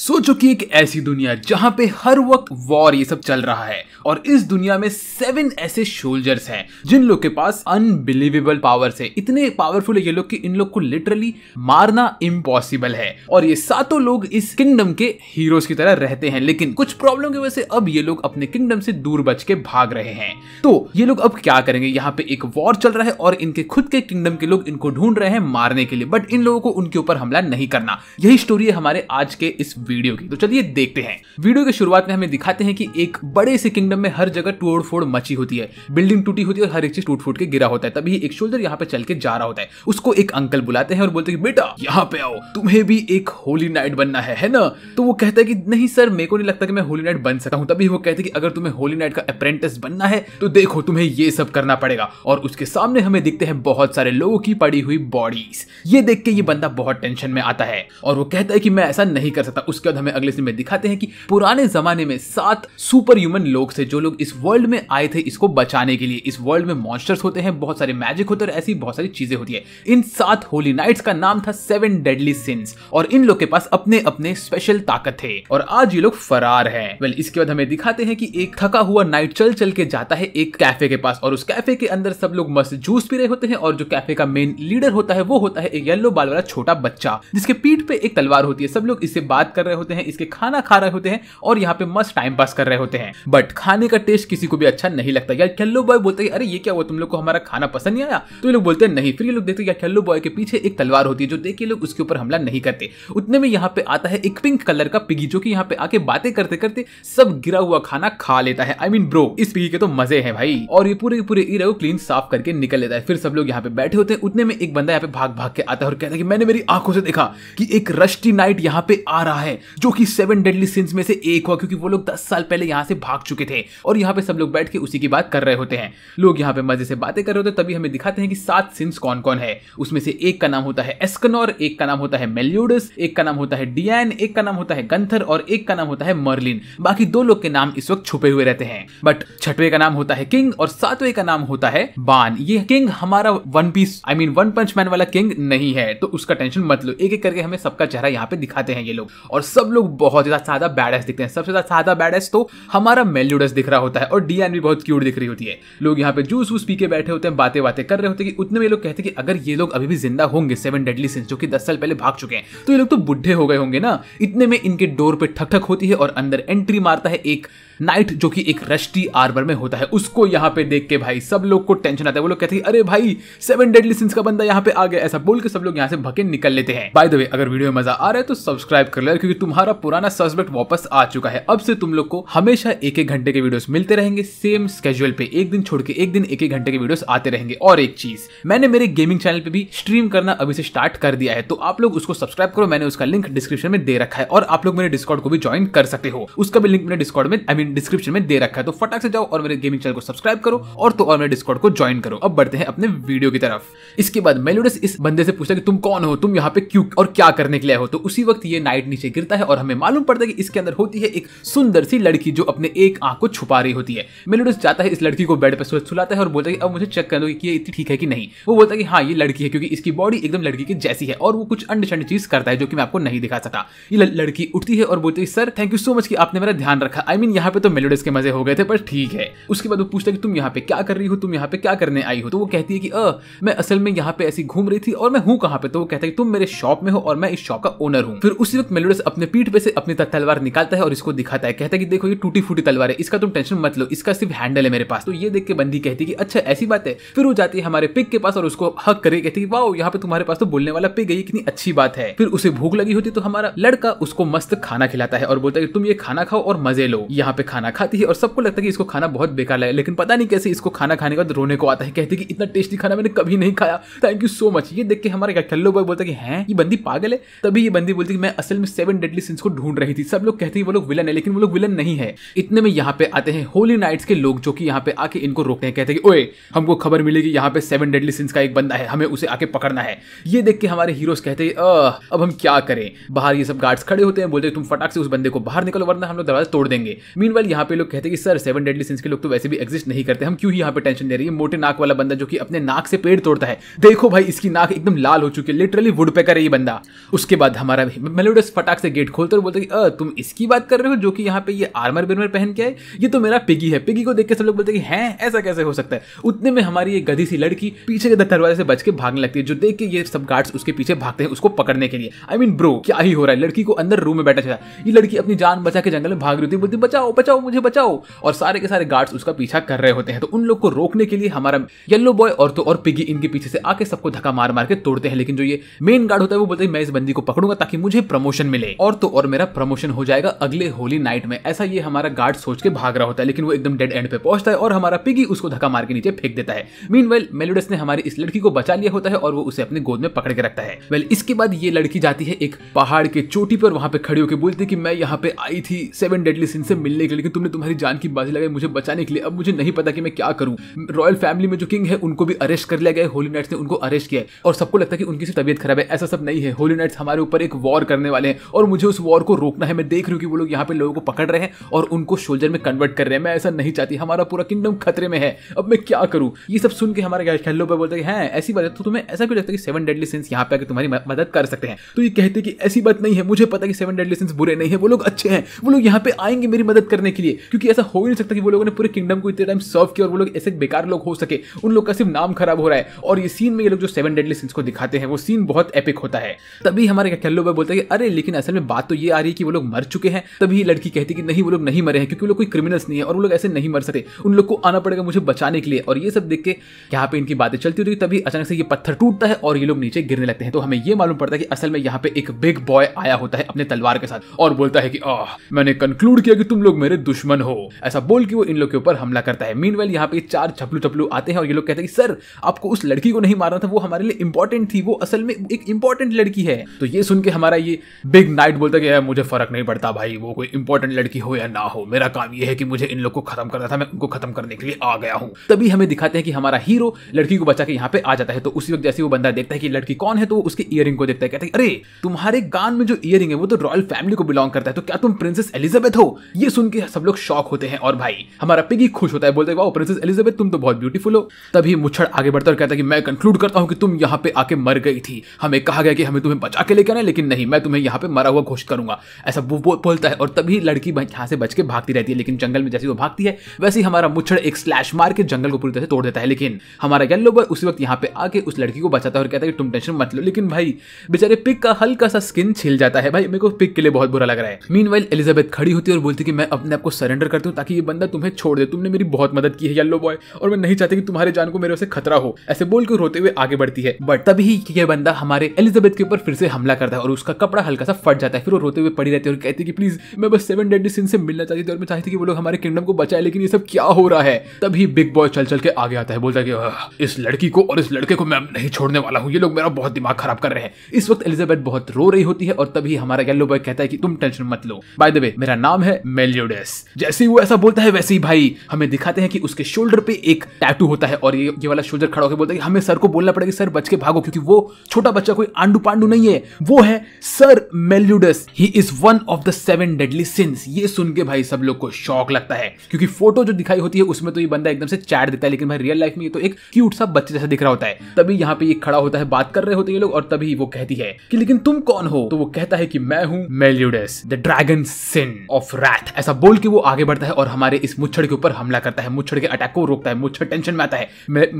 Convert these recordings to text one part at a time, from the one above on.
सोचो कि एक ऐसी दुनिया जहां पे हर वक्त वॉर ये सब चल रहा है और इस दुनिया में सेवन ऐसे सोल्जर्स हैं जिन लोग के पास अनबिलीवेबल पावर्स है इतने पावरफुल है ये लोग कि इन लोग को लिटरली मारना इम्पॉसिबल है और ये सातों लोग इस किंगडम के हीरोज की तरह रहते हैं लेकिन कुछ प्रॉब्लम की वजह से अब ये लोग अपने किंगडम से दूर बच के भाग रहे हैं तो ये लोग अब क्या करेंगे यहाँ पे एक वॉर चल रहा है और इनके खुद के किंगडम के लोग इनको ढूंढ रहे हैं मारने के लिए बट इन लोगों को उनके ऊपर हमला नहीं करना यही स्टोरी है हमारे आज के इस वीडियो की तो चलिए देखते हैं वीडियो की शुरुआत में हमें दिखाते हैं कि एक बड़े से किंगडम में हर जगह टूट फोड़ मची होती है बिल्डिंग टूटी होती है और हर एक चीज टूट फूट के गिरा होता है तभी एक शोल्डर यहाँ पे चल के जा रहा होता है उसको एक अंकल बुलाते हैं और बोलते हैं बेटा यहाँ पे आओ तुम्हें भी एक होली नाइट बनना है है ना तो वो कहता है कि नहीं सर मेरे को नहीं लगता कि मैं होली नाइट बन सकता हूँ तभी वो कहते हैं कि अगर तुम्हें होली नाइट का अप्रेंटिस बनना है तो देखो तुम्हें ये सब करना पड़ेगा और उसके सामने हमें दिखते हैं बहुत सारे लोगों की पड़ी हुई बॉडीज ये देख के ये बंदा बहुत टेंशन में आता है और वो कहता है कि मैं ऐसा नहीं कर सकता उसके बाद हमें अगले सीन में दिखाते हैं कि पुराने जमाने में सात सुपर ह्यूमन लोग थे जो लोग इस वर्ल्ड में आए थे इसको बचाने के लिए इस वर्ल्ड में मॉन्स्टर्स होते हैं बहुत सारे मैजिक होते हैं ऐसी बहुत सारी चीजें होती है इन सात होली नाइट्स का नाम था सेवन डेडली सिंस और इन लोग के पास अपने अपने स्पेशल ताकत थे और आज ये लोग फरार है वेल इसके बाद हमें दिखाते हैं कि एक थका हुआ नाइट चल चल के जाता है एक कैफे के पास और उस कैफे के अंदर सब लोग मस्त जूस पी रहे होते हैं और जो कैफे का मेन लीडर होता है वो होता है एक येलो बाल वाला छोटा बच्चा जिसके पीठ पे एक तलवार होती है सब लोग इससे बात कर कर रहे होते हैं इसके खाना खा रहे होते हैं और यहाँ पे मस्त टाइम पास कर रहे होते हैं बट खाने का टेस्ट किसी को भी अच्छा नहीं लगता यार खेलो बॉय बोलते हैं अरे ये क्या हुआ तुम लोग को हमारा खाना पसंद नहीं आया तो ये लोग बोलते हैं नहीं फिर ये लोग देखते हैं खेलो बॉय के पीछे एक तलवार होती है जो देख के लोग उसके ऊपर हमला नहीं करते उतने में यहाँ पे आता है एक पिंक कलर का पिगी जो कि यहाँ पे आके बातें करते करते सब गिरा हुआ खाना खा लेता है आई मीन ब्रो इस पिगी के तो मजे है भाई और ये पूरे पूरे एरिया को क्लीन साफ करके निकल लेता है फिर सब लोग यहाँ पे बैठे होते हैं उतने में एक बंदा यहाँ पे भाग भाग के आता है और कहता है कि मैंने मेरी आंखों से देखा कि एक रश्टी नाइट यहाँ पे आ रहा है है जो कि सेवन डेडली सिंस में से एक हुआ क्योंकि वो लोग दस साल पहले यहाँ से भाग चुके थे और यहाँ पे सब लोग बैठ के उसी की बात कर रहे होते हैं लोग यहाँ पे मजे से बातें कर रहे होते तभी हमें दिखाते हैं कि सात सिंस कौन कौन है उसमें से एक का नाम होता है एस्कनोर एक का नाम होता है मेल्यूडस एक का नाम होता है डियन एक का नाम होता है गंथर और एक का नाम होता है मर्लिन बाकी दो लोग के नाम इस वक्त छुपे हुए रहते हैं बट छठवे का नाम होता है किंग और सातवें का नाम होता है बान ये किंग हमारा One Piece I mean One Punch Man वाला किंग नहीं है तो उसका टेंशन मत लो एक एक करके हमें सबका चेहरा यहाँ पे दिखाते हैं ये लोग और और सब लोग बहुत ज़्यादा सादा बैडेस दिखते हैं सबसे ज़्यादा सादा बैडेस तो हमारा मेल्यूडस दिख रहा होता है और डीएन भी बहुत क्यूट दिख रही होती है लोग यहाँ पे जूस वूस पी के बैठे होते हैं बातें बातें कर रहे होते हैं कि उतने में लोग कहते हैं कि अगर ये लोग अभी भी जिंदा होंगे सेवन डेडली सिंस जो कि दस साल पहले भाग चुके हैं तो ये लोग तो बुढ़े हो गए होंगे ना इतने में इनके डोर पर ठक ठक होती है और अंदर एंट्री मारता है एक नाइट जो कि एक रश्टी आर्मर में होता है उसको यहाँ पे देख के भाई सब लोग को टेंशन आता है वो लोग कहते हैं अरे भाई सेवन डेडली सिंस का बंदा यहाँ पे आ गया ऐसा बोल के सब लोग यहाँ से भके निकल लेते हैं बाय द वे अगर वीडियो में मजा आ रहा है तो सब्सक्राइब कर ले क्योंकि तुम्हारा पुराना सस्पेक्ट वापस आ चुका है अब से तुम लोग को हमेशा एक एक घंटे के वीडियो मिलते रहेंगे सेम स्केजुअल पे एक दिन छोड़ के एक दिन एक एक घंटे के वीडियो आते रहेंगे और एक चीज मैंने मेरे गेमिंग चैनल पे भी स्ट्रीम करना अभी से स्टार्ट कर दिया है तो आप लोग उसको सब्सक्राइब करो मैंने उसका लिंक डिस्क्रिप्शन में दे रखा है और आप लोग मेरे डिस्कॉर्ड को भी ज्वाइन कर सकते हो उसका भी लिंक मेरे डिस्कॉर्ड में अभी डिस्क्रिप्शन में दे रखा है तो फटाक से जाओ और मेरे गेमिंग चैनल को सब्सक्राइब करो और तो और मेरे डिस्कॉर्ड को ज्वाइन करो अब बढ़ते हैं अपने वीडियो की तरफ इसके बाद मेलोडस इस बंदे से पूछता है कि तुम कौन हो तुम यहाँ पे क्यों और क्या करने के लिए हो तो उसी वक्त ये नाइट नीचे गिरता है और हमें मालूम पड़ता है कि इसके अंदर होती है एक सुंदर सी लड़की जो अपने एक आंख को छुपा रही होती है मेलोडस जाता है इस लड़की को बेड पर सुलाता है और बोलता है कि अब मुझे चेक कर दो कि ये इतनी ठीक है कि नहीं वो बोलता है कि हाँ ये लड़की है क्योंकि इसकी बॉडी एकदम लड़की की जैसी है और वो कुछ अंडरस्टैंड चीज करता है जो कि मैं आपको नहीं दिखा सका ये लड़की उठती है और बोलती है sir thank you so much कि आपने मेरा ध्यान रखा आई मीन यहाँ यहाँ पे तो मेलोडीज के मजे हो गए थे पर ठीक है उसके बाद वो पूछता है कि तुम यहाँ पे क्या कर रही हो तुम यहाँ पे क्या करने आई हो तो वो कहती है कि अ मैं असल में यहाँ पे ऐसी घूम रही थी और मैं हूँ कहाँ पे तो वो कहता है कि तुम मेरे शॉप में हो और मैं इस शॉप का ओनर हूँ फिर उसी वक्त मेलोडिस अपने पीठ पे से अपनी तलवार निकालता है और इसको दिखाता है कहता है कि देखो ये टूटी फूटी तलवार है इसका तुम टेंशन मत लो इसका सिर्फ हैंडल है मेरे पास तो ये देख के बंदी कहती है कि अच्छा ऐसी बात है फिर वो जाती है हमारे पिग के पास और उसको हक करके कहती है वाह यहाँ पे तुम्हारे पास तो बोलने वाला पिग है कितनी अच्छी बात है फिर उसे भूख लगी होती तो हमारा लड़का उसको मस्त खाना खिलाता है और बोलता है कि तुम ये खाना खाओ और मजे लो यहाँ पे पे खाना खाती है और सबको लगता है कि इसको खाना बहुत बेकार लगा लेकिन पता नहीं कैसे इसको खाना खाने का रोने को आता है कहती है कि इतना टेस्टी खाना मैंने कभी नहीं खाया थैंक यू सो मच ये देख के हमारे कल्लो बॉय बोलता है कि हैं ये बंदी पागल है तभी ये बंदी बोलती है मैं असल में सेवन डेडली सिंस को ढूंढ रही थी सब लोग कहते हैं वो लोग विलन है लेकिन वो लोग विलन नहीं है इतने में यहाँ पे आते हैं होली नाइट्स के लोग जो कि यहाँ पे आके इनको रोकते हैं कहते हैं कि ओए हमको खबर मिली कि यहाँ पे सेवन डेडली सिंस का एक बंदा है हमें उसे आके पकड़ना है ये देख के हमारे हीरोज कहते हैं अब हम क्या करें बाहर ये सब गार्ड्स खड़े होते हैं बोलते हैं तुम फटाक से उस बंदे को बाहर निकलो वरना हम लोग दरवाजा तोड़ देंगे मीन मीन वाइल यहाँ पे लोग कहते हैं कि सर सेवन डेडली सिंस के लोग तो वैसे भी एग्जिस्ट नहीं करते हम क्यों ही यहाँ पे टेंशन दे रही है मोटे नाक वाला बंदा जो कि अपने नाक से पेड़ तोड़ता है देखो भाई इसकी नाक एकदम लाल हो चुकी है लिटरली वुड पे कर ये बंदा उसके बाद हमारा मेलोडस फटाक से गेट खोलता और बोलता है कि तुम इसकी बात कर रहे हो जो कि यहाँ पे ये आर्मर बिरमर पहन के आए ये तो मेरा पिगी है पिगी को देख के सब लोग बोलते हैं ऐसा कैसे हो सकता है उतने में हमारी ये गधी सी लड़की पीछे के दरवाजे से बच के भागने लगती है जो देख के ये सब गार्ड्स उसके पीछे भागते हैं उसको पकड़ने के लिए आई मीन ब्रो क्या ही हो रहा है लड़की को अंदर रूम में बैठा चला ये लड़की अपनी जान बचा के जंगल में भाग रही होती है बोलती बचाओ बचाओ मुझे बचाओ और सारे के सारे गार्ड्स उसका पीछा कर रहे होते हैं तो उन लोग को रोकने के लिए हमारा येल्लो बॉय और तो और पिगी इनके पीछे से आके सबको धक्का मार मार के तोड़ते हैं लेकिन जो ये मेन गार्ड होता है वो बोलते हैं मैं इस बंदी को पकड़ूंगा ताकि मुझे प्रमोशन मिले और तो और मेरा प्रमोशन हो जाएगा अगले होली नाइट में ऐसा ये हमारा गार्ड सोच के भाग रहा होता है लेकिन वो एकदम डेड एंड पे पहुंचता है और हमारा पिगी उसको धक्का मार के नीचे फेंक देता है मीन वेल मेलोडस ने हमारी इस लड़की को बचा लिया होता है और वो उसे अपने गोद में पकड़ के रखता है वेल इसके बाद ये लड़की जाती है एक पहाड़ के चोटी पर वहां पे खड़ी होकर बोलती है कि मैं यहाँ पे आई थी सेवन डेडली सिंह से मिलने लिए लेकिन तुमने तुम्हारी जान की बाजी लगाई मुझे बचाने के लिए अब मुझे नहीं पता कि मैं क्या करूं रॉयल फैमिली में जो किंग है उनको भी अरेस्ट कर लिया गया होली नाइट्स ने उनको अरेस्ट किया है और सबको लगता है कि उनकी तबियत खराब है ऐसा सब नहीं है होली नाइट्स हमारे ऊपर एक वॉर करने वाले हैं और मुझे उस वॉर को रोकना है मैं देख रही हूँ कि वो लोग यहाँ पे लोगों को पकड़ रहे हैं और उनको सोल्जर में कन्वर्ट कर रहे हैं मैं ऐसा नहीं चाहती हमारा पूरा किंगडम खतरे में है अब मैं क्या करूँ ये सब सुन के हमारे खेलो पर बोलते हैं हाँ, ऐसी बात है तो तुम्हें ऐसा क्यों लगता है कि सेवन डेडली सेंस यहाँ पे आकर तुम्हारी मदद कर सकते हैं तो ये कहते हैं कि ऐसी बात नहीं है मुझे पता कि सेवन डेडली सेंस बुरे नहीं है वो लोग अच्छे हैं वो लोग यहाँ पे आएंगे मेरी मदद करने करने के लिए क्योंकि ऐसा हो ही नहीं सकता कि वो लोगों ने पूरे किंगडम को इतने टाइम सर्व किया और वो लोग ऐसे बेकार लोग हो सके उन लोग का सिर्फ नाम खराब हो रहा है और ये सीन में ये लोग जो सेवन डेडली सिंस को दिखाते हैं वो सीन बहुत एपिक होता है तभी हमारे कैलो भाई बोलते हैं अरे लेकिन असल में बात तो ये आ रही है कि वो लोग मर चुके हैं तभी लड़की कहती है कि नहीं वो लोग नहीं मरे हैं क्योंकि वो लोग कोई क्रिमिनल्स नहीं है और वो लोग ऐसे नहीं मर सकते उन लोग को आना पड़ेगा मुझे बचाने के लिए और ये सब देख के यहाँ पे इनकी बातें चलती होती तभी अचानक से ये पत्थर टूटता है और ये लोग नीचे गिरने लगते हैं तो हमें ये मालूम पड़ता है कि असल में यहाँ पे एक बिग बॉय आया होता है अपने तलवार के साथ और बोलता है कि आह मैंने कंक्लूड किया कि तुम लोग मेरे मेरे दुश्मन हो ऐसा बोल के वो इन लोग के ऊपर हमला करता है मीन यहाँ पे चार छपलू छपलू आते हैं और ये लोग कहते हैं कि सर आपको उस लड़की को नहीं मारना था वो हमारे लिए इंपॉर्टेंट थी वो असल में एक इंपॉर्टेंट लड़की है तो ये सुन के हमारा ये बिग नाइट बोलता कि मुझे फर्क नहीं पड़ता भाई वो कोई इंपॉर्टेंट लड़की हो या ना हो मेरा काम ये है कि मुझे इन लोग को खत्म करना था मैं उनको खत्म करने के लिए आ गया हूँ तभी हमें दिखाते हैं कि हमारा हीरो लड़की को बचा के यहाँ पे आ जाता है तो उसी वक्त जैसे वो बंदा देखता है कि लड़की कौन है तो उसके इयर को देखता है कहते हैं अरे तुम्हारे गान में जो ईयरिंग है वो तो रॉयल फैमिली को बिलोंग करता है तो क्या तुम प्रिंसेस एलिजाबेथ हो ये सुन के सब लोग शौक होते हैं और भाई हमारा पिगी खुश होता है बोलते वाओ प्रिंसेस एलिजाबेथ तुम तो बहुत ब्यूटीफुल हो तभी मुछड़ आगे बढ़ता और कहता है कि मैं कंक्लूड करता हूँ कि तुम यहाँ पे आके मर गई थी हमें कहा गया कि हमें तुम्हें बचा के लेकर आना लेकिन नहीं मैं तुम्हें यहाँ पे मरा हुआ घोषित करूंगा ऐसा वो बोलता है और तभी लड़की यहाँ से बच के भागती रहती है लेकिन जंगल में जैसे वो भागती है वैसे ही हमारा मुछड़ एक स्लैश मार के जंगल को पूरी तरह से तोड़ देता है लेकिन हमारा येल्लो बॉय उसी वक्त यहाँ पे आके उस लड़की को बचाता है और कहता है कि तुम टेंशन मत लो लेकिन भाई बेचारे पिक का हल्का सा स्किन छिल जाता है भाई मेरे को पिक के लिए बहुत बुरा लग रहा है मीन एलिजाबेथ खड़ी होती है और बोलती है कि मैं अब अपने आप को सरेंडर करते हो ताकि ये बंदा तुम्हें छोड़ दे तुमने मेरी बहुत मदद की है येल्लो बॉय और मैं नहीं चाहती कि तुम्हारे जान को मेरे से खतरा हो ऐसे के रोते हुए आगे बढ़ती है बट तभी ये बंदा हमारे एलिजाबेथ के ऊपर फिर से हमला करता है और उसका कपड़ा हल्का सा फट जाता है फिर वो रोते हुए पड़ी रहती है और कहती है कि प्लीज मैं बस सेवन डेडली सिंह से मिलना चाहती थी और मैं चाहती कि वो लोग हमारे किंगडम को बचाए लेकिन ये सब क्या हो रहा है तभी बिग बॉय चल चल के आगे आता है बोलता है कि इस लड़की को और इस लड़के को मैं नहीं छोड़ने वाला हूँ ये लोग मेरा बहुत दिमाग खराब कर रहे हैं इस वक्त एलिजाबेथ बहुत रो रही होती है और तभी हमारा येल्लो बॉय कहता है कि तुम टेंशन मत लो बाय द वे मेरा नाम है मेलियोड डेस जैसे ही वो ऐसा बोलता है वैसे ही भाई हमें दिखाते हैं कि उसके शोल्डर पे एक टैटू होता है और ये ये वाला शोल्डर खड़ा होकर बोलता है कि हमें सर को बोलना पड़ेगा सर बच के भागो क्योंकि वो छोटा बच्चा कोई आंडू पांडू नहीं है वो है sir Meliodas he is one of the seven deadly sins ये सुन के भाई सब लोग को शौक लगता है क्योंकि फोटो जो दिखाई होती है उसमें तो ये बंदा एकदम से चैट देता है लेकिन भाई रियल लाइफ में ये तो एक क्यूट सा बच्चे जैसा दिख रहा होता है तभी यहाँ पे ये खड़ा होता है बात कर रहे होते हैं ये लोग और तभी वो कहती है कि लेकिन तुम कौन हो तो वो कहता है कि मैं हूँ Meliodas the dragon sin of wrath ऐसा बोल के वो आगे बढ़ता है और हमारे इस मुच्छड़ के ऊपर हमला करता है मुच्छड़ के अटैक को रोकता है मुच्छड़ टेंशन में आता है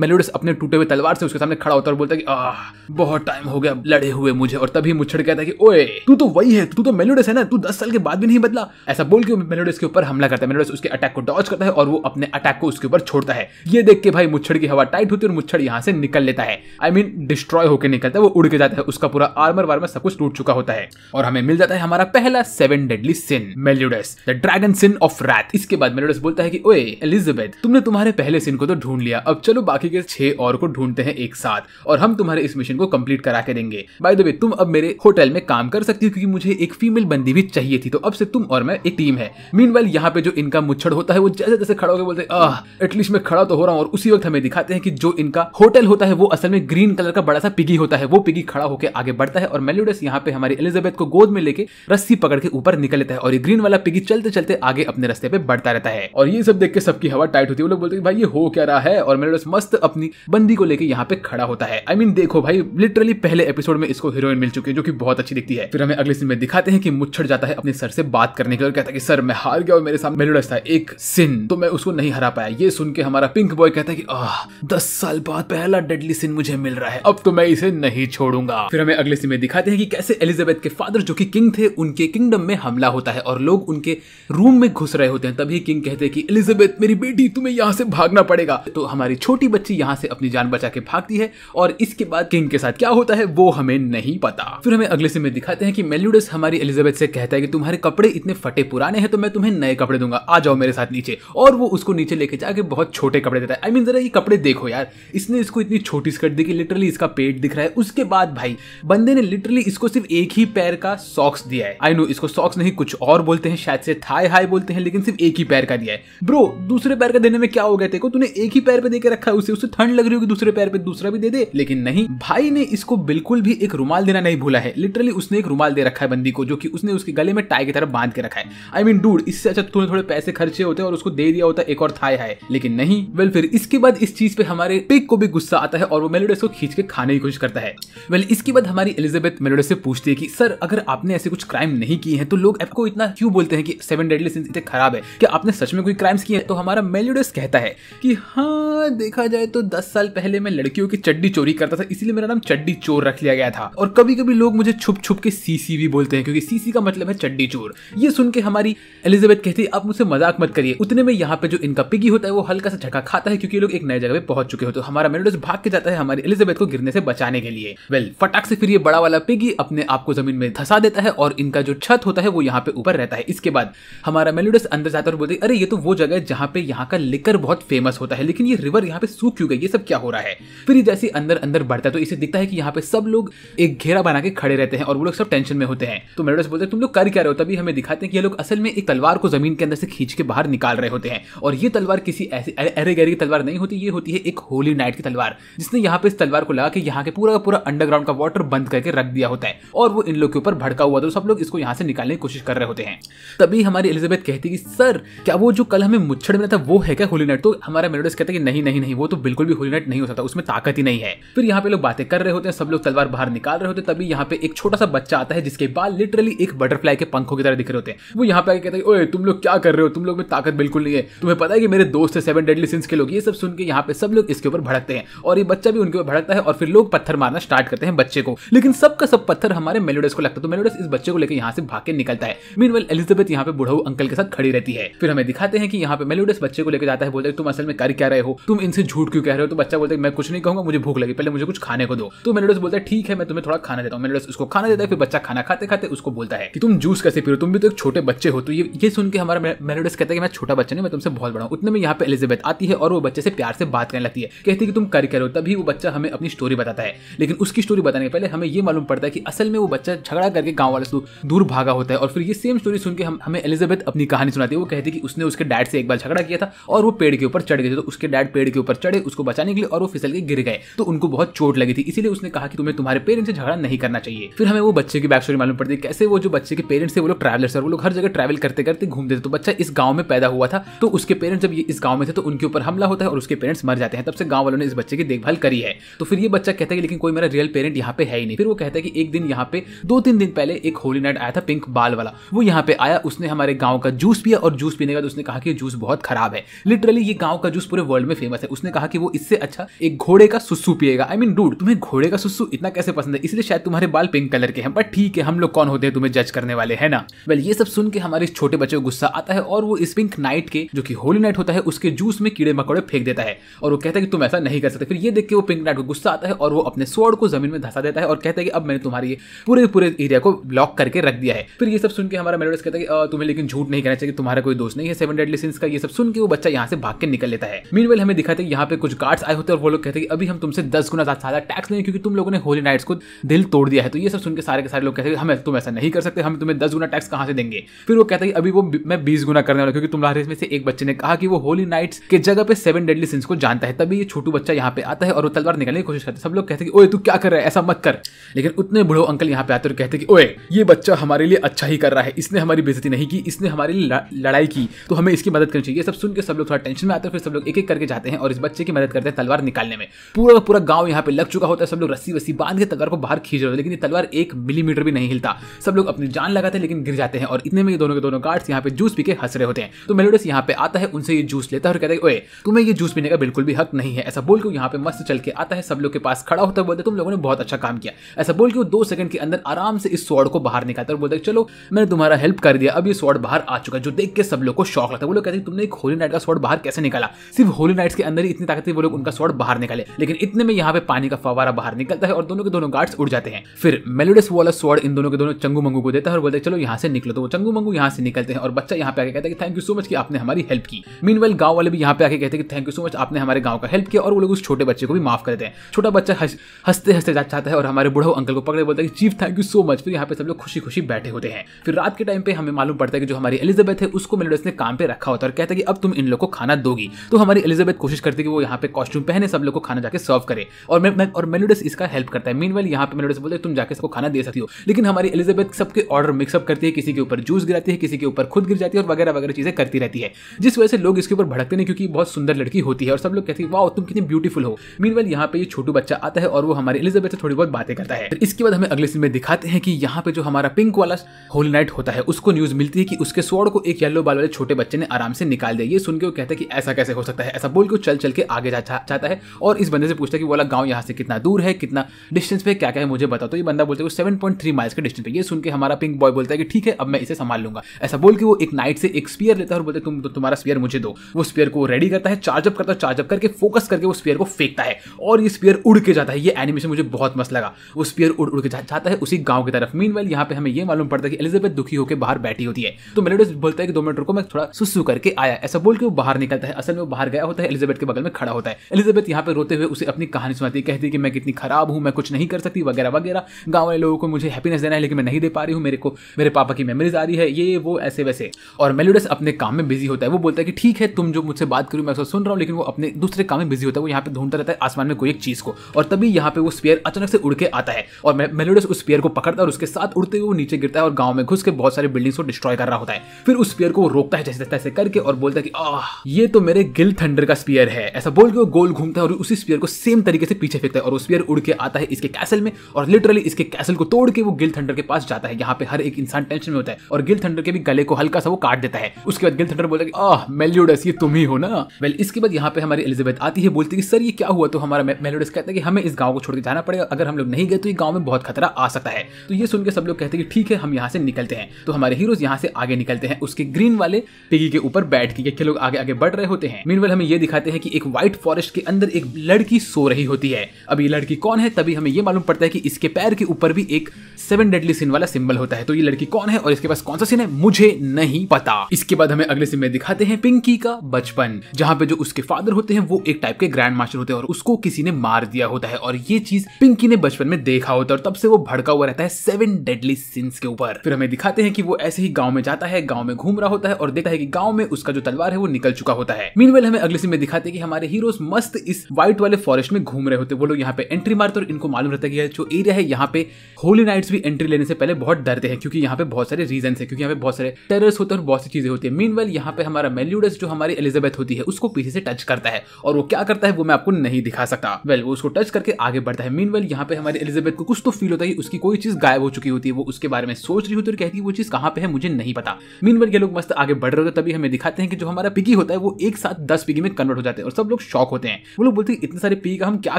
मेलोडस अपने टूटे हुए तलवार से उसके सामने खड़ा होता है और बोलता है कि आह बहुत टाइम हो गया लड़े हुए मुझे और तभी मुच्छड़ कहता है कि ओए तू तो वही है तू तो मेलोडस है ना तू दस साल के बाद भी नहीं बदला ऐसा बोल के मेलोडस के ऊपर हमला करता है मेलोडस उसके अटैक को डॉच करता है और वो अपने अटैक को उसके ऊपर छोड़ता है ये देख के भाई मुच्छड़ की हवा टाइट होती है और मुच्छड़ यहाँ से निकल लेता है आई मीन डिस्ट्रॉय होकर निकलता है वो उड़ के जाता है उसका पूरा आर्मर वार्मर सब कुछ टूट चुका होता है और हमें मिल जाता है हमारा पहला seven deadly sin Meliodas the dragon second sin of wrath इसके बाद मेरोडस बोलता है कि ओए एलिजाबेथ तुमने तुम्हारे पहले सिन को तो ढूंढ लिया अब चलो बाकी के छह और को ढूंढते हैं एक साथ और हम तुम्हारे इस मिशन को कंप्लीट करा के देंगे बाय द वे तुम अब मेरे होटल में काम कर सकती हो क्योंकि मुझे एक फीमेल बंदी भी चाहिए थी तो अब से तुम और मैं एक टीम है मीन वेल यहाँ पे जो इनका मुच्छड़ होता है वो जैसे जैसे खड़ा होकर बोलते एटलीस्ट मैं खड़ा तो हो रहा हूँ और उसी वक्त हमें दिखाते हैं कि जो इनका होटल होता है वो असल में ग्रीन कलर का बड़ा सा पिगी होता है वो पिगी खड़ा होकर आगे बढ़ता है और मेलोडस यहाँ पे हमारी एलिजाबेथ को गोद में लेके रस्सी पकड़ के ऊपर निकल लेता है और ये ग्रीन वाला पिगी चलते चलते आगे अपने रास्ते पे बढ़ता रहता है और ये सब देख के सबकी हवा टाइट होती है वो लोग बोलते हैं भाई ये हो क्या रहा है और मेरे मस्त अपनी बंदी को लेकर यहाँ पे खड़ा होता है आई I मीन mean, देखो भाई लिटरली पहले एपिसोड में इसको हीरोइन मिल चुकी है जो की बहुत अच्छी दिखती है फिर हमें अगले सीन में दिखाते हैं कि मुच्छड़ जाता है अपने सर से बात करने के लिए कहता है कि सर मैं हार गया और मेरे सामने मेरे था एक सिन तो मैं उसको नहीं हरा पाया ये सुन के हमारा पिंक बॉय कहता है कि आह दस साल बाद पहला डेडली सिन मुझे मिल रहा है अब तो मैं इसे नहीं छोड़ूंगा फिर हमें अगले सीन में दिखाते हैं कि कैसे एलिजाबेथ के फादर जो कि किंग थे उनके किंगडम में हमला होता है और लोग उनके रूम रूम में घुस रहे होते हैं तभी किंग कहते हैं कि एलिजाबेथ मेरी बेटी तुम्हें यहाँ से भागना पड़ेगा तो हमारी छोटी बच्ची यहाँ से अपनी जान बचा के भागती है और इसके बाद किंग के साथ क्या होता है वो हमें नहीं पता फिर हमें अगले समय दिखाते हैं कि मेल्यूडस हमारी एलिजाबेथ से कहता है कि तुम्हारे कपड़े इतने फटे पुराने हैं तो मैं तुम्हें नए कपड़े दूंगा आ जाओ मेरे साथ नीचे और वो उसको नीचे लेके जाके बहुत छोटे कपड़े देता है आई मीन जरा ये कपड़े देखो यार इसने इसको इतनी छोटी स्कर्ट दी कि लिटरली इसका पेट दिख रहा है उसके बाद भाई बंदे ने लिटरली इसको सिर्फ एक ही पैर का सॉक्स दिया है आई नो इसको सॉक्स नहीं कुछ और बोलते हैं शायद से थाई हाई बाय बोलते हैं लेकिन सिर्फ एक ही पैर का दिया है ब्रो दूसरे पैर का देने में क्या हो गया देखो तूने एक ही पैर पे देकर रखा है उसे उसे ठंड लग रही होगी दूसरे पैर पे दूसरा भी दे दे लेकिन नहीं भाई ने इसको बिल्कुल भी एक रुमाल देना नहीं भूला है लिटरली उसने एक रुमाल दे रखा है बंदी को जो कि उसने उसके गले में टाई की तरफ बांध के रखा है आई मीन डूड इससे अच्छा थोड़े थोड़े पैसे खर्चे होते और उसको दे दिया होता एक और थाय है लेकिन नहीं वेल फिर इसके बाद इस चीज पे हमारे पिक को भी गुस्सा आता है और वो मेलोडेस को खींच के खाने की कोशिश करता है वेल इसके बाद हमारी एलिजाबेथ मेलोडेस से पूछती है कि सर अगर आपने ऐसे कुछ क्राइम नहीं किए हैं तो लोग आपको इतना क्यों बोलते हैं कि सेवन डेडली सीन्स इतने खराब है कि आपने सच में कोई क्राइम्स किए तो हमारा मेल्यूडस कहता है कि हाँ देखा जाए तो दस साल पहले मैं लड़कियों की चड्डी चोरी करता था इसीलिए मेरा नाम चड्डी चोर रख लिया गया था और कभी कभी लोग मुझे छुप छुप के सीसी भी बोलते हैं क्योंकि सीसी का मतलब है चड्डी चोर ये सुन के हमारी एलिजाबेथ कहती है आप मुझसे मजाक मत करिए उतने में यहाँ पे जो इनका पिगी होता है वो हल्का सा झटका खाता है क्योंकि लोग एक नए जगह पे पहुंच चुके होते हैं तो हमारा मेल्यूडस भाग के जाता है हमारी एलिजाबेथ को गिरने से बचाने के लिए वेल फटाक से फिर ये बड़ा वाला पिगी अपने आप को जमीन में धसा देता है और इनका जो छत होता है वो यहाँ पे ऊपर रहता है इसके बाद हमारा मेलोडस अंदर जाता है और बोलते अरे ये तो वो जगह है जहाँ पे यहाँ का लिकर बहुत फेमस होता है लेकिन ये रिवर यहाँ पे सूख क्यों गई ये सब क्या हो रहा है फिर जैसे अंदर अंदर बढ़ता है तो इसे दिखता है कि यहाँ पे सब लोग एक घेरा बना के खड़े रहते हैं और वो लोग सब टेंशन में होते हैं तो मेलोडस बोलते हैं तुम लोग कर क्या रहे हो तभी हमें दिखाते हैं कि ये लोग असल में एक तलवार को जमीन के अंदर से खींच के बाहर निकाल रहे होते हैं और ये तलवार किसी ऐसी अरे गहरी की तलवार नहीं होती ये होती है एक होली नाइट की तलवार जिसने यहाँ पे इस तलवार को लगा के यहाँ के पूरा पूरा अंडरग्राउंड का वाटर बंद करके रख दिया होता है और वो इन लोग के ऊपर भड़का हुआ तो सब लोग इसको यहाँ से निकालने की कोशिश कर रहे होते हैं तभी हमारी एलिजाबेथ कहती कि सर क्या वो जो कल हमें मुच्छड़ मिला था वो है क्या होली नाइट तो हमारा मेरोडस कहता है कि नहीं नहीं नहीं वो तो बिल्कुल भी होली नाइट नहीं हो सकता उसमें ताकत ही नहीं है फिर यहाँ पे लोग बातें कर रहे होते हैं सब लोग तलवार बाहर निकाल रहे होते हैं तभी यहाँ पे एक छोटा सा बच्चा आता है जिसके बाल लिटरली एक बटरफ्लाई के पंखों की तरह दिख रहे होते हैं वो यहाँ पे आके कहता है ओए तुम लोग क्या कर रहे हो तुम लोग में ताकत बिल्कुल नहीं है तुम्हें पता है कि मेरे दोस्त है सेवन डेडली सिंस के लोग ये सब सुन के यहाँ पे सब लोग इसके ऊपर भड़कते हैं और ये बच्चा भी उनके ऊपर भड़कता है और फिर लोग पत्थर मारना स्टार्ट करते हैं बच्चे को लेकिन सबका सब पत्थर हमारे मेलोडस को लगता है तो मेलोडस इस बच्चे को लेकर यहाँ से भाग के निकलता है मीन एलिजाबेथ यहाँ पे बुढ़ाऊ अंकल के साथ खड़ी रहती है फिर हमें दिखाते हैं कि यहाँ पे मेलोडस बच्चे को लेकर जाता है बोलते हैं तुम असल में कर क्या रहे हो तुम इनसे झूठ क्यों कह रहे हो तो बच्चा बोलता है मैं कुछ नहीं कहूंगा मुझे भूख लगी पहले मुझे कुछ खाने को दो तो मेलोडस बोलता है ठीक है मैं तुम्हें थोड़ा खाना देता हूँ मेलोडस उसको खाना देता है फिर बच्चा खाना खाते खाते उसको बोलता है कि तुम जूस कैसे पी हो तुम भी तो एक छोटे बच्चे हो तो ये ये सुन के हमारा मेलोडस कहता है कि मैं छोटा बच्चा नहीं मैं तुमसे बहुत बड़ा हूँ उतने में यहाँ पे एलिजाबेथ आती है और वो बच्चे से प्यार से बात करने लगती है कहती है कि तुम कर क्या रहे हो तभी वो बच्चा हमें अपनी स्टोरी बताता है लेकिन उसकी स्टोरी बताने के पहले हमें ये मालूम पड़ता है कि असल में वो बच्चा झगड़ा करके गाँव वाले से दूर भागा होता है और फिर ये सेम स्टोरी सुन के हम हमें एलिजाबेथ अपनी कहानी सुनाती है वो कहती है कि उसने उसके डैड से एक बार झगड़ा किया था और वो पेड़ के ऊपर चढ़ गए थे तो उसके डैड पेड़ के ऊपर चढ़े उसको बचाने के लिए और वो फिसल के गिर गए तो उनको बहुत चोट लगी थी इसीलिए उसने कहा कि तुम्हें तुम्हारे पेरेंट्स से झगड़ा नहीं करना चाहिए फिर हमें वो बच्चे की बैक स्टोरी मालूम पड़ती है कैसे वो जो बच्चे के पेरेंट्स थे वो लोग ट्रैवलर्स थे वो लोग हर जगह ट्रैवल करते करते घूमते थे तो बच्चा इस गाँव में पैदा हुआ था तो उसके पेरेंट्स जब इस गाँव में थे तो उनके ऊपर हमला होता है और उसके पेरेंट्स मर जाते हैं तब से गाँव वालों ने इस बच्चे की देखभाल करी है तो फिर ये बच्चा कहता है लेकिन कोई मेरा रियल पेरेंट यहाँ पे है ही नहीं फिर वो कहता है कि एक दिन यहाँ पे दो तीन दिन पहले एक होली नाइट आया था पिंक बाल वाला वो यहाँ पे आया उसने हमारे गाँव गांव का जूस पिया और जूस पीने के बाद उसने कहा कि जूस बहुत खराब है लिटरली ये गांव का जूस पूरे वर्ल्ड में फेमस है उसने कहा कि वो इससे अच्छा एक घोड़े का सुस्सू पिएगा आई मीन डूड तुम्हें घोड़े का सुस्सू इतना कैसे पसंद है इसलिए शायद तुम्हारे बाल पिंक कलर के हैं बट ठीक है हम लोग कौन होते हैं तुम्हें जज करने वाले है ना वेल ये सब सुन के हमारे छोटे बच्चे को गुस्सा आता है और वो इस पिंक नाइट के जो कि होली नाइट होता है उसके जूस में कीड़े मकोड़े फेंक देता है और वो कहता है कि तुम ऐसा नहीं कर सकते फिर ये देख के वो पिंक नाइट को गुस्सा आता है और वो अपने स्वर्ड को जमीन में धसा देता है और कहता है कि अब मैंने तुम्हारी पूरे पूरे एरिया को ब्लॉक करके रख दिया है फिर ये सब सुन के हमारा मेलोडस कहता है कि तुम्हें लेकिन झूठ झूठ नहीं कहना चाहिए तुम्हारा कोई दोस्त नहीं है सेवन डेडली सिंस का ये सब सुन के वो बच्चा यहाँ से भाग के निकल लेता है मीन वेल हमें दिखाते यहाँ पे कुछ गार्ड्स आए होते हैं और वो लोग कहते हैं अभी हम तुमसे दस गुना ज्यादा टैक्स नहीं क्योंकि तुम लोगों ने होली नाइट्स को दिल तोड़ दिया है तो ये सब सुन के सारे के सारे लोग कहते हैं हमें तुम ऐसा नहीं कर सकते हम तुम्हें दस गुना टैक्स कहाँ से देंगे फिर वो कहता है अभी वो मैं बीस गुना करने वाला क्योंकि तुम्हारे इसमें से एक बच्चे ने कहा कि वो होली नाइट्स के जगह पे सेवन डेडली सिंस को जानता है तभी ये छोटू बच्चा यहाँ पे आता है और वो तलवार निकलने की कोशिश करते हैं सब लोग कहते हैं ओए तू क्या कर रहा है ऐसा मत कर लेकिन उतने बुढ़ो अंकल यहाँ पे आते और कहते हैं कि ओए ये बच्चा हमारे लिए अच्छा ही कर रहा है इसने हमारी बेजती नहीं की इसने हमारी लड़ाई की तो हमें इसकी मदद करनी चाहिए सब सुन के सब लोग थोड़ा टेंशन में आते हैं फिर सब लोग एक एक करके जाते हैं और इस बच्चे की मदद करते हैं तलवार निकालने में पूरा का पूरा गांव यहाँ पे लग चुका होता है सब लोग रस्सी वस्सी बांध के तलवार को बाहर खींच रहे हैं लेकिन ये तलवार एक मिलीमीटर भी नहीं हिलता सब लोग अपनी जान लगाते हैं लेकिन गिर जाते हैं और इतने में ये दोनों के दोनों गार्ड्स यहाँ पे जूस पी के हंस रहे होते हैं तो मेलोडस यहाँ पे आता है उनसे ये जूस लेता है और कहता है ओए तुम्हें ये जूस पीने का बिल्कुल भी हक नहीं है ऐसा बोल के यहाँ पे मस्त चल के आता है सब लोग के पास खड़ा होता है बोलते तुम लोगों ने बहुत अच्छा काम किया ऐसा बोल के वो दो सेकंड के अंदर आराम से इस स्वॉर्ड को बाहर निकालता है और बोलता है चलो मैंने तुम्हारा हेल्प कर दिया अब ये स्वॉर्ड बाहर बाहर आ चुका है जो देख के सब लोग को शौक लगता है वो लोग कहते हैं तुमने एक होली नाइट का स्वॉर्ड बाहर कैसे निकाला सिर्फ होली नाइट्स के अंदर ही इतनी ताकत थी वो लोग उनका स्वॉर्ड बाहर निकाले लेकिन इतने में यहाँ पे पानी का फवारा बाहर निकलता है और दोनों के दोनों गार्ड्स उड़ जाते हैं फिर मेलोडस वाला स्वर्ड इन दोनों के दोनों चंगू मंगू को देता है और बोलते हैं चलो यहाँ से निकलो तो वो चंगू मंगू यहाँ से निकलते हैं और बच्चा यहाँ पे आके कहता है कि थैंक यू सो मच कि आपने हमारी हेल्प की मीन वेल गाँव वाले भी यहाँ पे आके कहते हैं कि थैंक यू सो मच आपने हमारे गांव का हेल्प किया और वो लोग उस छोटे बच्चे को भी माफ कर देते हैं छोटा बच्चा हंसते हंसते जाता है और हमारे बुढ़ो अंकल को पकड़े बोलता है chief thank you so much फिर यहाँ पे सब लोग खुशी खुशी बैठे होते हैं फिर रात के टाइम पे हमें मालूम पड़ता है कि जो हमारी एलिजाबेथ है उसको मेलोडस ने काम पे रखा होता है और कहता है कि अब तुम इन लोग को खाना दोगी तो हमारी एलिजाबेथ कोशिश करती है कि वो यहाँ पे कॉस्ट्यूम पहने सब लोग को खाना जाके सर्व करे और मैं, और मेलोडस इसका हेल्प करता है मीन वेल यहाँ पे मेलोडस बोलते तुम जाके सबको खाना दे सकती हो लेकिन हमारी एलिजाबेथ सबके ऑर्डर मिक्सअप करती है किसी के ऊपर जूस गिराती है किसी के ऊपर खुद गिर जाती है और वगैरह वगैरह चीजें करती रहती है जिस वजह से लोग इसके ऊपर भड़कते नहीं क्योंकि बहुत सुंदर लड़की होती है और सब लोग कहते हैं वाह तुम कितनी ब्यूटीफुल हो मीन वेल यहाँ पे छोटू बच्चा आता है और वो हमारी एलिजाबेथ से थोड़ी बहुत बातें करता है तो इसके बाद हमें अगले सीन में दिखाते हैं कि यहाँ पे जो हमारा पिंक वाला होल नाइट होता है उसको न्यूज मिलती है कि उस उसके स्वर्ड को एक येलो बाल वाले छोटे बच्चे ने आराम से निकाल दिया ये सुन के वो कहता है कि ऐसा कैसे हो सकता है ऐसा बोल के चल चल के आगे जा चाहता है और इस बंदे से पूछता है कि वाला गाँव यहाँ से कितना दूर है कितना डिस्टेंस पे क्या क्या है मुझे बता तो ये बंदा बोलता है सेवन पॉइंट थ्री माइल्स के डिस्टेंस पे ये सुन के हमारा पिंक बॉय बोलता है कि ठीक है अब मैं इसे संभाल लूंगा ऐसा बोल के वो एक नाइट से एक स्पीयर लेता है और बोलते तुम तो तुम्हारा स्पीयर मुझे दो वो स्पीयर को रेडी करता है चार्जअप करता है चार्जअप करके फोकस करके वो स्पीयर को फेंकता है और ये स्पीयर उड़ के जाता है ये एनिमेशन मुझे बहुत मस्त लगा वो स्पीयर उड़ उड़ के जाता है उसी गांव की तरफ मीन वेल यहाँ पे हमें ये मालूम पड़ता है कि एलिजाबेथ दुखी होकर बाहर बैठी होती है तो तो मेलेडस बोलता है कि दो मिनट रुको मैं थोड़ा सुसु करके आया ऐसा बोल के वो बाहर निकलता है असल में वो बाहर गया होता है एलिजाबेथ के बगल में खड़ा होता है एलिजाबेथ यहाँ पे रोते हुए उसे अपनी कहानी सुनाती है कहती है कि मैं कितनी खराब हूँ मैं कुछ नहीं कर सकती वगैरह वगैरह गाँव वाले लोगों को मुझे हैप्पीनेस देना है लेकिन मैं नहीं दे पा रही हूँ मेरे को मेरे पापा की मेमोरीज आ रही है ये वो ऐसे वैसे और मेलोडस अपने काम में बिजी होता है वो बोलता है कि ठीक है तुम जो मुझसे बात करो मैं उसको सुन रहा हूँ लेकिन वो अपने दूसरे काम में बिजी होता है वो यहाँ पे ढूंढता रहता है आसमान में कोई एक चीज़ को और तभी यहाँ पे वो स्पेयर अचानक से उड़ के आता है और मेलोडस उस स्पेयर को पकड़ता है और उसके साथ उड़ते हुए वो नीचे गिरता है और गाँव में घुस के बहुत सारे बिल्डिंग्स को डिस्ट्रॉय कर रहा होता है जाता है फिर उस स्पीयर को रोकता है जैसे तैसे करके और बोलता है कि आह ये तो मेरे गिल थंडर का स्पीयर है ऐसा बोल के वो गोल घूमता है और उसी स्पीयर को सेम तरीके से पीछे फेंकता है और वो स्पीयर उड़ के आता है इसके कैसल में और लिटरली इसके कैसल को तोड़ के वो गिल थंडर के पास जाता है यहाँ पे हर एक इंसान टेंशन में होता है और गिल थंडर के भी गले को हल्का सा वो काट देता है उसके बाद गिल थंडर बोलता है आह मेल्योडस ये तुम ही हो ना वेल इसके बाद यहाँ पे हमारी एलिजाबेथ आती है बोलती है कि सर ये क्या हुआ तो हमारा मेलोडस कहता है कि हमें इस गाँव को छोड़ के जाना पड़ेगा अगर हम लोग नहीं गए तो ये गाँव में बहुत खतरा आ सकता है तो ये सुनकर सब लोग कहते हैं कि ठीक है हम यहाँ से निकलते हैं तो हमारे हीरोज यहाँ से आगे निकलते हैं उसके ग्रीन वाले पिगी के ऊपर बैठ के लोग आगे आगे बढ़ रहे होते हैं मीनवल हमें ये दिखाते हैं कि एक व्हाइट फॉरेस्ट के अंदर एक लड़की सो रही होती है अब ये लड़की कौन है तभी हमें ये मालूम पड़ता है कि इसके पैर के ऊपर भी एक सेवन डेडली सिन वाला सिंबल होता है तो ये लड़की कौन है और इसके पास कौन सा सीन है मुझे नहीं पता इसके बाद हमें अगले सीन में दिखाते हैं पिंकी का बचपन जहाँ पे जो उसके फादर होते हैं वो एक टाइप के ग्रैंड मास्टर होते हैं और उसको किसी ने मार दिया होता है और ये चीज पिंकी ने बचपन में देखा होता है और तब से वो भड़का हुआ रहता है सेवन डेडली सिंस के ऊपर फिर हमें दिखाते हैं कि वो ऐसे ही गाँव में जाता है है गांव में घूम रहा होता है और देखता है कि गांव में उसका जो तलवार है वो निकल चुका होता है मीनवेल हमें अगले सीन में दिखाते हैं कि हमारे हीरोज मस्त इस व्हाइट वाले फॉरेस्ट में घूम रहे होते वो लोग यहाँ पे एंट्री मारते और इनको मालूम रहता है कि जो एरिया है यहाँ पे होली नाइट्स भी एंट्री लेने से पहले बहुत डरते हैं क्योंकि यहाँ पे बहुत सारे रीजन है क्योंकि यहाँ पे बहुत सारे टेरर्स होते हैं और बहुत सी चीजें होती है मीन वेल यहाँ पे हमारा मेल्यूडस जो हमारी एलिजाबेथ होती है उसको पीछे से टच करता है और वो क्या करता है वो मैं आपको नहीं दिखा सकता वेल वो उसको टच करके आगे बढ़ता है मीन वेल यहाँ पे हमारी एलिजाबेथ को कुछ तो फील होता है उसकी कोई चीज गायब हो चुकी होती है वो उसके बारे में सोच रही होती है और कहती है वो चीज कहाँ पे है मुझे नहीं पता मीन बन के लोग मस्त आगे बढ़ रहे होते तभी हमें दिखाते हैं कि जो हमारा पिगी होता है वो एक साथ दस पिगी में कन्वर्ट हो जाते हैं और सब लोग शॉक होते हैं वो लोग बोलते हैं इतने सारे पिगी का हम क्या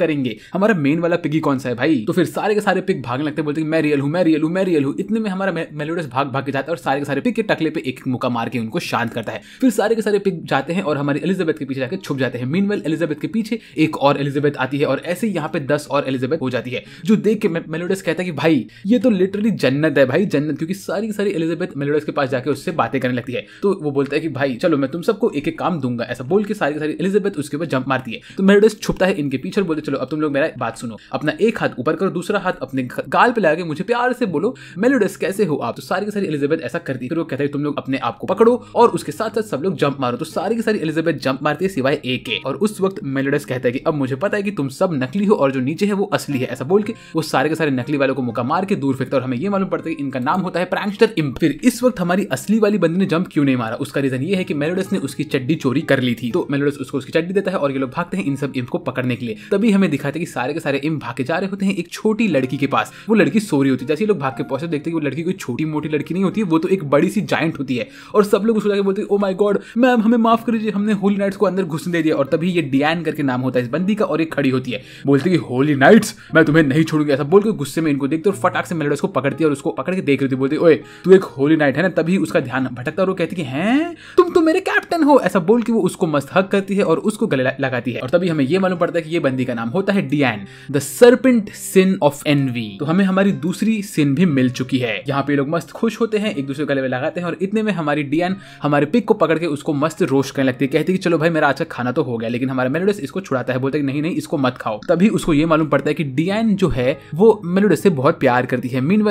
करेंगे हमारा मेन वाला पिगी कौन सा है भाई तो फिर सारे के सारे पिक भागने लगते हैं बोलते हैं मैं रियल हूँ मैं रियल हूँ मैं रियल हूँ इतने में हमारा मेलोडस भाग भाग के जाता है और सारे के सारे पिक के टकले पे एक मुका मार के उनको शांत करता है फिर सारे के सारे पिक जाते हैं और हमारी एलिजाबेथ के पीछे जाकर छुप जाते हैं मीन एलिजाबेथ के पीछे एक और एलिजाबेथ आती है और ऐसे यहाँ पे दस और एलिजाबेथ हो जाती है जो देख के मेलोडस कहता है कि भाई ये तो लिटरली जन्नत है भाई जन्नत क्योंकि सारी सारी एलिजाबेथ मेलोडस के पास जाकर जाके उससे बातें करने लगती है तो वो बोलता है कि भाई चलो मैं तुम सबको एक एक काम दूंगा ऐसा बोल के सारी सारी एलिजाबेथ उसके ऊपर जंप मारती है तो मेरोडस छुपता है इनके पीछे बोलते चलो अब तुम लोग मेरा बात सुनो अपना एक हाथ ऊपर करो दूसरा हाथ अपने गाल पे लगा के मुझे प्यार से बोलो मेलोडस कैसे हो आप तो सारी की सारी एलिजाबेथ ऐसा करती है फिर वो कहता है तुम लोग अपने आप को पकड़ो और उसके साथ साथ सब लोग जंप मारो तो सारी की सारी एलिजाबेथ जंप मारती है सिवाय एक के और उस वक्त मेलोडस कहता है कि अब मुझे पता है कि तुम सब नकली हो और जो नीचे है वो असली है ऐसा बोल के वो सारे के सारे नकली वालों को मुका मार के दूर फेंकता है और हमें ये मालूम पड़ता है कि इनका नाम होता है प्रैंगस्टर इम्प फिर इस वक्त हमारी असली वाली बंदी ने जंप क्यों नहीं मारा उसका रीजन ये है कि मेलोडस ने उसकी चड्डी चोरी कर ली थी तो मेलोडस उसको उसकी चड्डी देता है और ये लोग भागते हैं इन सब इम्प को पकड़ने के लिए तभी हमें दिखाते हैं कि सारे के सारे इम्प भागे जा रहे होते हैं एक छोटी लड़की के पास वो लड़की सो रही होती है जैसे लोग भाग के पहुंचे देखते हैं वो लड़की कोई छोटी मोटी लड़की नहीं होती वो तो एक बड़ी सी जाइंट होती है और सब लोग उसको जाकर बोलते हैं ओ माई गॉड मैम हमें माफ कर दीजिए हमने होली नाइट्स को अंदर घुसने दे दिया और तभी ये डियान करके नाम होता है इस बंदी का और एक खड़ी होती है बोलती है होली नाइट्स मैं तुम्हें नहीं छोड़ूंगी ऐसा बोलकर गुस्से में इनको देखते और फटाक से मेलोडस को पकड़ती है और उसको पकड़ के देख रही थी बोलती ओए तू एक होली नाइट है ना तभी भी उसका ध्यान भटकता और वो कहती है हैं तुम तो मेरे कैप्टन हो ऐसा बोल के वो उसको मस्त हक करती है और उसको गले लगाती है और तभी हमें ये मालूम पड़ता है कि ये बंदी का नाम होता है Diane the serpent sin of envy तो हमें हमारी दूसरी सिन भी मिल चुकी है यहाँ पे लोग मस्त खुश होते हैं एक दूसरे को गले में लगाते हैं और इतने में हमारी डियन हमारे पिक को पकड़ के उसको मस्त रोश करने लगती है कहती है कि चलो भाई मेरा अच्छा खाना तो हो गया लेकिन हमारा मेलोडस इसको छुड़ाता है बोलते नहीं नहीं इसको मत खाओ तभी उसको ये मालूम पड़ता है कि डियन जो है वो मेलोडस से बहुत प्यार करती है मीन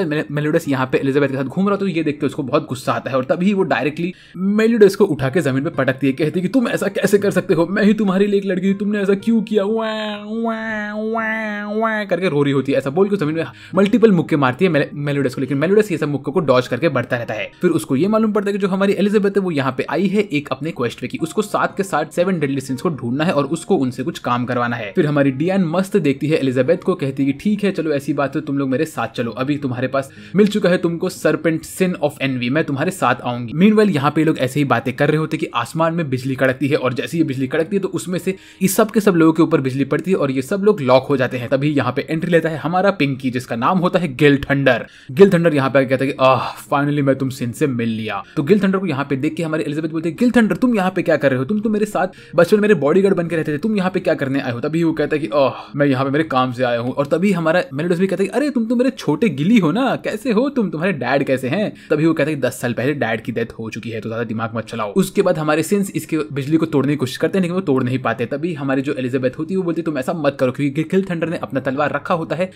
मेलोडस यहाँ पे एलिजाबेथ के साथ घूम रहा तो ये देखते उसको बहुत गुस्सा चाहता है और तभी वो डायरेक्टली मेलिडस को उठा के जमीन पे पटकती है कहती है कि तुम ऐसा कैसे कर सकते हो मैं ही तुम्हारी लिए एक लड़की थी तुमने ऐसा क्यों किया वै करके रो रही होती है ऐसा बोल के जमीन में मल्टीपल मुक्के मारती है मेलोडस को लेकिन मेलोडस ये सब मुक्के को डॉज करके बढ़ता रहता है फिर उसको ये मालूम पड़ता है कि जो हमारी एलिजाबेथ है वो यहाँ पे आई है एक अपने क्वेस्ट पे की उसको साथ के साथ सेवन डेडली सिंस को ढूंढना है और उसको उनसे कुछ काम करवाना है फिर हमारी डियान मस्त देखती है एलिजाबेथ को कहती है ठीक है चलो ऐसी बात है तुम लोग मेरे साथ चलो अभी तुम्हारे पास मिल चुका है तुमको सरपेंट सिन ऑफ एनवी मैं तुम्हारे तुम्हारे साथ आऊंगी मीन वेल यहाँ पे लोग ऐसे ही बातें कर रहे होते कि आसमान में बिजली कड़कती है और जैसे ही बिजली कड़कती है तो उसमें से इस सब के सब लोगों के ऊपर बिजली पड़ती है और ये सब लोग लॉक हो जाते हैं तभी यहाँ पे एंट्री लेता है हमारा पिंकी जिसका नाम होता है गिल थंडर गिल थंडर यहाँ पे कहता है कि आह फाइनली मैं तुम सिन से मिल लिया तो गिल थंडर को यहाँ पे देख के हमारे एलिजाबेथ बोलते हैं गिल थंडर तुम यहाँ पे क्या कर रहे हो तुम तो मेरे साथ बचपन मेरे बॉडी गार्ड बनकर रहते थे तुम यहाँ पे क्या करने आए हो तभी वो कहता है कि ओह मैं यहाँ पे मेरे काम से आया हूँ और तभी हमारा मेलोडस भी कहता है अरे तुम तो मेरे छोटे गिली हो ना कैसे हो तुम तुम्हारे डैड कैसे हैं तभी वो कहता है दस साल पहले डैड की डेथ हो चुकी है तो ज्यादा दिमाग मत चलाओ उसके बाद हमारे सिंस इसके बिजली को तोड़ने की कोशिश करते हैं लेकिन वो तोड़ नहीं पाते तभी हमारी जो एलिजाबेथ होती है वो बोलती तुम ऐसा मत करो क्योंकि किल थंडर ने अपना तलवार रखा होता है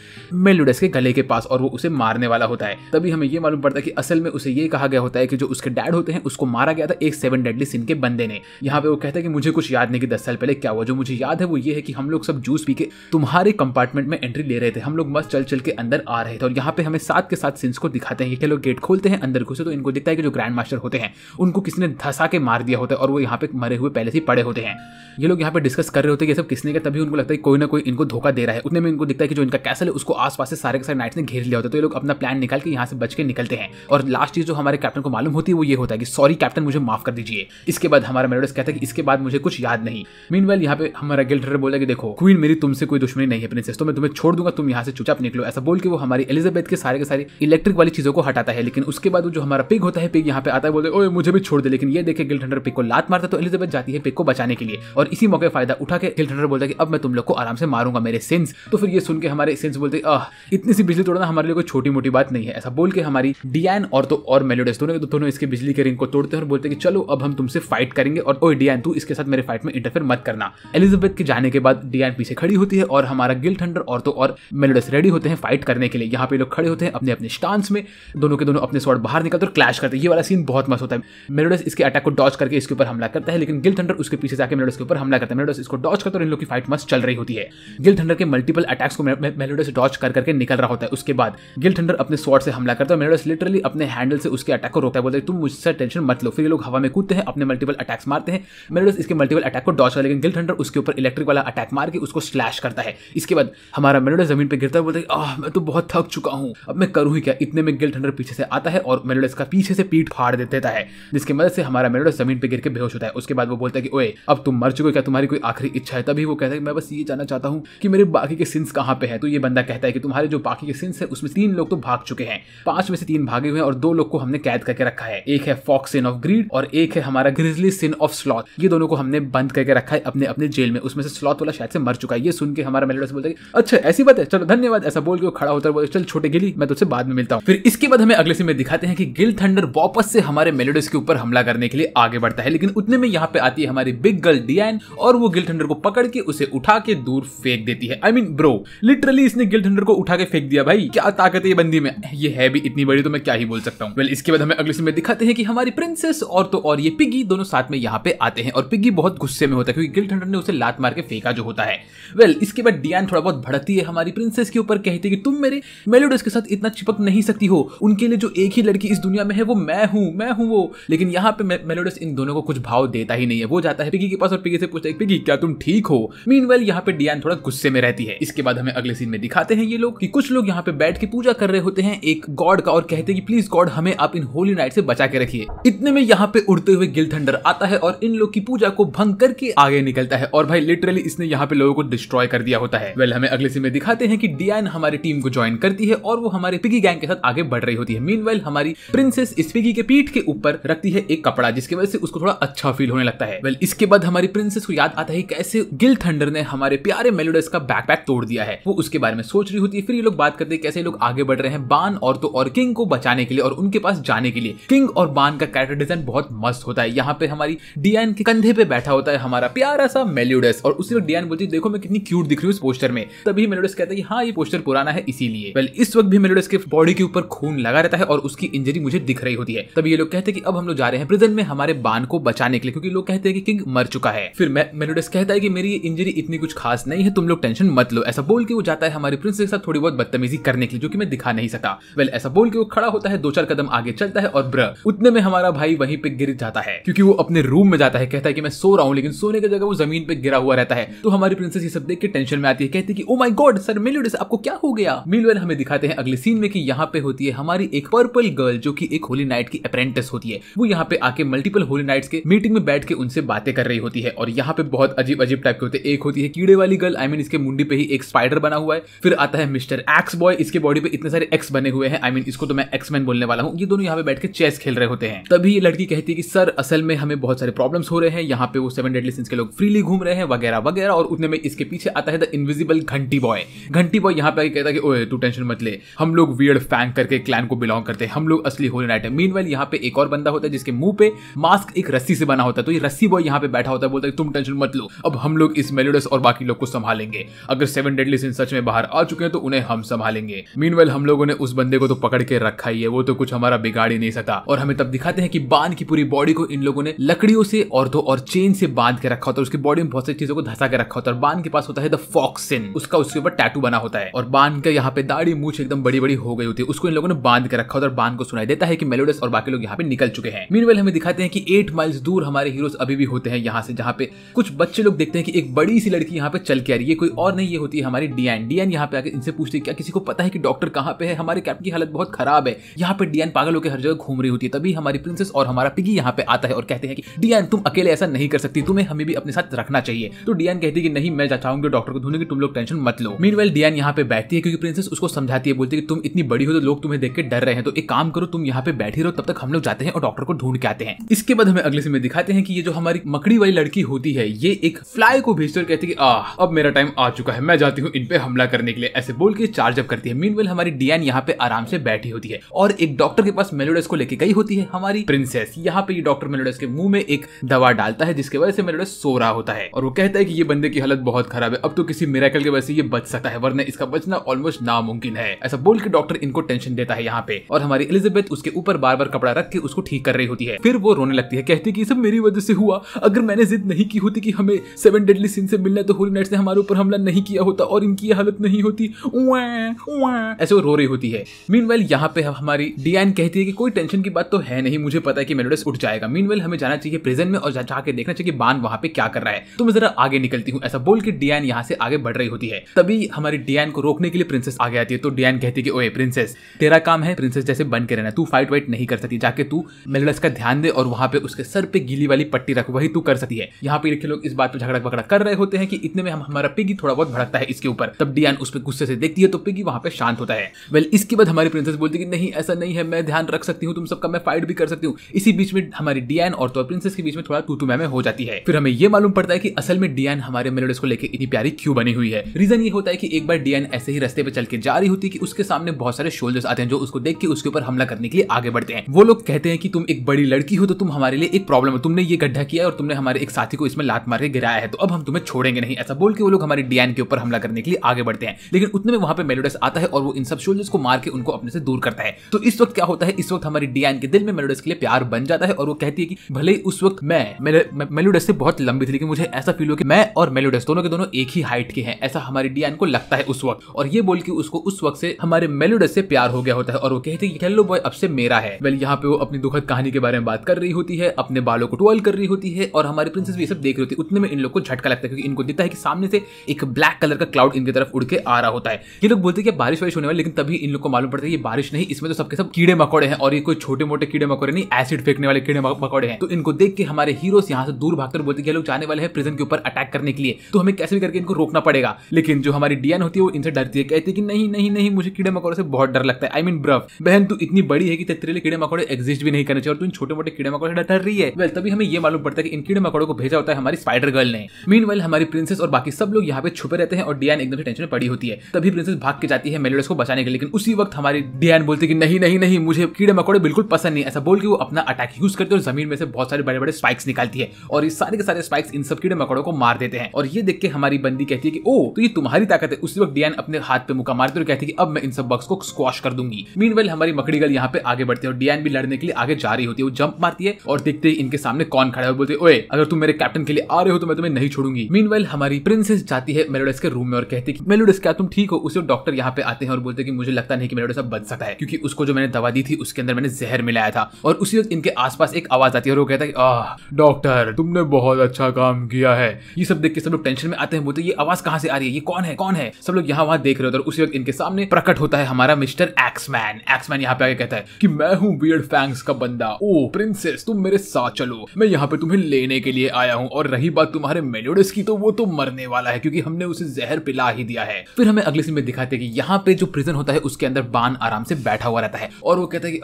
मेलुडस के गले के पास और वो उसे मारने वाला होता है तभी हमें ये मालूम पड़ता है कि असल में उसे ये कहा गया होता है कि जो उसके डैड होते हैं उसको मारा गया था एक सेवन डेडली सिन के बंदे ने यहाँ पे वो कहता है कि मुझे कुछ याद नहीं कि दस साल पहले क्या हुआ जो मुझे याद है वो ये है कि हम लोग सब जूस पी के तुम्हारे कंपार्टमेंट में एंट्री ले रहे थे हम लोग मस्त चल चल के अंदर आ रहे थे और यहाँ पे हमें साथ के साथ सिंस को दिखाते हैं कि लोग गेट खोलते हैं अंदर घुसे तो इनको दिखता लगता है कि जो ग्रैंड मास्टर होते हैं उनको किसी ने धसा के मार दिया होता है और वो यहाँ पे मरे हुए पहले से पड़े होते हैं ये लोग यहाँ पे डिस्कस कर रहे होते हैं ये सब किसने का तभी उनको लगता है कोई ना कोई इनको धोखा दे रहा है उतने में इनको दिखता है कि जो इनका कैसल है उसको आसपास से सारे के सारे नाइट्स ने घेर लिया होता है तो ये लोग अपना प्लान निकाल के यहाँ से बच के निकलते हैं और लास्ट चीज जो हमारे कैप्टन को मालूम होती है वो ये होता है कि सॉरी कैप्टन मुझे माफ कर दीजिए इसके बाद हमारा मेरोडस कहता है कि इसके बाद मुझे कुछ याद नहीं मीन वेल यहाँ पे हमारा गिल्ड बोला कि देखो क्वीन मेरी तुमसे कोई दुश्मनी नहीं है प्रिंसेस तो मैं तुम्हें छोड़ दूंगा तुम यहाँ से चुपचाप निकलो ऐसा बोल के वो हमारी एलिजाबेथ के सारे के सारे इलेक्ट्रिक वाली चीजों को हटाता है लेकिन उसके बाद जो हमारा पिग होता है आता है पिक यहाँ पे आता है बोलते ओए मुझे भी छोड़ दे लेकिन ये देखे गिल्ड हंटर पिक को लात मारता है तो एलिजाबेथ जाती है पिक को बचाने के लिए और इसी मौके फायदा उठा के गिल्ड हंटर बोलता है कि अब मैं तुम लोग को आराम से मारूंगा मेरे सेंस तो फिर ये सुनकर हमारे सेंस बोलते आह इतनी सी बिजली तोड़ना हमारे लिए कोई छोटी मोटी बात नहीं है ऐसा बोल के हमारी डियान और तो और मेलोडेस दोनों दोनों इसके बिजली के रिंग को तोड़ते हैं और बोलते हैं कि चलो अब हम तुमसे फाइट करेंगे और ओए डियान तू इसके साथ मेरे फाइट में इंटरफेयर मत करना एलिजाबेथ के जाने के बाद डियान पीछे खड़ी होती है और हमारा गिल थंडर और तो और मेलोडेस रेडी होते हैं फाइट करने के लिए यहाँ पे लोग खड़े होते हैं अपने अपने स्टांस में दोनों के दोनों अपने स्वॉर्ड बाहर निकलते और क्लैश कर करते हैं ये वाला सीन बहुत मस्त होता है मेरोडस इसके अटैक को डॉच करके इसके ऊपर हमला करता है लेकिन गिल थंडर उसके पीछे जाकर मेरोडस के ऊपर हमला करता है मेरोडस इसको डॉच करता है और इन लोग की फाइट मस्त चल रही होती है गिल थंडर के मल्टीपल अटैक्स को मेरोडस डॉच कर करके निकल रहा होता है उसके बाद गिल थंडर अपने स्वॉर्ड से हमला करता है मेरोडस लिटरली अपने हैंडल से उसके अटैक को रोकता है बोलता है तुम मुझसे टेंशन मत लो फिर ये लोग हवा में कूदते हैं अपने मल्टीपल अटैक्स मारते हैं मेरोडस इसके मल्टीपल अटैक को डॉच कर लेकिन गिल थंडर उसके ऊपर इलेक्ट्रिक वाला अटैक मार के उसको स्लैश करता है इसके बाद हमारा मेरोडस जमीन पर गिरता है बोलता है मैं तो बहुत थक चुका हूं अब मैं करूं ही क्या इतने में गिल थंडर पीछे से आता है और मेरोडस का पीछे से पीठ फाड़ देता है जिसकी मदद से हमारा मेरोडो जमीन पर गिर के बेहोश होता है उसके बाद वो बोलता है कि ओए अब तुम मर चुके क्या तुम्हारी कोई आखिरी इच्छा है तभी वो कहता है मैं बस ये जानना चाहता हूँ कि मेरे बाकी के सिंस कहाँ पे है तो ये बंदा कहता है कि तुम्हारे जो बाकी के सिंस है उसमें तीन लोग तो भाग चुके हैं पांच में से तीन भागे हुए हैं और दो लोग को हमने कैद करके रखा है एक है फॉक्स सिन ऑफ ग्रीड और एक है हमारा ग्रिजली सिन ऑफ स्लॉथ ये दोनों को हमने बंद करके रखा है अपने अपने जेल में उसमें से स्लॉथ वाला शायद से मर चुका है ये सुन के हमारा मेलोडस बोलता है अच्छा ऐसी बात है चलो धन्यवाद ऐसा बोल के खड़ा होता है चल छोटे गिली मैं तुझसे बाद में मिलता हूँ फिर इसके बाद हमें अगले से में दिखाते हैं कि गिल थंडर अलेक्जेंडर वापस से हमारे मेलोडस के ऊपर हमला करने के लिए आगे बढ़ता है लेकिन उतने में यहाँ पे आती है हमारी बिग गर्ल डियान और वो गिल्ड हंडर को पकड़ के उसे उठा के दूर फेंक देती है आई मीन ब्रो लिटरली इसने गिल्ड हंडर को उठा के फेंक दिया भाई क्या ताकत है ये बंदी में ये है भी इतनी बड़ी तो मैं क्या ही बोल सकता हूँ वेल well, इसके बाद हमें अगले समय दिखाते हैं कि हमारी प्रिंसेस और तो और ये पिगी दोनों साथ में यहाँ पे आते हैं और पिगी बहुत गुस्से में होता है क्योंकि गिल्ड हंडर ने उसे लात मार के फेंका जो होता है वेल well, इसके बाद डियान थोड़ा बहुत भड़कती है हमारी प्रिंसेस के ऊपर कहती है कि तुम मेरे मेलोडस के साथ इतना चिपक नहीं सकती हो उनके लिए जो एक ही लड़की इस दुनिया में है वो मैं हूं मैं हूं वो लेकिन यहाँ पे मेलोडस इन दोनों को कुछ भाव देता ही नहीं है वो जाता है पिगी के पास और पिगी से पूछता है पिगी क्या तुम ठीक हो मीन वेल यहाँ पे डियान थोड़ा गुस्से में रहती है इसके बाद हमें अगले सीन में दिखाते हैं ये लोग कि कुछ लोग यहाँ पे बैठ के पूजा कर रहे होते हैं एक गॉड का और कहते हैं कि प्लीज गॉड हमें आप इन होली नाइट से बचा के रखिए इतने में यहाँ पे उड़ते हुए गिल थंडर आता है और इन लोग की पूजा को भंग करके आगे निकलता है और भाई लिटरली इसने यहाँ पे लोगों को डिस्ट्रॉय कर दिया होता है वेल हमें अगले सीन में दिखाते हैं कि डियान हमारी टीम को ज्वाइन करती है और वो हमारे पिगी गैंग के साथ आगे बढ़ रही होती है मीन हमारी प्रिंसेस स्पिगी के पीठ के ऊपर रखती है एक कपड़ा जिसकी वजह से उसको थोड़ा अच्छा फील होने लगता है वेल इसके बाद हमारी प्रिंसेस को याद आता है कैसे गिल थंडर ने हमारे प्यारे मेलोडस का बैकपैक तोड़ दिया है वो उसके बारे में सोच रही होती है फिर ये लोग बात करते हैं कैसे लोग आगे बढ़ रहे हैं बान और तो और किंग को बचाने के लिए और उनके पास जाने के लिए किंग और बान का कैरेक्टर डिजाइन बहुत मस्त होता है यहाँ पे हमारी डीएन के कंधे पे बैठा होता है हमारा प्यारा सा मेल्यूडस और उसी वक्त डीएन बोलती है देखो मैं कितनी क्यूट दिख रही हूँ इस पोस्टर में तभी मेलोडस कहता है कि हाँ ये पोस्टर पुराना है इसीलिए वेल इस वक्त भी मेलोडस के बॉडी के ऊपर खून लगा रहता है और उसकी इंजरी मुझे दिख रही रही होती है तब ये लोग कहते हैं कि अब हम लोग जा रहे हैं प्रिजन में हमारे बान को बचाने के लिए क्योंकि लोग कहते हैं कि किंग मर चुका है फिर मेनोडस कहता है कि मेरी इंजरी इतनी कुछ खास नहीं है तुम लोग टेंशन मत लो ऐसा बोल के वो जाता है हमारे प्रिंस के साथ थोड़ी बहुत बदतमीजी करने के लिए जो कि मैं दिखा नहीं सका वेल ऐसा बोल के वो खड़ा होता है दो चार कदम आगे चलता है और ब्र उतने में हमारा भाई वहीं पे गिर जाता है क्योंकि वो अपने रूम में जाता है कहता है कि मैं सो रहा हूँ लेकिन सोने की जगह वो जमीन पे गिरा हुआ रहता है तो हमारी प्रिंसेस ये सब देख के टेंशन में आती है कहती है कि oh my god sir Meliodas आपको क्या हो गया मिलवेल हमें दिखाते हैं अगले सीन में कि यहाँ पे होती है हमारी एक पर्पल गर्ल जो की एक होली नाइट की अप्रेंटिस होती है वो यहाँ पे आके मल्टीपल होली नाइट्स के मीटिंग में बैठ के उनसे बातें कर रही होती है और यहाँ पे बहुत अजीब अजीब टाइप के होते हैं एक होती है कीड़े वाली गर्ल आई मीन इसके मुंडी पे ही एक स्पाइडर बना हुआ है फिर आता है मिस्टर एक्स बॉय इसके बॉडी पे इतने सारे एक्स बने हुए हैं आई मीन इसको तो मैं एक्स मैन बोलने वाला हूँ ये दोनों यहाँ पे बैठ के चेस खेल रहे होते हैं तभी ये लड़की कहती है कि सर असल में हमें बहुत सारे प्रॉब्लम हो रहे हैं यहाँ पे वो सेवन डेडली सिंस के लोग फ्रीली घूम रहे हैं वगैरह वगैरह और उतने में इसके पीछे आता है द इनविजिबल घंटी बॉय घंटी बॉय यहाँ पे कहता है कि ओए तू टेंशन मत ले हम लोग वियर्ड फैंक करके क्लैन को बिलोंग करते हैं हम लोग असली होली नाइट है मीन वेल यहाँ पे एक और बंदा होता है जिसके मुंह पे मास्क एक रस्सी से बना होता है तो ये रस्सी बॉय यहाँ पे बैठा होता है बोलता है तुम टेंशन मत लो अब हम लोग इस मेलोडस और बाकी लोग को संभालेंगे अगर सेवन डेडली सिंह सच में बाहर आ चुके हैं तो उन्हें हम संभालेंगे मीन वेल हम लोगों ने उस बंदे को तो पकड़ के रखा ही है वो तो कुछ हमारा बिगाड़ ही नहीं सकता और हमें तब दिखाते हैं कि बांध की पूरी बॉडी को इन लोगों ने लकड़ियों से और दो और चेन से बांध के रखा होता है उसकी बॉडी में बहुत सारी चीजों को धसा के रखा होता है और बांध के पास होता है द फॉक्सिन उसका उसके ऊपर टैटू बना होता है और बांध का यहाँ पे दाढ़ी मूछ एकदम बड़ी बड़ी हो गई होती है उसको इन लोगों ने बांध के रखा होता है और बांध को सुनाई देता है कि मेलोडस और बाकी लोग यहाँ पे निकल चुके हैं मीनवेल हमें दिखाते हैं कि एट माइल्स दूर हमारे हीरोज अभी भी होते हैं यहाँ से जहाँ पे कुछ बच्चे लोग देखते हैं कि एक बड़ी सी लड़की यहाँ पे चल के आ रही है कोई और नहीं ये होती है हमारी डी एन यहाँ पे आके इनसे पूछती है क्या किसी को पता है कि डॉक्टर कहाँ पे है हमारे कैप्टन की हालत बहुत खराब है यहाँ पे डीएन पागल होकर हर जगह घूम रही होती है तभी हमारी प्रिंसेस और हमारा पिगी यहाँ पे आता है और कहते हैं कि डीएन तुम अकेले ऐसा नहीं कर सकती तुम्हें हमें भी अपने साथ रखना चाहिए तो डीएन कहती है कि नहीं मैं चाहूंगी डॉक्टर को की तुम लोग टेंशन मत लो मीन वेल यहाँ पे बैठती है क्योंकि प्रिंसेस उसको समझाती है बोलती है कि तुम इतनी बड़ी हो तो लोग तुम्हें देख के डर रहे हैं तो एक काम करो तुम यहाँ पे बैठ ही रहो तब तक हम लोग जाते हैं और डॉक्टर को ढूंढ के आते हैं इसके बाद हमें अगले समय दिखाते हैं कि ये जो हमारी मकड़ी वाली लड़की होती है ये एक फ्लाई को भेजकर कहती है कि आ अब मेरा टाइम आ चुका है मैं जाती हूँ इन पे हमला करने के लिए ऐसे बोल के चार्जअप करती है मीन हमारी डीएन यहाँ पे आराम से बैठी होती है और एक डॉक्टर के पास मेलोडस को लेके गई होती है हमारी प्रिंसेस यहाँ पे डॉक्टर मेलोडस के मुंह में एक दवा डालता है जिसके वजह से मेलोडस सो रहा होता है और वो कहता है कि ये बंदे की हालत बहुत खराब है अब तो किसी मेरा के वजह से ये बच सकता है वरना इसका बचना ऑलमोस्ट नामुमकिन है ऐसा बोल के डॉक्टर इनको टेंशन देता है यहाँ पे और हमारी एलिजाबेथ उसके ऊपर ऊपर बार बार कपड़ा रख के उसको ठीक कर रही होती है फिर वो रोने लगती है कहती है कि सब मेरी वजह से हुआ अगर मैंने जिद नहीं की होती कि हमें सेवन डेडली सीन से मिलना तो होली नाइट ने हमारे ऊपर हमला नहीं किया होता और इनकी हालत नहीं होती ऐसे वो रो रही होती है मीन वेल यहाँ पे हमारी डियान कहती है कि कोई टेंशन की बात तो है नहीं मुझे पता है कि मेलोडस उठ जाएगा मीन वेल हमें जाना चाहिए प्रेजेंट में और जाके देखना चाहिए बान वहाँ पे क्या कर रहा है तो मैं जरा आगे निकलती हूँ ऐसा बोल के डीएन यहाँ से आगे बढ़ रही होती है तभी हमारी डीएन को रोकने के लिए प्रिंसेस आगे आती है तो डीएन कहती है कि ओए प्रिंसेस तेरा काम है प्रिंसेस जैसे बन के रहना तू फाइट वेट नहीं कर सकती जाके तू मेलडस का ध्यान दे और वहां पे उसके सर पे गीली वाली पट्टी रख वही तू कर सकती है यहाँ पे लिखे लोग इस बात पर झगड़क पकड़ा कर रहे होते हैं कि इतने में हम हमारा पिगी थोड़ा बहुत भड़कता है इसके ऊपर तब डियान उस पर गुस्से से देखती है तो पिगी वहां पे शांत होता है वेल इसके बाद हमारी प्रिंसेस बोलती है कि नहीं ऐसा नहीं है मैं ध्यान रख सकती हूँ तुम सबका मैं फाइट भी कर सकती हूँ इसी बीच में हमारी डियान और तो प्रिंसेस के बीच में थोड़ा तू मैमे हो जाती है फिर हमें ये मालूम पड़ता है कि असल में डियान हमारे मेलोडस को लेकर इतनी प्यारी क्यों बनी हुई है रीजन ये होता है कि एक बार डियान ऐसे ही रस्ते पर चल के जा रही होती है कि उसके सामने बहुत सारे शोल्डर्स आते हैं जो उसको देख के उसके ऊपर हमला करने के लिए आगे आगे बढ़ते हैं वो लोग कहते हैं कि तुम एक बड़ी लड़की हो तो तुम हमारे लिए एक प्रॉब्लम हो तुमने ये गड्ढा किया और तुमने हमारे एक साथी को इसमें लात मार के गिराया है तो अब हम तुम्हें छोड़ेंगे नहीं ऐसा बोल के वो लोग हमारे डीएन के ऊपर हमला करने के लिए आगे बढ़ते हैं लेकिन उतने में वहां पर मेलोडस आता है और वो इन सब सोल्जर्स को मार के उनको अपने से दूर करता है तो इस वक्त क्या होता है इस वक्त हमारी डीएन के दिल में मेलोडस के लिए प्यार बन जाता है और वो कहती है कि भले ही उस वक्त मैं मेलोडस से बहुत लंबी थी लेकिन मुझे ऐसा फील हो कि मैं और मेलोडस दोनों के दोनों एक ही हाइट के हैं ऐसा हमारी डीएन को लगता है उस वक्त और ये बोल के उसको उस वक्त से हमारे मेलोडस से प्यार हो गया होता है और वो कहती है कि हेलो बॉय अब से मेरा क्या है वेल यहाँ पे वो अपनी दुखद कहानी के बारे में बात कर रही होती है अपने बालों को ट्वेल कर रही होती है और हमारी प्रिंसेस भी सब देख रही होती है उतने में इन लोग को झटका लगता है क्योंकि इनको दिखता है कि सामने से एक ब्लैक कलर का क्लाउड इनकी तरफ उड़ के आ रहा होता है ये लोग बोलते हैं कि बारिश वारिश होने वाली लेकिन तभी इन लोग को मालूम पड़ता है ये बारिश नहीं इसमें तो सबके सब कीड़े मकोड़े हैं और ये कोई छोटे मोटे कीड़े मकोड़े नहीं एसिड फेंकने वाले कीड़े मकोड़े हैं तो इनको देख के हमारे हीरोज यहाँ से दूर भागकर बोलते हैं लोग जाने वाले हैं प्रिजन के ऊपर अटैक करने के लिए तो हमें कैसे भी करके इनको रोकना पड़ेगा लेकिन जो हमारी डीएन होती है वो इनसे डरती है कहती है कि नहीं नहीं नहीं मुझे कीड़े मकोड़े से बहुत डर लगता है आई मीन ब्रफ बहन तू इतनी बड़ी है कि लिटरली कीड़े मकोड़े एग्जिस्ट भी नहीं करने चाहिए और तुम छोटे मोटे कीड़े मकोड़े डर रही है वेल तभी हमें ये मालूम पड़ता है कि इन कीड़े मकोड़ों को भेजा होता है हमारी स्पाइडर गर्ल ने मीन हमारी प्रिंसेस और बाकी सब लोग यहाँ पे छुपे रहते हैं और डियान एकदम से टेंशन में पड़ी होती है तभी प्रिंसेस भाग के जाती है मेलोडस को बचाने के लेकिन उसी वक्त हमारी डियान बोलती है कि नहीं नहीं नहीं मुझे कीड़े मकोड़े बिल्कुल पसंद नहीं ऐसा बोल के वो अपना अटैक यूज करते और जमीन में से बहुत सारे बड़े बड़े स्पाइक्स निकालती है और इस सारे के सारे स्पाइक्स इन सब कीड़े मकोड़ों को मार देते हैं और ये देख के हमारी बंदी कहती है कि ओ तो ये तुम्हारी ताकत है उसी वक्त डियान अपने हाथ पे मुका मारती है और कहती है कि अब मैं इन सब बक्स को स्क्वाश कर दूंगी मीन हमारी मकड़ी गल यहाँ पे आगे बढ़ पड़ती है और डीएन भी लड़ने के लिए आगे जा रही होती है वो जंप मारती है और देखते ही इनके सामने कौन खड़ा है बोलते ओए अगर तुम मेरे कैप्टन के लिए आ रहे हो तो मैं तुम्हें नहीं छोड़ूंगी मीन हमारी प्रिंसेस जाती है मेलोडस के रूम में और कहती है मेलोडस क्या तुम ठीक हो उसे डॉक्टर यहाँ पे आते हैं और बोलते कि मुझे लगता नहीं कि मेलोडस अब बच सकता है क्योंकि उसको जो मैंने दवा दी थी उसके अंदर मैंने जहर मिलाया था और उसी वक्त इनके आसपास एक आवाज आती है और वो कहता है आह डॉक्टर तुमने बहुत अच्छा काम किया है ये सब देख के सब लोग टेंशन में आते हैं बोलते ये आवाज कहाँ से आ रही है ये कौन है कौन है सब लोग यहाँ वहाँ देख रहे होते हैं उसी वक्त इनके सामने प्रकट होता है हमारा मिस्टर एक्समैन एक्समैन यहाँ पे आगे कहता है कि मैं मैं हूँ वियर्ड फैंग्स का बंदा ओ प्रिंसेस तुम मेरे साथ चलो मैं यहाँ पे तुम्हें लेने के लिए आया हूँ और रही बात तुम्हारे मेलोडिस की तो वो तो मरने वाला है क्योंकि हमने उसे जहर पिला ही दिया है फिर हमें अगले सीन में दिखाते हैं कि यहाँ पे जो प्रिजन होता है उसके अंदर बान आराम से बैठा हुआ रहता है और वो कहता है कि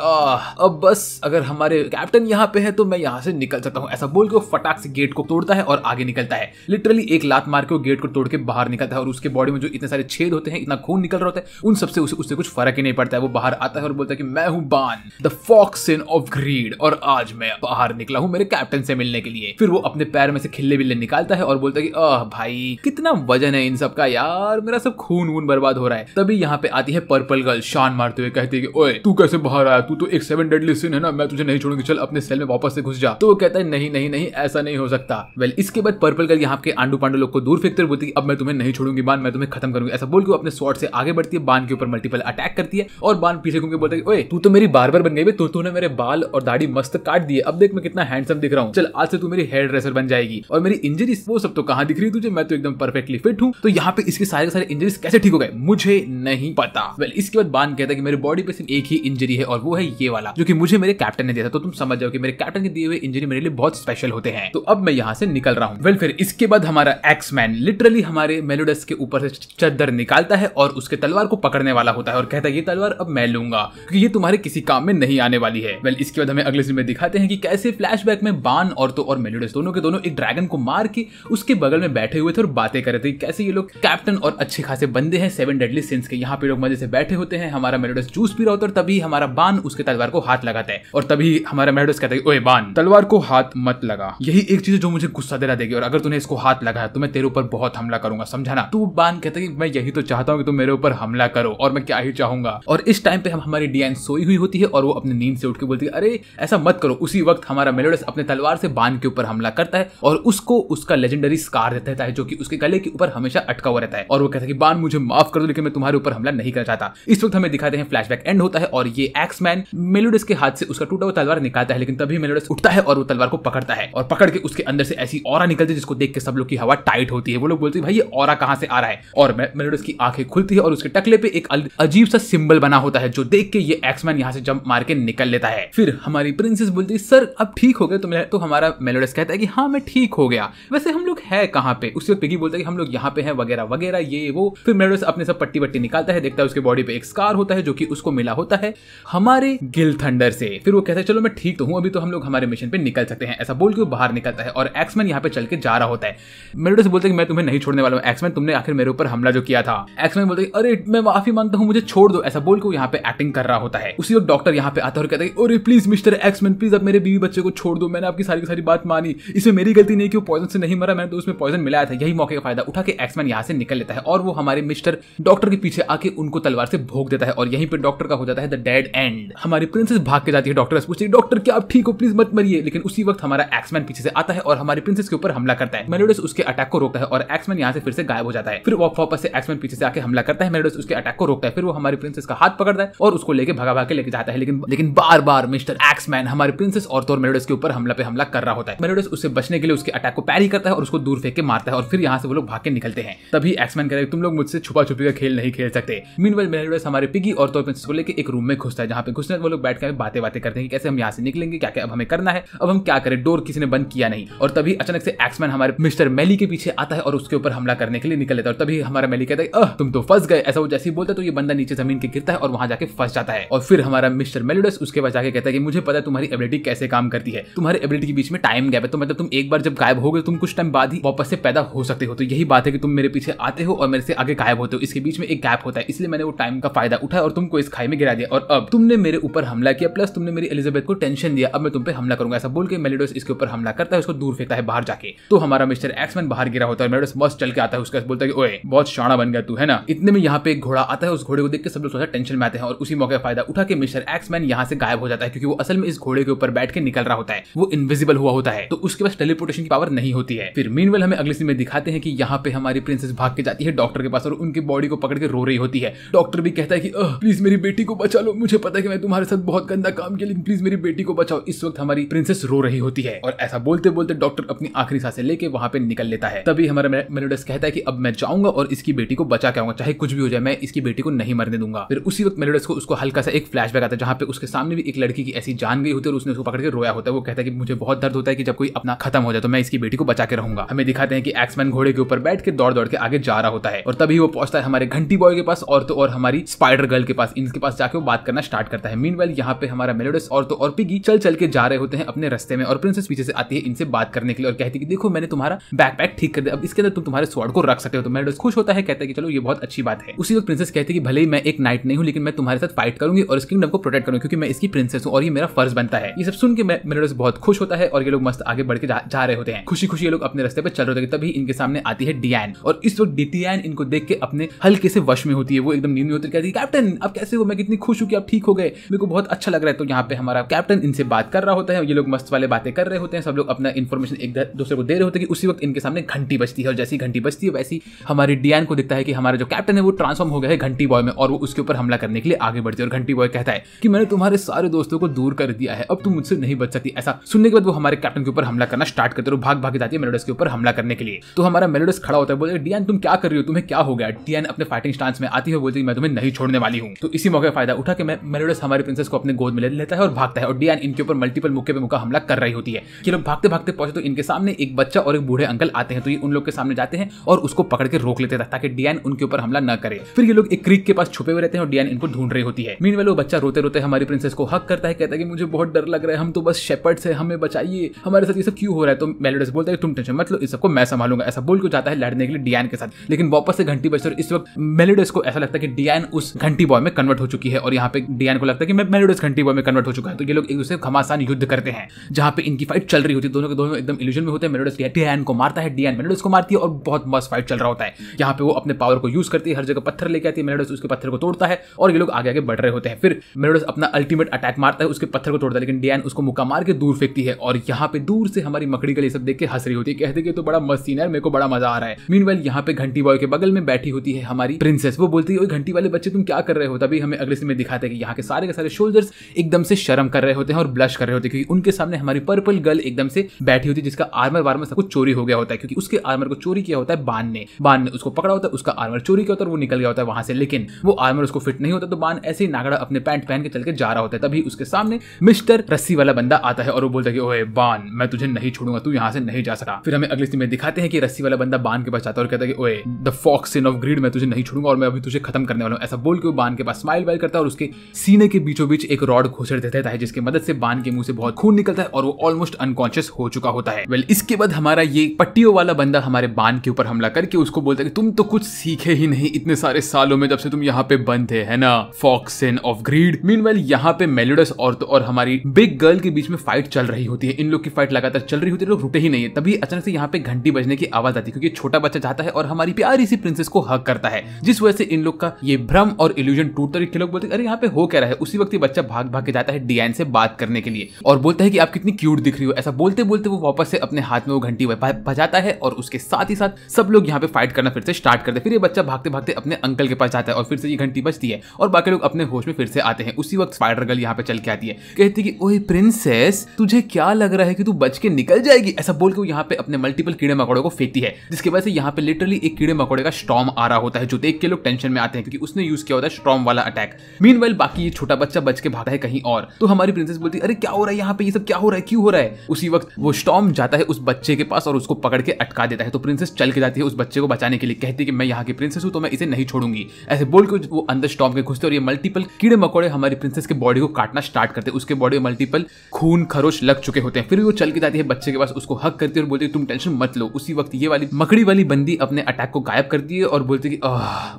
अब बस अगर हमारे कैप्टन यहाँ पे है तो मैं यहाँ से निकल सकता हूँ ऐसा बोल के वो फटाक से गेट को तोड़ता है और आगे निकलता है लिटरली एक लात मार के वो गेट को तोड़ के बाहर निकलता है और उसके बॉडी में जो इतने सारे छेद होते हैं इतना खून निकल रहा होता है उन सबसे उसे उससे कुछ फर्क ही नहीं पड़ता है वो बाहर आता है और बोलता है कि मैं हूँ बान द फॉक्स ऑफ ग्रीड और आज मैं बाहर निकला हूँ मेरे कैप्टन से मिलने के लिए फिर वो अपने पैर में से खिल्ले बिल्ले निकालता है और बोलता है कि आह भाई कितना वजन है इन सब का यार मेरा सब खून वून बर्बाद हो रहा है तभी यहाँ पे आती है पर्पल गर्ल शान मारते हुए कहती है ओए तू कैसे बाहर आया तू तो एक सेवन डेडली सिन है ना मैं तुझे नहीं छोड़ूंगी चल अपने सेल में वापस से घुस जा तो वो कहता है नहीं नहीं नहीं ऐसा नहीं हो सकता वेल इसके बाद पर्पल गर्ल यहाँ के आंडू पांडू लोग को दूर फेंकते हुए बोलती है अब मैं तुम्हें नहीं छोड़ूंगी बान मैं तुम्हें खत्म करूंगी ऐसा बोल के अपने शॉर्ट से आगे बढ़ती है बान के ऊपर मल्टीपल अटैक करती है और बान पीछे घूम के बोलता है ओए तू तो मेरी बार बार्बर बन गई भाई तू तूने मेरे बाल और दाढ़ी मस्त काट दिए अब देख मैं कितना हैंडसम दिख रहा हूँ चल आज से तू मेरी हेयर ड्रेसर बन जाएगी और मेरी इंजरी वो सब तो कहाँ दिख रही तुझे मैं तो एकदम परफेक्टली फिट हूँ तो यहाँ पे इसके सारे सारे इंजरीज कैसे ठीक हो गए मुझे नहीं पता वेल इसके बाद बान कहता है कि मेरे बॉडी पे सिर्फ एक ही इंजरी है और वो है ये वाला जो कि मुझे मेरे कैप्टन ने दिया था तो तुम समझ जाओ कि मेरे कैप्टन के दिए हुए इंजरी मेरे लिए बहुत स्पेशल होते हैं तो अब मैं यहाँ से निकल रहा हूँ वेल फिर इसके बाद हमारा एक्समैन लिटरली हमारे मेलोडस के ऊपर से चद्दर निकालता है और उसके तलवार को पकड़ने वाला होता है और कहता है ये तलवार अब मैं लूंगा क्योंकि ये तुम्हारे किसी काम में नहीं आने वाली है वेल इसके बाद हमें अगले सीन में दिखाते हैं कि कैसे फ्लैशबैक में बान और तो और मेलोडस दोनों के दोनों एक ड्रैगन को मार के उसके बगल में बैठे हुए थे और बातें कर रहे थे कैसे ये लोग कैप्टन और अच्छे खासे बंदे हैं सेवन डेडली सिंस के यहाँ पे लोग मजे से बैठे होते हैं हमारा मेलोडस जूस पी रहा होता है तभी हमारा बान उसके तलवार को हाथ लगाता है और तभी हमारा मेलोडस कहता है ओए बान तलवार को हाथ मत लगा यही एक चीज जो मुझे गुस्सा दिला देगी और अगर तूने इसको हाथ लगाया तो मैं तेरे ऊपर बहुत हमला करूंगा समझाना तू बान कहता है कि मैं यही तो चाहता हूँ कि तुम मेरे ऊपर हमला करो और मैं क्या ही चाहूंगा और इस टाइम पे हम हमारी डीएन सोई हुई होती है और वो अपनी नींद से उठ के बोलती है अरे ऐसा मत करो उसी वक्त हमारा मेलोडस अपने तलवार से बांध के ऊपर हमला करता है और उसको उसका लेजेंडरी स्कार देता है जो की उसके गले के ऊपर हमेशा अटका हुआ रहता है और वो कहता है कि बान मुझे माफ कर दो लेकिन मैं तुम्हारे ऊपर हमला नहीं करना चाहता इस वक्त हमें दिखाते हैं फ्लैशबैक एंड होता है और ये एक्समैन मेलोडस के हाथ से उसका टूटा हुआ तलवार निकालता है लेकिन तभी मेलोडस उठता है और वो तलवार को पकड़ता है और पकड़ के उसके अंदर से ऐसी और निकलती है जिसको देख के सब लोग की हवा टाइट होती है वो लोग बोलते हैं भाई ये और कहां से आ रहा है और मेलोडस की आंखें खुलती है और उसके टकले पे एक अजीब सा सिंबल बना होता है जो देख के ये एक्समैन यहाँ से जंप मार के निकल लेता है फिर हमारी प्रिंसेस बोलती है सर अब ठीक हो गए तो, तो हमारा मेलोडस कहता है कि हाँ मैं ठीक हो गया वैसे हम लोग है कहाँ पे उससे पिगी बोलता है कि हम लोग यहाँ पे है वगैरह वगैरह ये वो फिर मेलोडस अपने सब पट्टी वट्टी निकालता है देखता है उसके बॉडी पे एक स्कार होता है जो की उसको मिला होता है हमारे गिल थंडर से फिर वो कहता है चलो मैं ठीक तो हूँ अभी तो हम लोग हमारे मिशन पे निकल सकते हैं ऐसा बोल के वो बाहर निकलता है और एक्समैन यहाँ पे चल के जा रहा होता है मेलोडस बोलते हैं मैं तुम्हें नहीं छोड़ने वाला हूँ एक्समैन तुमने आखिर मेरे ऊपर हमला जो किया था एक्समैन बोलते अरे मैं माफी मांगता हूँ मुझे छोड़ दो ऐसा बोल के यहाँ पे एक्टिंग कर रहा होता है उसी वक्त डॉक्टर यहाँ पे आता है और कहता है अरे प्लीज मिस्टर एक्समैन प्लीज आप मेरे बीवी बच्चे को छोड़ दो मैंने आपकी सारी की सारी बात मानी इसमें मेरी गलती नहीं कि वो पॉइजन से नहीं मरा मैंने तो उसमें पॉइजन मिलाया था यही मौके का फायदा उठा के एक्समैन यहाँ से निकल लेता है और वो हमारे मिस्टर डॉक्टर के पीछे आके उनको तलवार से भोग देता है और यहीं पर डॉक्टर का हो जाता है द डेड एंड हमारी प्रिंसेस भाग के जाती है डॉक्टर से पूछती है डॉक्टर क्या आप ठीक हो प्लीज मत मरिए लेकिन उसी वक्त हमारा एक्समैन पीछे से आता है और हमारी प्रिंसेस के ऊपर हमला करता है मेलोडस उसके अटैक को रोकता है और एक्समैन यहाँ से फिर से गायब हो जाता है फिर वो वापस से एक्समैन पीछे से आके हमला करता है मेलोडस उसके अटैक को रोकता है फिर वो हमारी प्रिंसेस का हाथ पकड़ता है और उसको लेके भगा भाग के लेके जाता है लेकिन लेकिन बार बार मिस्टर एक्समैन हमारे प्रिंसेस और तोर मेरोडस के ऊपर हमला पे हमला कर रहा होता है मेरोडस उससे बचने के लिए उसके अटैक को पैरी करता है और उसको दूर फेंक के मारता है और फिर यहाँ से वो लोग भाग के निकलते हैं तभी एक्समैन कह रहे तुम लोग मुझसे छुपा छुपी का खेल नहीं खेल सकते मीन वेल मेरोडस हमारे पिगी और तोर प्रिंसेस को लेकर एक रूम में घुसता है जहाँ पे घुसने वो लोग बैठ कर बातें बातें करते हैं कैसे हम यहाँ से निकलेंगे क्या क्या अब हमें करना है अब हम क्या करें डोर किसी ने बंद किया नहीं और तभी अचानक से एक्समैन हमारे मिस्टर मेली के पीछे आता है और उसके ऊपर हमला करने के लिए निकल लेता है और तभी हमारा मेली कहता है तुम तो फंस गए ऐसा वो जैसे ही बोलता है तो ये बंदा नीचे जमीन के गिरता है और वहां जाके फंस जाता है और फिर हमारा मिस्टर मिस्टर मेलोडस उसके पास जाके कहता है कि मुझे पता है तुम्हारी एबिलिटी कैसे काम करती है तुम्हारी एबिलिटी के बीच में टाइम गैप है तो मतलब तुम एक बार जब गायब हो गए तो तुम कुछ टाइम बाद ही वापस से पैदा हो सकते हो तो यही बात है कि तुम मेरे पीछे आते हो और मेरे से आगे गायब होते हो इसके बीच में एक गैप होता है इसलिए मैंने वो टाइम का फायदा उठाया और तुमको इस खाई में गिरा दिया और अब तुमने मेरे ऊपर हमला किया प्लस तुमने मेरी एलिजाबेथ को टेंशन दिया अब मैं तुम पे हमला करूंगा ऐसा बोल के मेलोडस इसके ऊपर हमला करता है उसको दूर फेंकता है बाहर जाके तो हमारा मिस्टर एक्समैन बाहर गिरा होता है मेलोडस बस चल के आता है उसका बोलता है ओए बहुत शाणा बन गया तू है ना इतने में यहाँ पे एक घोड़ा आता है उस घोड़े को देख के सब लोग टेंशन में आते हैं और उसी मौके फायदा उठा के मिस्टर एक्स बैट्समैन यहाँ से गायब हो जाता है क्योंकि वो असल में इस घोड़े के ऊपर बैठ के निकल रहा होता है वो इनविजिबल हुआ होता है तो उसके पास टेलीपोर्टेशन की पावर नहीं होती है फिर मीनवेल हमें अगले सीन में दिखाते हैं कि यहाँ पे हमारी प्रिंसेस भाग के जाती है डॉक्टर के पास और उनकी बॉडी को पकड़ के रो रही होती है डॉक्टर भी कहता है कि प्लीज मेरी बेटी को बचा लो मुझे पता है कि मैं तुम्हारे साथ बहुत गंदा काम किया लेकिन प्लीज मेरी बेटी को बचाओ इस वक्त हमारी प्रिंसेस रो रही होती है और ऐसा बोलते बोलते डॉक्टर अपनी आखिरी सांसें लेके वहां पे निकल लेता है तभी हमारा मेनोडस कहता है कि अब मैं जाऊंगा और इसकी बेटी को बचा के आऊंगा चाहे कुछ भी हो जाए मैं इसकी बेटी को नहीं मरने दूंगा फिर उसी वक्त मेलोडस को उसको हल्का सा एक फ्लैश आता है जहां जहाँ पे उसके सामने भी एक लड़की की ऐसी जान गई होती है और उसने उसको पकड़ के रोया होता है वो कहता है कि मुझे बहुत दर्द होता है कि जब कोई अपना खत्म हो जाए तो मैं इसकी बेटी को बचा के रहूंगा हमें दिखाते हैं कि एक्समैन घोड़े के ऊपर बैठ के दौड़ दौड़ के आगे जा रहा होता है और तभी वो पहुंचता है हमारे घंटी बॉय के पास और तो और हमारी स्पाइडर गर्ल के पास इनके पास जाकर वो बात करना स्टार्ट करता है मीन वेल यहाँ पे हमारा मेलोडस और तो और पिगी चल चल के जा रहे होते हैं अपने रस्ते में और प्रिंसेस पीछे से आती है इनसे बात करने के लिए और कहती है कि देखो मैंने तुम्हारा बैकपैक ठीक कर दिया अब इसके अंदर तुम तुम्हारे स्वॉर्ड को रख सकते हो तो मेलोडस खुश होता है कहता है कि चलो ये बहुत अच्छी बात है उसी वक्त प्रिंसेस कहती है कि भले ही मैं एक नाइट नहीं हूँ लेकिन मैं तुम्हारे साथ फाइट करूंगी और इस किंगडम को प्रोटेक्ट करूँ क्योंकि मैं इसकी प्रिंसेस हूँ और ये मेरा फर्ज बनता है ये सब सुन के मेरोडस बहुत खुश होता है और ये लोग मस्त आगे बढ़ के जा, जा रहे होते हैं खुशी खुशी ये लोग अपने रस्ते पर चल रहे होते तभी इनके सामने आती है डीएन और इस वक्त डिटियान इनको देख के अपने हल्के से वश में होती है वो एकदम नींद में होती है कहती कैप्टन अब कैसे हो मैं कितनी खुश हूँ कि आप ठीक हो गए मेरे को बहुत अच्छा लग रहा है तो यहाँ पे हमारा कैप्टन इनसे बात कर रहा होता है ये लोग मस्त वाले बातें कर रहे होते हैं सब लोग अपना इन्फॉर्मेशन एक दूसरे को दे रहे होते हैं कि उसी वक्त इनके सामने घंटी बजती है और जैसी घंटी बजती है वैसी हमारी डियान को दिखता है कि हमारा जो कैप्टन है वो ट्रांसफॉर्म हो गया है घंटी बॉय में और वो उसके ऊपर हमला करने के लिए आगे बढ़ती है और घंटी बॉय कहता है कि मैंने तुम्हारे सारे दोस्तों को दूर कर दिया है अब तुम मुझसे नहीं बच सकती ऐसा सुनने के बाद वो हमारे कैप्टन के ऊपर हमला करना स्टार्ट करते हो भाग भाग जाती है मेलोडस के ऊपर हमला करने के लिए तो हमारा मेलोडस खड़ा होता है बोलते डियान तुम क्या कर रही हो तुम्हें क्या हो गया डीएन अपने फाइटिंग स्टांस में आती है बोलती है मैं तुम्हें नहीं छोड़ने वाली हूँ तो इसी मौके फायदा उठा के मैं मेलोडस हमारे प्रिंसेस को अपने गोद में ले लेता है और भागता है और डियान इनके ऊपर मल्टीपल मुक्के पे मुका हमला कर रही होती है कि लोग भागते भागते पहुंचे तो इनके सामने एक बच्चा और एक बूढ़े अंकल आते हैं तो ये उन लोग के सामने जाते हैं और उसको पकड़ के रोक लेते हैं ताकि डीएन उनके ऊपर हमला न करे फिर ये लोग एक क्रिक के पास छुपे हुए रहते हैं और डियान इनको ढूंढ रही होती है मीन वो बच्चा रोते रोते करते हैं हमारी प्रिंसेस को हक करता है कहता है कि मुझे बहुत डर लग रहा है हम तो बस शेपर्ड्स है हमें बचाइए हमारे साथ ये सब क्यों हो रहा है तो मेलोडस बोलता है तुम टेंशन मतलब इस सबको मैं संभालूंगा ऐसा बोल के जाता है लड़ने के लिए डियान के साथ लेकिन वापस से घंटी बजते इस वक्त मेलोडस को ऐसा लगता है कि डियान उस घंटी बॉय में कन्वर्ट हो चुकी है और यहाँ पे डियान को लगता है कि मैं मेलोडस घंटी बॉय में कन्वर्ट हो चुका है तो ये लोग एक दूसरे घमासान युद्ध करते हैं जहाँ पे इनकी फाइट चल रही होती है दोनों के दोनों एकदम इल्यूजन में होते हैं मेलोडस डियान को मारता है डियान मेलोडस को मारती है और बहुत मस्त फाइट चल रहा होता है यहाँ पे वो अपने पावर को यूज करती है हर जगह पत्थर लेके आती है मेलोडस उसके पत्थर को तोड़ता है और ये लोग आगे आगे बढ़ रहे होते हैं फिर मेलोडस अपना अल्टीमेट अटैक मारता है उसके पत्थर को तोड़ता है लेकिन डियान उसको मुक्का मार के दूर फेंकती है और यहाँ पे दूर से हमारी मकड़ी गली सब देख के हंस रही होती है कहते कि तो बड़ा मस्त सीन है मेरे को बड़ा मजा आ रहा है मीन वेल यहाँ पे घंटी बॉय के बगल में बैठी होती है हमारी प्रिंसेस वो बोलती है घंटी वाले बच्चे तुम क्या कर रहे हो तभी हमें अगले सीन में दिखाते हैं कि यहाँ के सारे के सारे शोल्डर्स एकदम से शर्म कर रहे होते हैं और ब्लश कर रहे होते हैं क्योंकि उनके सामने हमारी पर्पल गर्ल एकदम से बैठी होती है जिसका आर्मर वार्मर सब कुछ चोरी हो गया होता है क्योंकि उसके आर्मर को चोरी किया होता है बान ने बान ने उसको पकड़ा होता है उसका आर्मर चोरी किया होता है वो निकल गया होता है वहां से लेकिन वो आर्मर उसको फिट नहीं होता तो बान ऐसे ही नागड़ा अपने पैंट पहन के चल के जा रहा होता है तभी उसके सामने मिस्टर रस्सी वाला बंदा आता है और वो बोलता है कि ओए बान मैं तुझे नहीं छोड़ूंगा तू यहाँ से नहीं जा सका फिर हमें अगली में दिखाते हैं कि रस्सी वाला बंदा बान के पास जाता है और कहता है कि ओए the fox in of greed मैं तुझे नहीं छोड़ूंगा और मैं अभी तुझे खत्म करने वाला हूँ ऐसा बोल के वो बान के पास स्माइल वाइल करता है और उसके सीने के बीचों बीच एक रॉड घुसेड़ देता है जिसकी मदद से बान के मुंह से बहुत खून निकलता है और वो ऑलमोस्ट अनकॉन्शियस हो चुका होता है वेल इसके बाद हमारा ये पट्टियों वाला बंदा हमारे बान के ऊपर हमला करके उसको बोलता है कि तुम तो कुछ सीखे ही नहीं इतने सारे सालों में जब से तुम यहाँ पे बंद है ना fox in of greed mean meanwhile यहाँ पे मेलोडस तो और हमारी बिग गर्ल के बीच में फाइट चल रही होती है इन लोग की फाइट लगातार चल रही होती है लोग रुके ही नहीं है तभी अचानक से यहाँ पे घंटी बजने की आवाज आती है क्योंकि छोटा बच्चा जाता है और हमारी प्यारी सी प्रिंसेस को हक करता है जिस वजह से इन लोग का ये भ्रम और इल्यूजन टूटता है लोग बोलते अरे यहाँ पे हो कह रहा है उसी वक्त बच्चा भाग भाग के जाता है डीएन से बात करने के लिए और बोलता है कि आप कितनी क्यूट दिख रही हो ऐसा बोलते बोलते वो वापस से अपने हाथ में वो घंटी बजाता है और उसके साथ ही साथ सब लोग यहाँ पे फाइट करना फिर से स्टार्ट करते हैं फिर ये बच्चा भागते भागते अपने अंकल के पास जाता है और फिर से ये घंटी बजती है और बाकी लोग अपने होश में फिर से आते हैं उसी उसी वक्त स्पाइडर गर्ल यहाँ पे चल के आती है कहती है कि ओए प्रिंसेस तुझे क्या लग रहा है कि तू बच के निकल जाएगी ऐसा बोल के वो यहाँ पे अपने मल्टीपल कीड़े मकोड़ों को फेंकती है जिसकी वजह से यहाँ पे लिटरली एक कीड़े मकोड़े का स्टॉम आ रहा होता है जो देख के लोग टेंशन में आते हैं क्योंकि उसने यूज किया होता है स्टॉम वाला अटैक मीन बाकी ये छोटा बच्चा बच के भागा है कहीं और तो हमारी प्रिंसेस बोलती है अरे क्या हो रहा है यहाँ पे ये सब क्या हो रहा है क्यों हो रहा है उसी वक्त वो स्टॉम जाता है उस बच्चे के पास और उसको पकड़ के अटका देता है तो प्रिंसेस चल के जाती है उस बच्चे को बचाने के लिए कहती है कि मैं यहाँ की प्रिंसेस हूँ तो मैं इसे नहीं छोड़ूंगी ऐसे बोल के वो अंदर स्टॉम के घुसते और ये मल्टीपल कीड़े मकोड़े हमारी प्रिंसेस के बॉडी को काटना स्टार्ट करते हैं उसके बॉडी में मल्टीपल खून खरोश लग चुके होते हैं फिर वो चल के जाती है बच्चे के पास उसको हक करती है और बोलती है तुम टेंशन मत लो उसी वक्त ये वाली मकड़ी वाली बंदी अपने अटैक को गायब करती है और बोलती है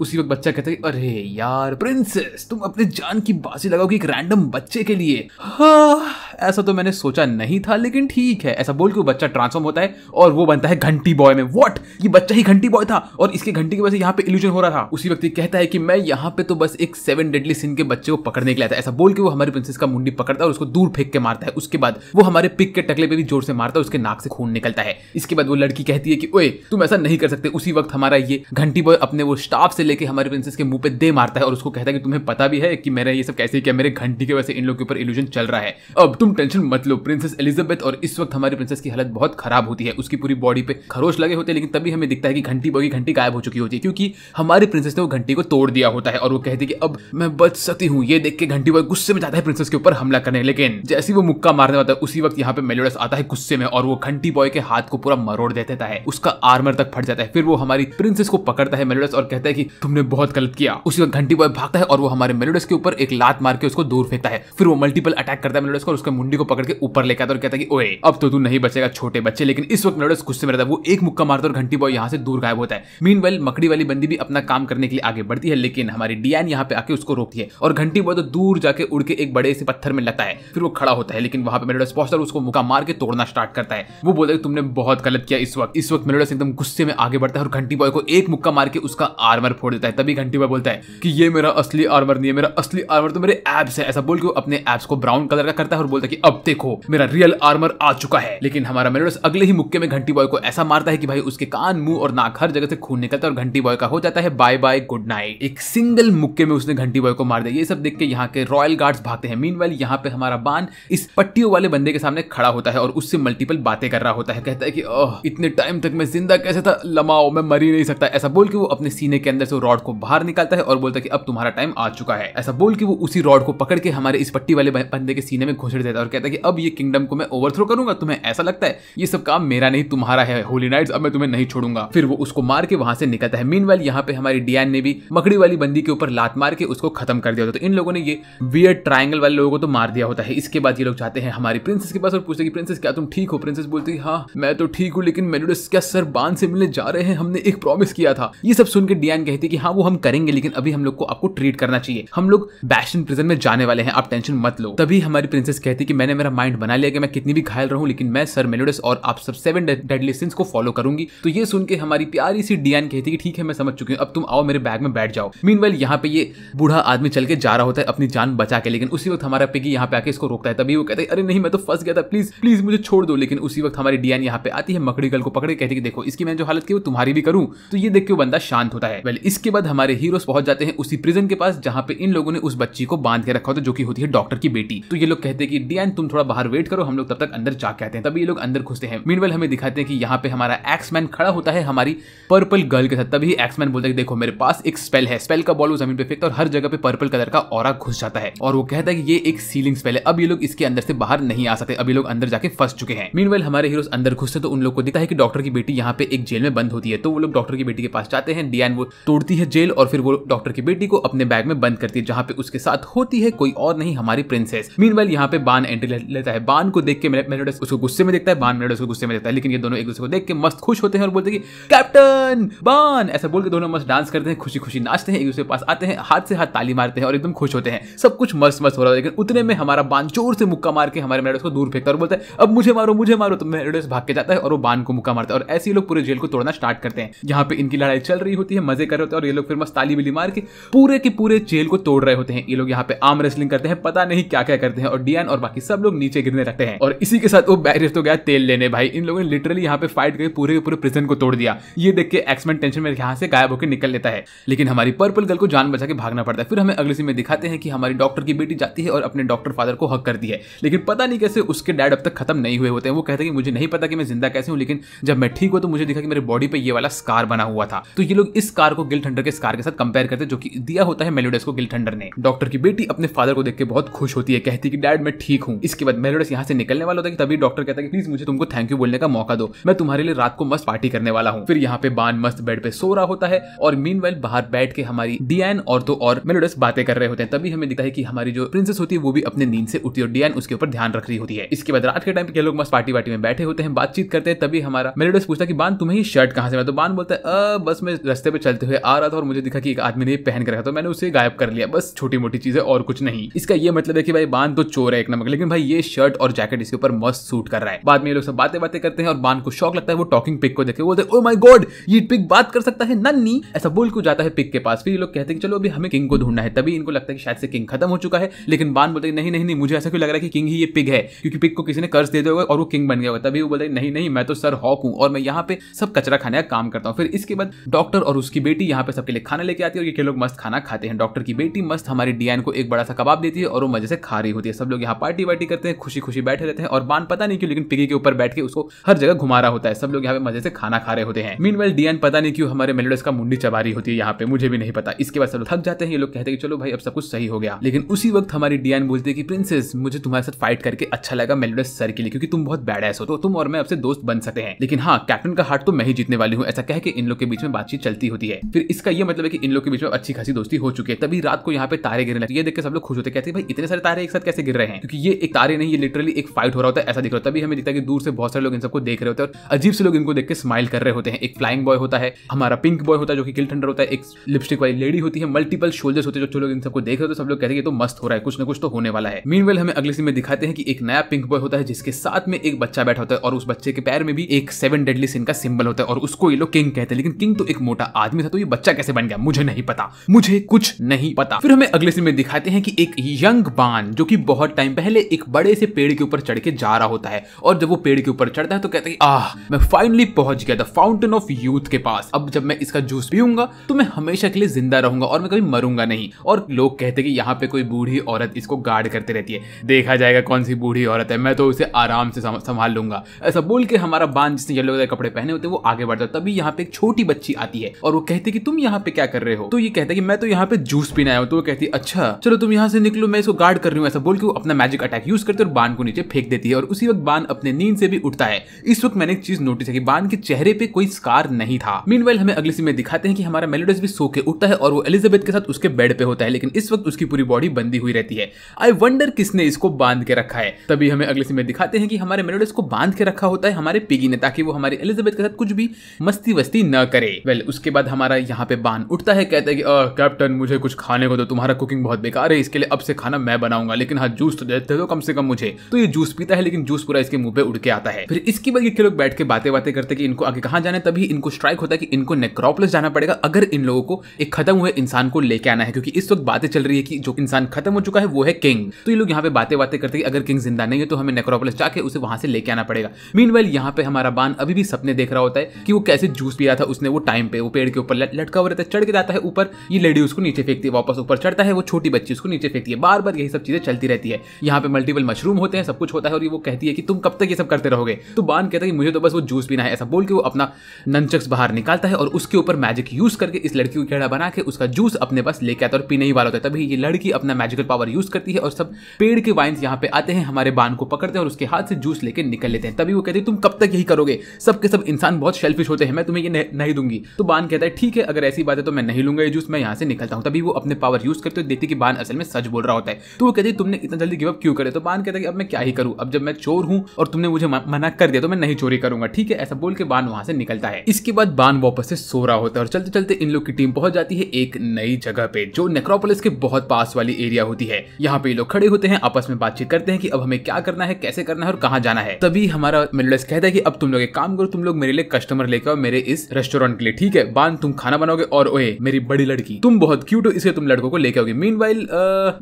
उसी वक्त बच्चा कहता है अरे यार प्रिंसेस तुम अपने जान की बाजी लगाओ कि एक रैंडम बच्चे के लिए हाँ, ऐसा तो मैंने सोचा नहीं था लेकिन ठीक है ऐसा बोल के बच्चा ट्रांसफॉर्म होता है और वो बनता है घंटी बॉय में वॉट ये बच्चा ही घंटी बॉय था और इसके घंटी की वजह से यहाँ पे इल्यूजन हो रहा था उसी वक्त कहता है कि मैं यहाँ पे तो बस एक सेवन डेडली सिन के बच्चे को पकड़ने के लिए जाता है ऐसा बोल के वो हमारी प्रिंसेस का मुंडी पकड़ता है और उसको दूर फेंक के मारता है उसके बाद वो हमारे पिक के टकले पे भी जोर से मारता है उसके नाक से खून निकलता है इसके बाद वो लड़की कहती है कि ओए तुम ऐसा नहीं कर सकते उसी वक्त हमारा ये घंटी बॉय अपने वो स्टाफ से लेके हमारे प्रिंसेस के मुंह पे दे मारता है और उसको कहता है कि तुम्हें पता भी है कि मेरा ये सब कैसे किया मेरे घंटी के वैसे इन लोग के ऊपर इल्यूजन चल रहा है अब तुम टेंशन मत लो प्रिंसेस एलिजाबेथ और इस वक्त हमारी प्रिंसेस की हालत बहुत खराब होती है उसकी पूरी बॉडी पे खरोश लगे होते हैं लेकिन तभी हमें दिखता है कि घंटी बॉय की घंटी गायब हो चुकी होती है क्योंकि हमारी प्रिंसेस ने वो घंटी को तोड़ दिया होता है और वो कहती है कि अब मैं बच सकती हूँ ये देख के घंटी बॉय गुस्से में जाता है प्रिंसेस के ऊपर हमला करने लेकिन जैसे वो मुक्का मारने वाला है उसी वक्त यहाँ पे मेलोडस आता है गुस्से में और वो घंटी बॉय के हाथ को पूरा मरोड़ देता है उसका आर्मर तक फट जाता है फिर वो हमारी प्रिंसेस को पकड़ता है मेलोडस और कहता है की तुमने बहुत गलत किया उसी वक्त घंटी बॉय भागता है और वो हमारे मेलोडस के ऊपर एक लात मार के उसको दूर फेंकता है फिर वो मल्टीपल अटैक करता है मेलोडस को और उसके मुंडी को पकड़ के ऊपर लेकर आता है और कहता है कि ओए अब तो तू नहीं बचेगा छोटे बच्चे लेकिन इस वक्त मेलोडस गुस्से में रहता है वो एक मुक्का मारता है और घंटी बॉय यहाँ से दूर गायब होता है मीन मकड़ी वाली बंदी भी अपना काम करने के लिए आगे बढ़ती है लेकिन हमारी डियान यहाँ पे आके उसको रोकती है और घंटी बॉय तो दूर दूर जाके उड़ के एक बड़े से पत्थर में लता है फिर वो खड़ा होता है लेकिन वहां पर मेलोडस पहुंचता उसको मुका मार के तोड़ना स्टार्ट करता है वो बोलता है तुमने बहुत गलत किया इस वक्त इस वक्त मेलोडस एकदम गुस्से में आगे बढ़ता है और घंटी बॉय को एक मुक्का मार के उसका आर्मर फोड़ देता है तभी घंटी बॉय बोलता है कि ये मेरा असली आर्मर नहीं है मेरा असली आर्मर तो मेरे एप्स है ऐसा बोल के अपने एप्स को ब्राउन कलर का करता है और बोलता है कि अब देखो मेरा रियल आर्मर आ चुका है लेकिन हमारा मेलोडस अगले ही मुक्के में घंटी बॉय को ऐसा मारता है कि भाई उसके कान मुंह और नाक हर जगह से खून निकलता है और घंटी बॉय का हो जाता है बाय बाय गुड नाइट एक सिंगल मुक्के में उसने घंटी बॉय को मार दिया ये सब देख के यहाँ के रॉयल गार्ड्स भागते हैं मीन यहाँ पे हमारा बान इस पट्टियों वाले बंदे के सामने खड़ा होता है और उससे मल्टीपल बातें कर रहा होता है कहता है कि ओह इतने टाइम तक मैं जिंदा कैसे था लमाओ मैं मर ही नहीं सकता ऐसा बोल के वो अपने सीने के अंदर से रॉड को बाहर निकालता है और बोलता है कि अब तुम्हारा टाइम आ चुका है ऐसा बोल के वो उसी रॉड को पकड़ के हमारे इस पट्टी वाले बंदे के सीने में घुसड़ देता है और कहता है कि अब ये किंगडम को मैं ओवरथ्रो करूंगा तुम्हें ऐसा लगता है ये सब काम मेरा नहीं तुम्हारा है होली नाइट्स अब मैं तुम्हें नहीं छोड़ूंगा फिर वो उसको मार के वहां से निकलता है मीन यहाँ पे हमारी डीएन ने भी मकड़ी वाली बंदी के ऊपर लात मार के उसको खत्म कर दिया तो इन लोगों ने ये वियर ट्राइंगल वाले लोगों को तो मार दिया होता है इसके बाद ये लोग जाते हैं हमारी प्रिंसेस के पास और पूछते हैं कि प्रिंसेस क्या तुम ठीक हो प्रिंसेस बोलती हाँ मैं तो ठीक हूँ लेकिन मेनोडस क्या सर बांध से मिलने जा रहे हैं हमने एक प्रॉमिस किया था ये सब सुनकर डियान कहती कि हाँ वो हम करेंगे लेकिन अभी हम लोग को आपको ट्रीट करना चाहिए हम लोग बैशन प्रिजन में जाने वाले हैं आप टेंशन मत लो तभी हमारी प्रिंसेस कहती कि मैंने मेरा माइंड बना लिया कि मैं कितनी भी घायल रहूं लेकिन मैं सर मेलोडस और आप सब सेवन डेडली सिंस को फॉलो करूंगी तो ये सुन के हमारी प्यारी सी डियान कहती कि ठीक है मैं समझ चुकी हूँ अब तुम आओ मेरे बैग में बैठ जाओ मीन वेल यहाँ पे ये बूढ़ा आदमी चल के जा रहा होता है अपनी जान बचा के लेकिन उसी वक्त हमारा पिगी यहाँ पे आके इसको रोकता है तभी वो कहता है अरे नहीं मैं तो फंस गया था प्लीज प्लीज मुझे छोड़ दो लेकिन उसी वक्त हमारी डियान यहाँ पे आती है मकड़ी गल को पकड़े कहती है देखो इसकी मैंने जो हालत की वो तुम्हारी भी करूँ तो ये देख के वो बंदा शांत होता है वेल इसके बाद हमारे हीरोज पहुंच जाते हैं उसी प्रिजन के पास जहाँ पे इन लोगों ने उस बच्ची को बांध के रखा होता जो की होती है डॉक्टर की बेटी तो ये लोग कहते हैं कि डियान तुम थोड़ा बाहर वेट करो हम लोग तब तक अंदर जाके आते हैं तभी ये लोग अंदर घुसते हैं मीनवेल हमें दिखाते हैं कि यहाँ पे हमारा एक्समैन खड़ा होता है हमारी पर्पल गर्ल के साथ तभी एक्समैन बोलता है देखो मेरे पास एक स्पेल है स्पेल का बॉल वो जमीन पे फेंकता और हर जगह पे पर्पल कलर का और घुस जाता है और वो कहता है कि ये एक सीलिंग स्पेल है अब ये लोग इसके अंदर से बाहर नहीं आ सकते अभी लोग अंदर जाके फंस चुके हैं मीन हमारे हीरोज अंदर घुसते तो उन लोग को दिखता है कि डॉक्टर की बेटी यहाँ पे एक जेल में बंद होती है तो वो लोग डॉक्टर की बेटी के पास जाते हैं डीएन वो तोड़ती है जेल और फिर वो डॉक्टर की बेटी को अपने बैग में बंद करती है जहाँ पे उसके साथ होती है कोई और नहीं हमारी प्रिंसेस मीन वेल यहाँ पे बान एंट्री लेता है बान को देख के मेरेडस उसको गुस्से में देखता है बान मेरेडस को गुस्से में देखता है लेकिन ये दोनों एक दूसरे को देख के मस्त खुश होते हैं और बोलते हैं कैप्टन बान ऐसा बोल के दोनों मस्त डांस करते हैं खुशी खुशी नाचते हैं एक दूसरे पास आते हैं हाथ से हाथ ताली मारते हैं और एकदम खुश होते हैं सब कुछ मस्त मस्त हो रहा था लेकिन उतने में हमारा बान जोर से मुक्का मार के हमारे मेरेडस को दूर फेंकता और बोलता है अब मुझे मारो मुझे मारो तो मेरेडस भाग के जाता है और वो बान को मुक्का मारता है और ऐसे ही लोग पूरे जेल को तोड़ना स्टार्ट करते हैं यहाँ पे इनकी लड़ाई चल रही होती है मजे कर रहे होते हैं और ये लोग फिर मस्त ताली बिली मार के पूरे के पूरे जेल को तोड़ रहे होते हैं ये लोग यहाँ पे आम रेसलिंग करते हैं पता नहीं क्या क्या करते हैं और डियान और बाकी सब लोग नीचे गिरने रखते हैं और इसी के साथ वो बैरियर तो गया तेल लेने भाई इन लोगों ने लिटरली यहाँ पे फाइट करके पूरे के पूरे प्रिजन को तोड़ दिया ये देख के एक्समैन टेंशन में यहाँ से गायब होकर निकल लेता है लेकिन हमारी पर्पल गर्ल को जान बचा के भागना पड़ता है फिर हमें अगले सीन में दिखाते हैं कि हमारी डॉक्टर की बेटी जाती है और अपने डॉक्टर फादर को हक करती है लेकिन पता नहीं कैसे उसके डैड अब तक खत्म नहीं हुए होते हैं वो कहते हैं कि मुझे नहीं पता कि मैं जिंदा कैसे हूँ लेकिन जब मैं ठीक हुआ तो मुझे दिखा कि मेरे बॉडी पर ये वाला स्कार बना हुआ था तो ये लोग इस कार को गिल्ट हंडर के स्कार के साथ कंपेयर करते जो कि दिया होता है मेलोडस को गिल्ट हंडर ने डॉक्टर की बेटी अपने फादर को देख के बहुत खुश होती है कहती कि डैड मैं ठीक हूँ इसके बाद मेलोडस यहाँ से निकलने वाला होता है तभी डॉक्टर कहता है कि प्लीज मुझे तुमको थैंक यू बोलने का मौका दो मैं तुम्हारे लिए रात को मस्त पार्टी करने वाला हूँ फिर यहाँ पे बान मस्त बेड पे सो रहा होता है और मीन बाहर बैठ के हमारी डीएन और तो और मेलोडस बातें कर रहे होते हैं तभी हमें में दिखता है कि हमारी जो प्रिंसेस होती है वो भी अपने नींद से उठती है और डियान उसके ऊपर ध्यान रख रही होती है इसके बाद रात के टाइम पे लोग मस्त पार्टी वार्टी में बैठे होते हैं बातचीत करते हैं तभी हमारा मेलोडस पूछता की बान तुम्हें शर्ट कहाँ से मैं तो बान बोलता है बस मैं रस्ते पर चलते हुए आ रहा था और मुझे दिखा कि एक आदमी ने पहन कर रखा तो मैंने उसे गायब कर लिया बस छोटी मोटी चीज है और कुछ नहीं इसका ये मतलब है कि भाई बान तो चोर है एक नंबर लेकिन भाई ये शर्ट और जैकेट इसके ऊपर मस्त सूट कर रहा है बाद में ये लोग सब बातें बातें करते हैं और बान को शौक लगता है वो टॉकिंग पिक को देखे बोलते ओ माई गॉड ये पिक बात कर सकता है नन्नी ऐसा बोल को जाता है पिक के पास फिर ये लोग कहते हैं कि चलो अभी हमें किंग को ढूंढना है तभी इनको लगता है कि शायद से किंग खत्म हो चुका है लेकिन बान बोलते नहीं नहीं नहीं मुझे ऐसा क्यों लग रहा है कि किंग ही ये पिग है क्योंकि पिग को किसी ने कर्ज दे दिया होगा और वो किंग बन गया होगा तभी वो बोलते नहीं नहीं मैं तो सर हॉक हूँ और मैं यहाँ पे सब कचरा खाने का काम करता हूँ फिर इसके बाद डॉक्टर और उसकी बेटी यहाँ पे सबके लिए खाना लेके आती है और ये लोग मस्त खाना खाते हैं डॉक्टर की बेटी मस्त हमारी डीएन को एक बड़ा सा कबाब देती है और वो मजे से खा रही होती है सब लोग यहाँ पार्टी वार्टी करते हैं खुशी खुशी बैठे रहते हैं और बान पता नहीं क्यों लेकिन पिगी के ऊपर बैठ के उसको हर जगह घुमा रहा होता है सब लोग यहाँ पे मजे से खाना खा रहे होते हैं मीन वेल डीएन पता नहीं क्यों हमारे मेलोडस का मुंडी चबा रही होती है यहाँ पे मुझे भी नहीं पता इसके बाद सब लोग थक जाते हैं ये लोग कहते हैं कि चलो भाई अब सब कुछ सही हो गया गया लेकिन उसी वक्त हमारी डियान बोलती है कि प्रिंसेस मुझे तुम्हारे साथ फाइट करके अच्छा लगा मेलोडस सर के लिए क्योंकि तुम बहुत बैड हो तो तुम और मैं आपसे दोस्त बन सकते हैं लेकिन हाँ कैप्टन का हार्ट तो मैं ही जीतने वाली हूँ ऐसा कह के इन लोग के बीच में बातचीत चलती होती है फिर इसका यह मतलब है कि इन लोग के बीच में अच्छी खासी दोस्ती हो चुकी है तभी रात को यहाँ पे तारे गिरने लगते ये देख के सब लोग खुश होते कहते हैं भाई इतने सारे तारे एक साथ कैसे गिर रहे हैं क्योंकि ये एक तारे नहीं ये लिटरली एक फाइट हो रहा होता है ऐसा दिख रहा है तभी हमें दिखता है कि दूर से बहुत सारे लोग इन सबको देख रहे होते हैं और अजीब से लोग इनको देख के स्माइल कर रहे होते हैं एक फ्लाइंग बॉय होता है हमारा पिंक बॉय होता है जो कि किल होता है एक लिपस्टिक वाली लेडी होती है मल्टीपल शोल्डर्स होते हैं जो लोग इन सबको देख रहे होते सब लोग कहते हैं तो मस्त हो रहा है कुछ ना कुछ तो होने वाला है मीन हमें अगले सीन में दिखाते हैं कि एक नया पिंक बॉय होता है जिसके साथ में एक बच्चा बैठा होता है और उस बच्चे के पैर में भी एक सेवन डेडली सिन का सिंबल होता है और उसको ये लोग किंग कहते हैं लेकिन किंग तो एक मोटा आदमी था तो ये बच्चा कैसे बन गया मुझे नहीं पता मुझे कुछ नहीं पता फिर हमें अगले सीन में दिखाते हैं कि एक यंग बान जो कि बहुत टाइम पहले एक बड़े से पेड़ के ऊपर चढ़ के जा रहा होता है और जब वो पेड़ के ऊपर चढ़ता है तो कहते हैं आह मैं फाइनली पहुंच गया था फाउंटेन ऑफ यूथ के पास अब जब मैं इसका जूस पीऊंगा तो मैं हमेशा के लिए जिंदा रहूंगा और मैं कभी मरूंगा नहीं और लोग कहते कि यहाँ पे कोई बूढ़ी औरत इसको गार्ड करते रहती है देखा जाएगा कौन सी बूढ़ी औरत है मैं तो उसे आराम से संभाल लूंगा ऐसा बोल के हमारा बांध जिसने येलो कलर कपड़े पहने होते वो आगे बढ़ता तभी यहाँ पे एक छोटी बच्ची आती है और वो कहती है कि तुम यहाँ पे क्या कर रहे हो तो ये कहता कि मैं तो यहाँ पे जूस पीने आया हूँ तो वो कहती है अच्छा चलो तुम यहाँ से निकलो मैं इसको गार्ड कर रही हूँ ऐसा बोल के वो अपना मैजिक अटैक यूज करते और बांध को नीचे फेंक देती है और उसी वक्त बांध अपने नींद से भी उठता है इस वक्त मैंने एक चीज नोटिस है कि बांध के चेहरे पे कोई स्कार नहीं था मीन हमें अगले सीन में दिखाते हैं कि हमारा मेलोडस भी सो के उठता है और वो एलिजाबेथ के साथ उसके बेड पे होता है लेकिन इस वक्त उसकी पूरी बॉडी बंदी हुई रहती है आई वंडर किसने इसको बांध के रखा है तभी हमें अगले समय दिखाते हैं कि हमारे मेनोड को बांध के रखा होता है हमारे पिगी ने ताकि वो हमारी एलिजाबेथ के साथ कुछ भी मस्ती वस्ती न करे वेल well, उसके बाद हमारा यहाँ पे बांध उठता है कहता है कि कैप्टन मुझे कुछ खाने को दो तुम्हारा कुकिंग बहुत बेकार है इसके लिए अब से खाना मैं बनाऊंगा लेकिन हाँ जूस तो देते हो कम से कम मुझे तो ये जूस पीता है लेकिन जूस पूरा इसके मुंह पे उड़ के आता है फिर इसके बाद ये लोग बैठ के बातें बातें करते कि इनको आगे कहाँ जाना है तभी इनको स्ट्राइक होता है कि इनको नेक्रोपलस जाना पड़ेगा अगर इन लोगों को एक खत्म हुए इंसान को लेके आना है क्योंकि इस वक्त बातें चल रही है कि जो इंसान खत्म हो चुका है वो है किंग तो ये लोग यहाँ पे बातें बातें करते हैं अगर किंग जिंदा नहीं है तो हमें नेक्रोपोलिस जाके उसे वहां से लेके आना पड़ेगा मीन वेल यहाँ पे हमारा बान अभी भी सपने देख रहा होता है कि वो कैसे जूस पिया था उसने वो टाइम पे वो पेड़ के ऊपर लटका हुआ रहता है चढ़ के जाता है ऊपर ये लेडी उसको नीचे फेंकती है वापस ऊपर चढ़ता है वो छोटी बच्ची उसको नीचे फेंकती है बार बार यही सब चीजें चलती रहती है यहाँ पे मल्टीपल मशरूम होते हैं सब कुछ होता है और ये वो कहती है कि तुम कब तक ये सब करते रहोगे तो बान कहता है कि मुझे तो बस वो जूस पीना है ऐसा बोल के वो अपना नंचक्स बाहर निकालता है और उसके ऊपर मैजिक यूज करके इस लड़की को घेड़ा बना के उसका जूस अपने पास लेके आता है और पीने ही वाला होता है तभी ये लड़की लड़की अपना मैजिकल पावर यूज करती है और सब पेड़ के वाइन्स यहाँ पे आते हैं हमारे बान को पकड़ते हैं और उसके हाथ से जूस लेके निकल लेते हैं तभी वो कहती है तुम कब तक यही करोगे सब के सब इंसान बहुत शेल्फिश होते हैं मैं तुम्हें ये नहीं दूंगी तो बान कहता है ठीक है अगर ऐसी बात है तो मैं नहीं लूंगा ये जूस मैं यहाँ से निकलता हूँ तभी वो अपने पावर यूज करते हुए देखती कि बान असल में सच बोल रहा होता है तो वो कहती है तुमने इतना जल्दी गिवअप क्यों करे तो बान कहता है अब मैं क्या ही करूँ अब जब मैं चोर हूँ और तुमने मुझे मना कर दिया तो मैं नहीं चोरी करूंगा ठीक है ऐसा बोल के बान वहां से निकलता है इसके बाद बान वापस से सो रहा होता है और चलते चलते इन लोग की टीम पहुंच जाती है एक नई जगह पे जो नेक्रोपोलिस के बहुत पास वाली एरिया होती है यहाँ पे लोग खड़े होते हैं आपस में बातचीत करते हैं कि अब हमें क्या करना है कैसे करना है और कहाँ जाना है तभी हमारा मिडलेस कहता है कि अब तुम लोग एक काम करो तुम लोग मेरे लिए कस्टमर लेकर आओ मेरे इस रेस्टोरेंट के लिए ठीक है बान तुम खाना बनाओगे और ओए मेरी बड़ी लड़की तुम बहुत क्यूट हो इसे तुम लड़कों को लेकर आओगे मीन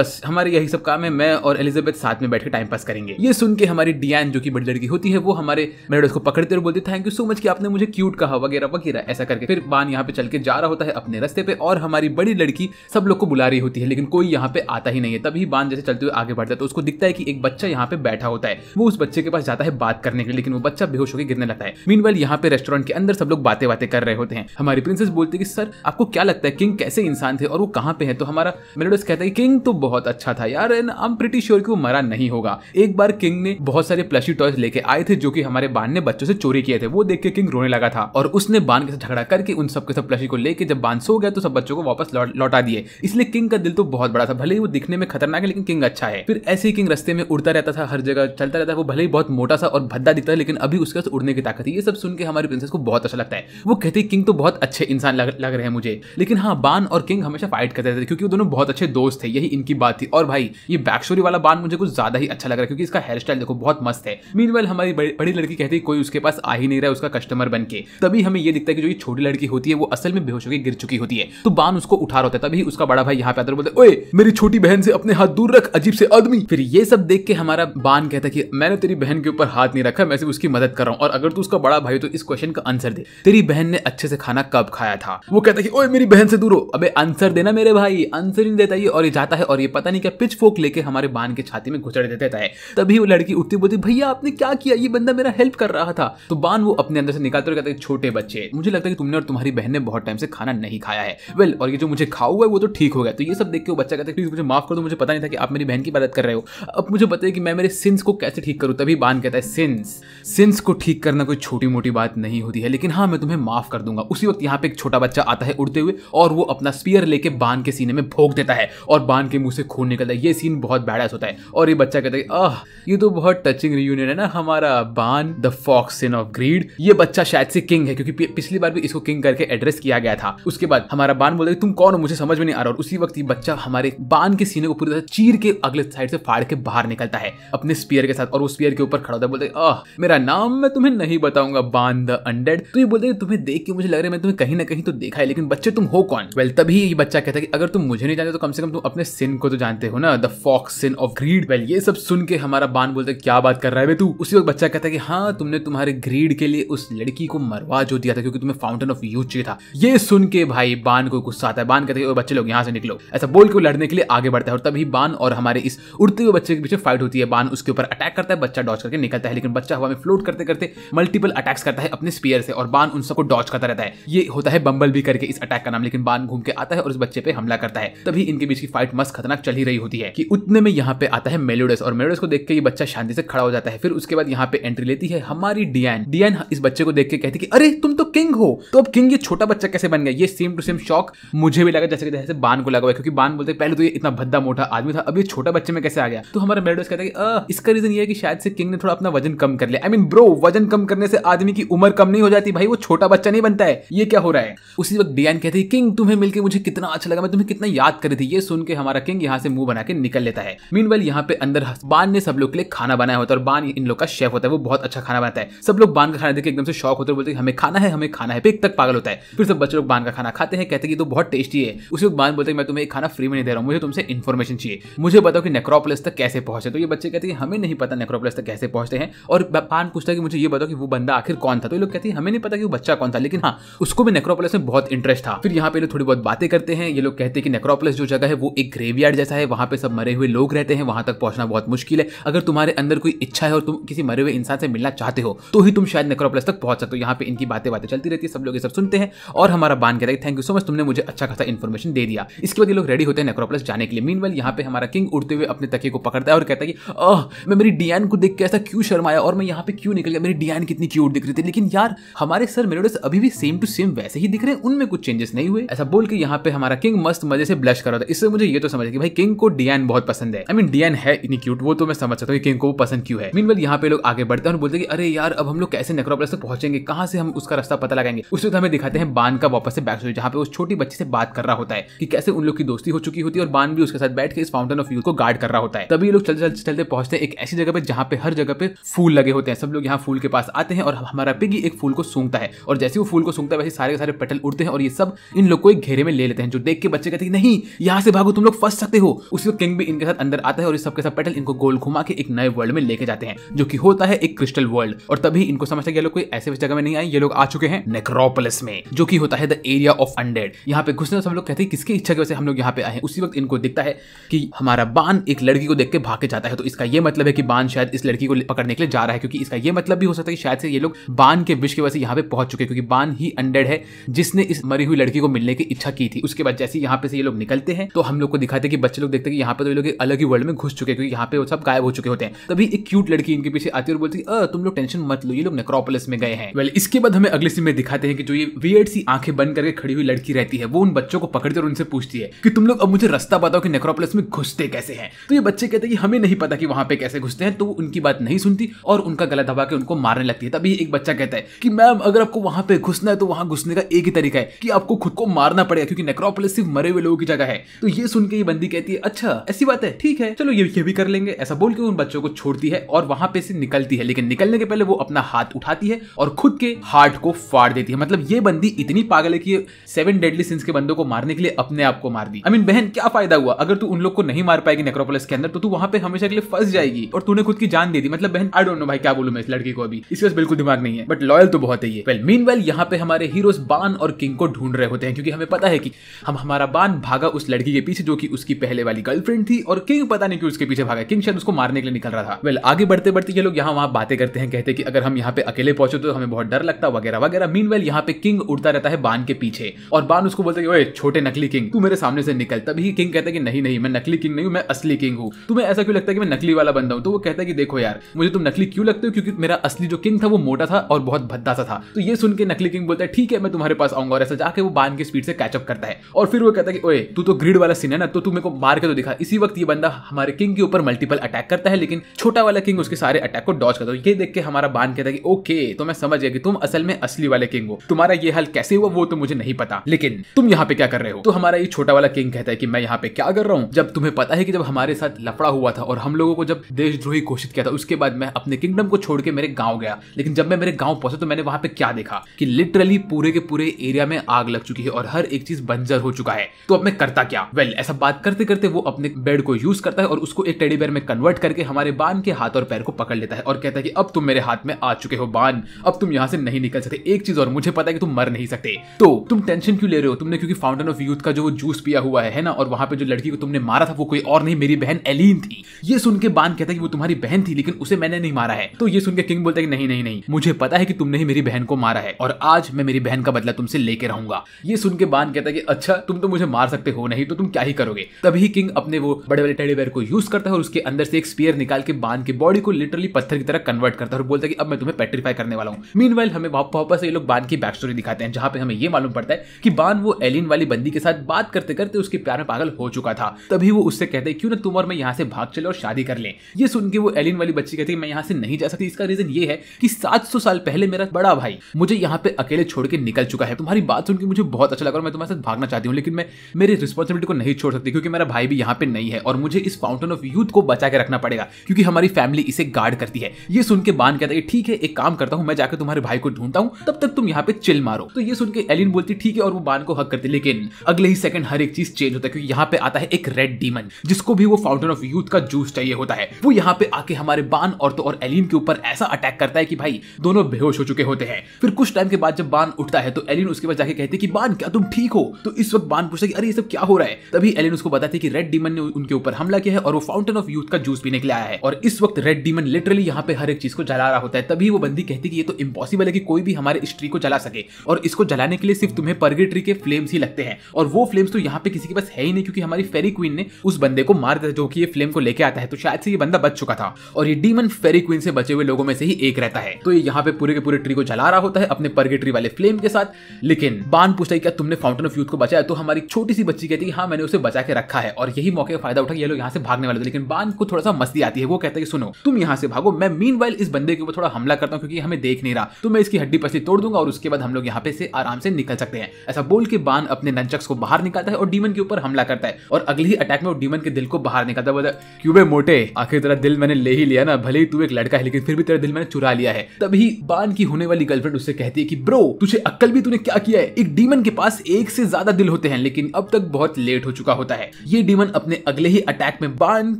बस हमारे यही सब काम है मैं और एलिजाबेथ साथ में बैठ के टाइम पास करेंगे ये सुन के हमारी डियान जो की बड़ी लड़की होती है वो हमारे मेरे को पकड़ते हुए बोलती थैंक यू सो मच कि आपने मुझे क्यूट कहा वगैरह वगैरह ऐसा करके फिर बान यहाँ पे चल के जा रहा होता है अपने रस्ते पे और हमारी बड़ी लड़की सब लोग को बुला रही होती है लेकिन कोई यहाँ पे आता ही नहीं है तभी बांध जैसे चलते हुए आगे बढ़ता है तो उसको दिखता है कि एक बच्चा यहाँ पे बैठा होता है वो उस बच्चे के पास जाता है बात करने के लिए लेकिन वो बच्चा बेहोश होकर गिरने लगता है मीन वेल यहाँ पे रेस्टोरेंट के अंदर सब लोग बातें बातें कर रहे होते हैं हमारी प्रिंसेस बोलती है कि सर आपको क्या लगता है किंग कैसे इंसान थे और वो कहाँ पे है तो हमारा मेलोडस कहता है किंग तो बहुत अच्छा था यार and I am pretty sure कि वो मरा नहीं होगा एक बार किंग ने बहुत सारे प्लशी टॉयज लेके आए थे जो कि हमारे बान ने बच्चों से चोरी किए थे वो देख के किंग रोने लगा था और उसने बान के साथ झगड़ा करके उन सबके सब प्लशी को लेके जब बान सो गया तो सब बच्चों को वापस लौटा दिए इसलिए किंग का दिल तो बहुत बहुत बड़ा था भले ही वो दिखने में खतरनाक है लेकिन किंग अच्छा है फिर ऐसे ही किंग रस्ते में उड़ता रहता था हर जगह चलता रहता था वो भले ही बहुत मोटा सा और भद्दा दिखता है लेकिन अभी उसके पास उड़ने की ताकत थी ये सब सुन के हमारी प्रिंसेस को बहुत अच्छा लगता है वो कहती है किंग तो बहुत अच्छे इंसान लग, लग रहे हैं मुझे लेकिन हाँ बान और किंग हमेशा फाइट करते रहते थे क्योंकि वो दोनों बहुत अच्छे दोस्त थे यही इनकी बात थी और भाई ये बैकस्टोरी वाला बान मुझे कुछ ज्यादा ही अच्छा लग रहा है क्योंकि इसका हेयर स्टाइल देखो बहुत मस्त है मीन हमारी बड़ी लड़की कहती है कोई उसके पास आ ही नहीं रहा उसका कस्टमर बन के तभी हमें ये दिखता है कि जो ये छोटी लड़की होती है वो असल में बेहोश होकर गिर चुकी होती है तो बान उसको उठा रहा होता है तभी उसका बड़ा भाई यहाँ पे आता है बोलते ओए मेरी छोटी बहन से अपने हाथ दूर रख अजीब से आदमी फिर ये सब देख के हमारा बान कहता कि मैंने तेरी बहन के ऊपर हाथ नहीं रखा मैं सिर्फ उसकी मदद कर रहा हूँ और अगर तू उसका बड़ा भाई तो इस क्वेश्चन का आंसर दे तेरी बहन ने अच्छे से खाना कब खाया था वो कहता कि ओए मेरी बहन से दूर हो अबे आंसर देना मेरे भाई आंसर नहीं देता ये और ये जाता है और ये पता नहीं क्या पिच फोक लेके हमारे बान के छाती में घुसड़ देता है तभी वो लड़की उठती बोलती भैया आपने क्या किया ये बंदा मेरा हेल्प कर रहा था तो बान वो अपने अंदर से निकालते हुए कहता है छोटे बच्चे मुझे लगता है कि तुमने और तुम्हारी बहन ने बहुत टाइम से खाना नहीं खाया है वेल और ये जो मुझे खाऊ हुआ है वो तो ठीक हो गया तो ये सब देख के वो बच्चा कहता है प्लीज़ मुझे माफ़ कर दो मुझे पता नहीं था कि आप मेरी बहन की मदद कर रहे हो अब मुझे बताइए कि मैं मेरे सिंस को कैसे ठीक करूँ तभी बान कहता है सिंस सिंस को ठीक करना कोई छोटी मोटी बात नहीं होती है लेकिन हाँ मैं तुम्हें माफ़ कर दूंगा उसी वक्त यहाँ पे एक छोटा बच्चा आता है उड़ते हुए और वो अपना स्पीयर लेके बान के सीने में भोग देता है और बान के मुंह से खून निकलता है ये सीन बहुत बैडस होता है और ये बच्चा कहता है आह ये तो बहुत टचिंग रियूनियन है ना हमारा Ban the fox sin of greed ये बच्चा शायद से किंग है क्योंकि पिछली बार भी इसको किंग करके एड्रेस किया गया था उसके बाद हमारा बान बोलता है तुम कौन हो मुझे समझ में नहीं आ रहा और उसी वक्त ये बच्चा हमारे हमारे बान के सीने को पूरी तरह चीर के अगले साइड से फाड़ के बाहर निकलता है अपने स्पियर के साथ और उस स्पियर के ऊपर खड़ा होता है बोलते आह मेरा नाम मैं तुम्हें नहीं बताऊंगा बान द अंडेड तो ये बोलते तुम्हें देख के मुझे लग रहा है मैं तुम्हें कहीं ना कहीं तो देखा है लेकिन बच्चे तुम हो कौन वेल तभी ये बच्चा कहता है कि अगर तुम मुझे नहीं जानते तो कम से कम तुम अपने सिन को तो जानते हो ना the fox sin of greed well ये सब सुन के हमारा बान बोलते क्या बात कर रहा है तू उसी वक्त बच्चा कहता है कि हाँ तुमने तुम्हारे ग्रीड के लिए उस लड़की को मरवा जो दिया था क्योंकि तुम्हें फाउंटेन ऑफ यूथ चाहिए था ये सुन के भाई बान को गुस्सा आता है बान कहते हैं बच्चे लोग यहाँ से निकलो ऐसा बोल के लड़ने के लिए आगे बढ़ता है और तभी बान और हमारे इस उड़ते हुए बच्चे के पीछे फाइट होती है बान उसके ऊपर अटैक करता है बच्चा डॉच करके निकलता है लेकिन बच्चा हवा में फ्लोट करते करते मल्टीपल अटैक्स करता है अपने स्पीयर से और बान उन सबको डॉच करता रहता है ये होता है बंबल भी करके इस अटैक का नाम लेकिन बान घूम के आता है और उस बच्चे पे हमला करता है तभी इनके बीच की फाइट मस्त खतरनाक चल ही रही होती है कि उतने में यहाँ पे आता है मेलोडस और मेलोडस को देख के ये बच्चा शांति से खड़ा हो जाता है फिर उसके बाद यहाँ पे एंट्री लेती है हमारी डियान डियान इस बच्चे को देख के कहती है कि अरे तुम तो किंग हो तो अब किंग ये छोटा बच्चा कैसे बन गया ये सेम टू सेम शॉक मुझे भी लगा जैसे कि जैसे बान को लगा हुआ है क्योंकि बान बोलते पहले तो ये इतना भद्दा मोटा आदमी था अभी छोटा बच्चे में कैसे आ गया तो हमारा मेरेडोस कहता है कि इसका रीजन ये है कि शायद से किंग ने थोड़ा अपना वजन कम कर लिया आई मीन ब्रो वजन कम करने से आदमी की उम्र कम नहीं हो जाती भाई वो छोटा बच्चा नहीं बनता है ये क्या हो रहा है उसी वक्त डियान कहती है किंग तुम्हें मिलकर मुझे कितना अच्छा लगा मैं तुम्हें कितना याद करी थी ये सुन के हमारा किंग यहाँ से मुंह बना के निकल लेता है मीन वेल यहाँ पे अंदर बान ने सब लोग के लिए खाना बनाया होता है और बान इन लोग का शेफ होता है वो बहुत अच्छा खाना बनाता है सब लोग बान का खाना देख एकदम से शौक होते बोलते हैं हमें खाना है हमें खाना है पिक तक पागल होता है फिर सब बच्चे लोग बान का खाना खाते हैं कहते हैं कि तो बहुत टेस्टी है उसी वक्त बान बोलते हैं मैं तुम्हें खाना फ्री में नहीं दे रहा हूँ मुझे तुमसे इन्फॉर्मेशन चाहिए मुझे बताओ कि नेक्रोपोलिस तक कैसे पहुंचे तो ये बच्चे कहते हैं हमें नहीं पता नेक्रोपोलिस तक कैसे पहुंचते हैं और पान पूछता है कि मुझे ये बताओ कि वो बंदा आखिर कौन था तो ये लोग कहते हैं हमें नहीं पता कि वो बच्चा कौन था लेकिन हाँ उसको भी नेक्रोपोलिस में बहुत इंटरेस्ट था फिर यहाँ पे लोग थोड़ी बहुत बातें करते हैं ये लोग कहते हैं कि नेक्रोपोलिस जो जगह है वो एक ग्रेवयार्ड जैसा है वहाँ पे सब मरे हुए लोग रहते हैं वहाँ तक पहुंचना बहुत मुश्किल है अगर तुम्हारे अंदर कोई इच्छा है और तुम किसी मरे हुए इंसान से मिलना चाहते हो तो ही तुम शायद नेक्रोपोलिस तक पहुंच सकते हो यहाँ पे इनकी बातें बातें चलती रहती है सब लोग ये सब सुनते हैं और हमारा बान कहता है थैंक यू सो मच तुमने मुझे अच्छा खासा इन्फॉर्मेशन दे दिया इसके बाद ये लोग रेडी होते हैं नेक्रोपलस जाने के लिए मीन यहाँ पे हमारा किंग उड़ते हुए अपने तकिए को पकड़ता है और कहता है कि अह मैं मेरी डियान को देख के ऐसा क्यों शर्माया और मैं यहाँ पे क्यों निकल गया मेरी डियान कितनी क्यूट दिख रही थी लेकिन यार हमारे सर मेलोडस अभी भी सेम टू सेम वैसे ही दिख रहे हैं उनमें कुछ चेंजेस नहीं हुए ऐसा बोल के यहाँ पे हमारा किंग मस्त मजे से ब्लश कर रहा था इससे मुझे ये तो समझ कि भाई किंग को डियान बहुत पसंद है आई मीन डियान है इतनी क्यूट वो तो मैं समझ सकता हूँ किंग को पसंद क्यों है मीन यहाँ पे लोग आगे बढ़ते हैं और बोलते हैं कि अरे यार अब हम लोग कैसे नेक्रोपलस तक पहुंचेंगे कहाँ से हम उसका रास्ता पता लगाएंगे उस वक्त हमें दिखाते हैं बांध का वापस से बैक जहाँ पे उस छोटी बच्चे से बात कर रहा होता है कि कैसे उन लोग की दोस्ती हो चुकी चुकी होती है और बान भी उसके साथ बैठ के इस फाउंटेन ऑफ यूथ को गार्ड कर रहा होता है तभी लोग चलते चलते चलते पहुंचते हैं एक ऐसी जगह पे जहाँ पे हर जगह पे फूल लगे होते हैं सब लोग यहाँ फूल के पास आते हैं और हमारा पिगी एक फूल को सूंघता है और जैसे वो फूल को सूंघता है वैसे सारे के सारे पेटल उड़ते हैं और ये सब इन लोग को एक घेरे में ले लेते हैं जो देख के बच्चे कहते हैं नहीं यहाँ से भागो तुम लोग फंस सकते हो उसी किंग भी इनके साथ अंदर आता है और इस सबके साथ पेटल इनको गोल घुमा के एक नए वर्ल्ड में लेके जाते हैं जो की होता है एक क्रिस्टल वर्ल्ड और तभी इनको समझता है लोग कोई ऐसे जगह में नहीं आए ये लोग आ चुके हैं नेक्रोपोलिस में जो की होता है द एरिया ऑफ अंडेड यहाँ पे घुसने सब लोग कहते हैं किसकी इच्छा की वजह से हम लोग यहाँ पे आए उसी वक्त इनको दिखता है कि हमारा बान एक लड़की को देख के भाग के जाता है तो इसका यह मतलब है कि बान शायद इस लड़की को पकड़ने के लिए जा रहा है क्योंकि इसका यह मतलब भी हो सकता है कि शायद से ये लोग बान के विष के वजह से यहाँ पे पहुंच चुके क्योंकि बान ही अंडेड है जिसने इस मरी हुई लड़की को मिलने की इच्छा की थी उसके बाद जैसे यहाँ पे से ये लोग निकलते हैं तो हम लोग को दिखाते हैं कि बच्चे लोग देखते हैं कि यहाँ पे तो ये लोग अलग ही वर्ल्ड में घुस चुके क्योंकि यहाँ पे वो सब गायब हो चुके होते हैं तभी एक क्यूट लड़की इनके पीछे आती है और बोलती है तुम लोग टेंशन मत लो ये लोग नेक्रोपोलिस में गए हैं वेल इसके बाद हमें अगले सीन में दिखाते हैं कि जो ये वियर्ड सी आंखें बंद करके खड़ी हुई लड़की रहती है वो उन बच्चों को पकड़ती है और उनसे पूछती है कि तुम लोग अब मुझे रास्ता बताओ कि नेक्रोपोलिस में घुसते कैसे हैं तो ये बच्चे कहते हैं कि हमें नहीं पता कि वहां पे कैसे घुसते हैं तो उनकी बात नहीं सुनती और उनका गला दबा के उनको मारने लगती है तभी एक बच्चा कहता है कि मैम अगर आपको वहां पे घुसना है तो वहां घुसने का एक ही तरीका है कि आपको खुद को मारना पड़ेगा क्योंकि नेक्रोपोलिस सिर्फ मरे हुए लोगों की जगह है तो ये सुन के ये बंदी कहती है अच्छा ऐसी बात है ठीक है चलो ये ये भी कर लेंगे ऐसा बोल के उन बच्चों को छोड़ती है और वहां पे से निकलती है लेकिन निकलने के पहले वो अपना हाथ उठाती है और खुद के हार्ट को फाड़ देती है मतलब ये बंदी इतनी पागल है कि सेवन डेडली सिंस के बंदों को मारने के लिए अपने आप को मार दी आई मीन बहन देन क्या फायदा हुआ अगर तू उन लोग को नहीं मार पाएगी नेक्रोपोलिस के अंदर तो तू वहां पे हमेशा के लिए फंस जाएगी और तूने खुद की जान दे दी मतलब बहन आई डोंट नो भाई क्या बोलू मैं इस लड़की को अभी इसके बिल्कुल दिमाग नहीं है बट लॉयल तो बहुत है ये वेल मीन वेल यहाँ पे हमारे हीरोज बान और किंग को ढूंढ रहे होते हैं क्योंकि हमें पता है कि हम हमारा बान भागा उस लड़की के पीछे जो कि उसकी पहले वाली गर्लफ्रेंड थी और किंग पता नहीं कि उसके पीछे भागा किंग शायद उसको मारने के लिए निकल रहा था वेल आगे बढ़ते बढ़ते ये लोग यहाँ वहाँ बातें करते हैं कहते हैं कि अगर हम यहाँ पे अकेले पहुंचे तो हमें बहुत डर लगता वगैरह वगैरह मीन वेल यहाँ पे किंग उड़ता रहता है बान के पीछे और बान उसको बोलते छोटे नकली किंग तू मेरे सामने से निकल तभी किंग कहता है कि नहीं नहीं मैं नकली किंग नहीं हूँ मैं असली किंग हूँ तुम्हें ऐसा क्यों लगता है कि मैं नकली वाला बंदा हूँ तो वो कहता है कि देखो यार मुझे तुम नकली क्यों लगते हो क्योंकि मेरा असली जो किंग था वो मोटा था और बहुत भद्दा सा था तो ये सुन के नकली किंग बोलता है ठीक है मैं तुम्हारे पास आऊंगा और ऐसा जाके वो बांध के स्पीड से कैचअप करता है और फिर वो कहता है कि ओए तू तो ग्रीड वाला सीन है ना तो तू मेरे को मार के तो दिखा इसी वक्त ये बंदा हमारे किंग के ऊपर मल्टीपल अटैक करता है लेकिन छोटा वाला किंग उसके सारे अटैक को डॉच करता है ये देख के हमारा बांध कहता है कि ओके तो मैं समझ गया कि तुम असल में असली वाले किंग हो तुम्हारा ये हाल कैसे हुआ वो तो मुझे नहीं पता लेकिन तुम यहाँ पे क्या कर रहे हो तो हमारा ये छोटा वाला किंग कहता है कि कि मैं यहाँ पे क्या कर रहा हूँ जब तुम्हें पता है कि जब हमारे साथ लफड़ा हुआ था और हम लोगों को जब देशद्रोही घोषित किया था उसके बाद मैं अपने किंगडम को छोड़ के मेरे गाँव गया लेकिन जब मैं मेरे गाँव पहुंचा तो मैंने वहां पे क्या देखा कि लिटरली पूरे के पूरे एरिया में आग लग चुकी है और हर एक चीज बंजर हो चुका है तो अब मैं करता क्या वेल ऐसा बात करते करते वो अपने बेड को यूज करता है और उसको एक टेडी बेयर में कन्वर्ट करके हमारे बान के हाथ और पैर को पकड़ लेता है और कहता है कि अब तुम मेरे हाथ में आ चुके हो बान अब तुम यहाँ से नहीं निकल सकते एक चीज और मुझे पता है कि तुम मर नहीं सकते तो तुम टेंशन क्यों ले रहे हो तुमने क्योंकि फाउंटेन ऑफ यूथ का जो जूस पिया हुआ है ना और वहां पे जो लड़की को तुमने मारा था वो कोई और नहीं मेरी बहन एलिन थी ये सुन के बान कहता है कि वो तुम्हारी बहन थी लेकिन उसे मैंने नहीं मारा है तो ये सुन के किंग बोलता है कि नहीं नहीं नहीं मुझे पता है कि तुमने ही मेरी बहन को मारा है और आज मैं मेरी बहन का बदला तुमसे लेके रहूंगा ये सुन के बान कहता है कि अच्छा तुम तो मुझे मार सकते हो नहीं तो तुम क्या ही करोगे तभी किंग अपने वो बड़े बड़े टेडी बेयर को यूज करता है और उसके अंदर से एक स्पीयर निकाल के बान के बॉडी को लिटरली पत्थर की तरह कन्वर्ट करता है और बोलता है कि अब मैं तुम्हें पेट्रीफाई करने वाला हूँ मीन वाइल हमें वापस ये लोग बान की बैक स्टोरी दिखाते हैं जहाँ पे हमें ये मालूम पड़ता है कि बान वो एलिन वाली बंदी के साथ बात करते करते उसके प्यार प्यार में पागल हो चुका था तभी वो उससे कहते क्यों ना तुम और मैं यहाँ से भाग चले और शादी कर ले ये सुन के वो एलिन वाली बच्ची कहती मैं यहाँ से नहीं जा सकती इसका रीजन ये है कि सात साल पहले मेरा बड़ा भाई मुझे यहाँ पे अकेले छोड़ के निकल चुका है तुम्हारी बात सुनकर मुझे बहुत अच्छा लगा और मैं तुम्हारे साथ भागना चाहती हूँ लेकिन मैं मेरी रिस्पॉन्सिबिलिटी को नहीं छोड़ सकती क्योंकि मेरा भाई भी यहाँ पे नहीं है और मुझे इस फाउंटेन ऑफ यूथ को बचा के रखना पड़ेगा क्योंकि हमारी फैमिली इसे गार्ड करती है ये सुन के बान कहता है ठीक है एक काम करता हूँ मैं जाकर तुम्हारे भाई को ढूंढता हूँ तब तक तुम यहाँ पे चिल मारो तो ये सुन के एलिन बोलती ठीक है और वो बान को हक करती लेकिन अगले ही सेकंड हर एक चीज चेंज होता होता है क्योंकि यहाँ पे आता है एक रेड डीमन जिसको भी वो फाउंटेन ऑफ यूथ का जूस चाहिए होता है वो यहाँ पे आके हमारे बान और तो और एलिन के ऊपर ऐसा अटैक करता है कि भाई दोनों बेहोश हो चुके होते हैं फिर कुछ टाइम के बाद जब बान उठता है तो एलिन उसके पास जाके कहती है कि बान क्या तुम ठीक हो तो इस वक्त बान पूछता है कि अरे ये सब क्या हो रहा है तभी एलिन उसको बताती है कि रेड डीमन ने उनके ऊपर हमला किया है और वो फाउंटेन ऑफ यूथ का जूस पीने के लिए आया है और इस वक्त रेड डीमन लिटरली यहाँ पे हर एक चीज को जला रहा होता है तभी वो बंदी कहती है कि ये तो इम्पॉसिबल है कि कोई भी हमारे स्ट्री को जला सके और इसको जलाने के लिए सिर्फ तुम्हें पर्गे के फ्लेम्स ही लगते हैं और वो फ्लेम्स तो यहाँ पे किसी के पास है ही नहीं क्योंकि हमारी फेरी क्वीन ने उस बंदे को मार दिया जो कि ये फ्लेम को लेके आता है तो शायद से ये बंदा बच चुका था और ये डीमन फेरी क्वीन से बचे हुए लोगों में से ही एक रहता है तो ये यहाँ पे पूरे के पूरे ट्री को जला रहा होता है अपने परगेट्री वाले फ्लेम के साथ लेकिन बान पूछता है क्या तुमने फाउंटेन ऑफ यूथ को बचाया तो हमारी छोटी सी बच्ची कहती है हाँ मैंने उसे बचा के रखा है और यही मौके का फायदा उठा ये लोग यहाँ से भागने वाले थे लेकिन बान को थोड़ा सा मस्ती आती है वो कहता है सुनो तुम यहाँ से भागो मैं मीन इस बंदे के ऊपर थोड़ा हमला करता हूँ क्योंकि हमें देख नहीं रहा तो मैं इसकी हड्डी पसली तोड़ दूंगा और उसके बाद हम लोग यहाँ पे से आराम से निकल सकते हैं ऐसा बोल के बान अपने नंचक्स को बाहर निकालता है और डीमन के ऊपर हमला करता है और अगले ही अटैक में वो डीमन के दिल को बाहर निकालता है क्यूबे मोटे आखिर तेरा दिल मैंने ले ही लिया ना भले ही तू एक लड़का है लेकिन फिर भी तेरा दिल मैंने चुरा लिया है तभी बान की होने वाली गर्लफ्रेंड उससे कहती है कि ब्रो तुझे अक्कल भी तूने क्या किया है एक डीमन के पास एक से ज्यादा दिल होते हैं लेकिन अब तक बहुत लेट हो चुका होता है ये डीमन अपने अगले ही अटैक में बान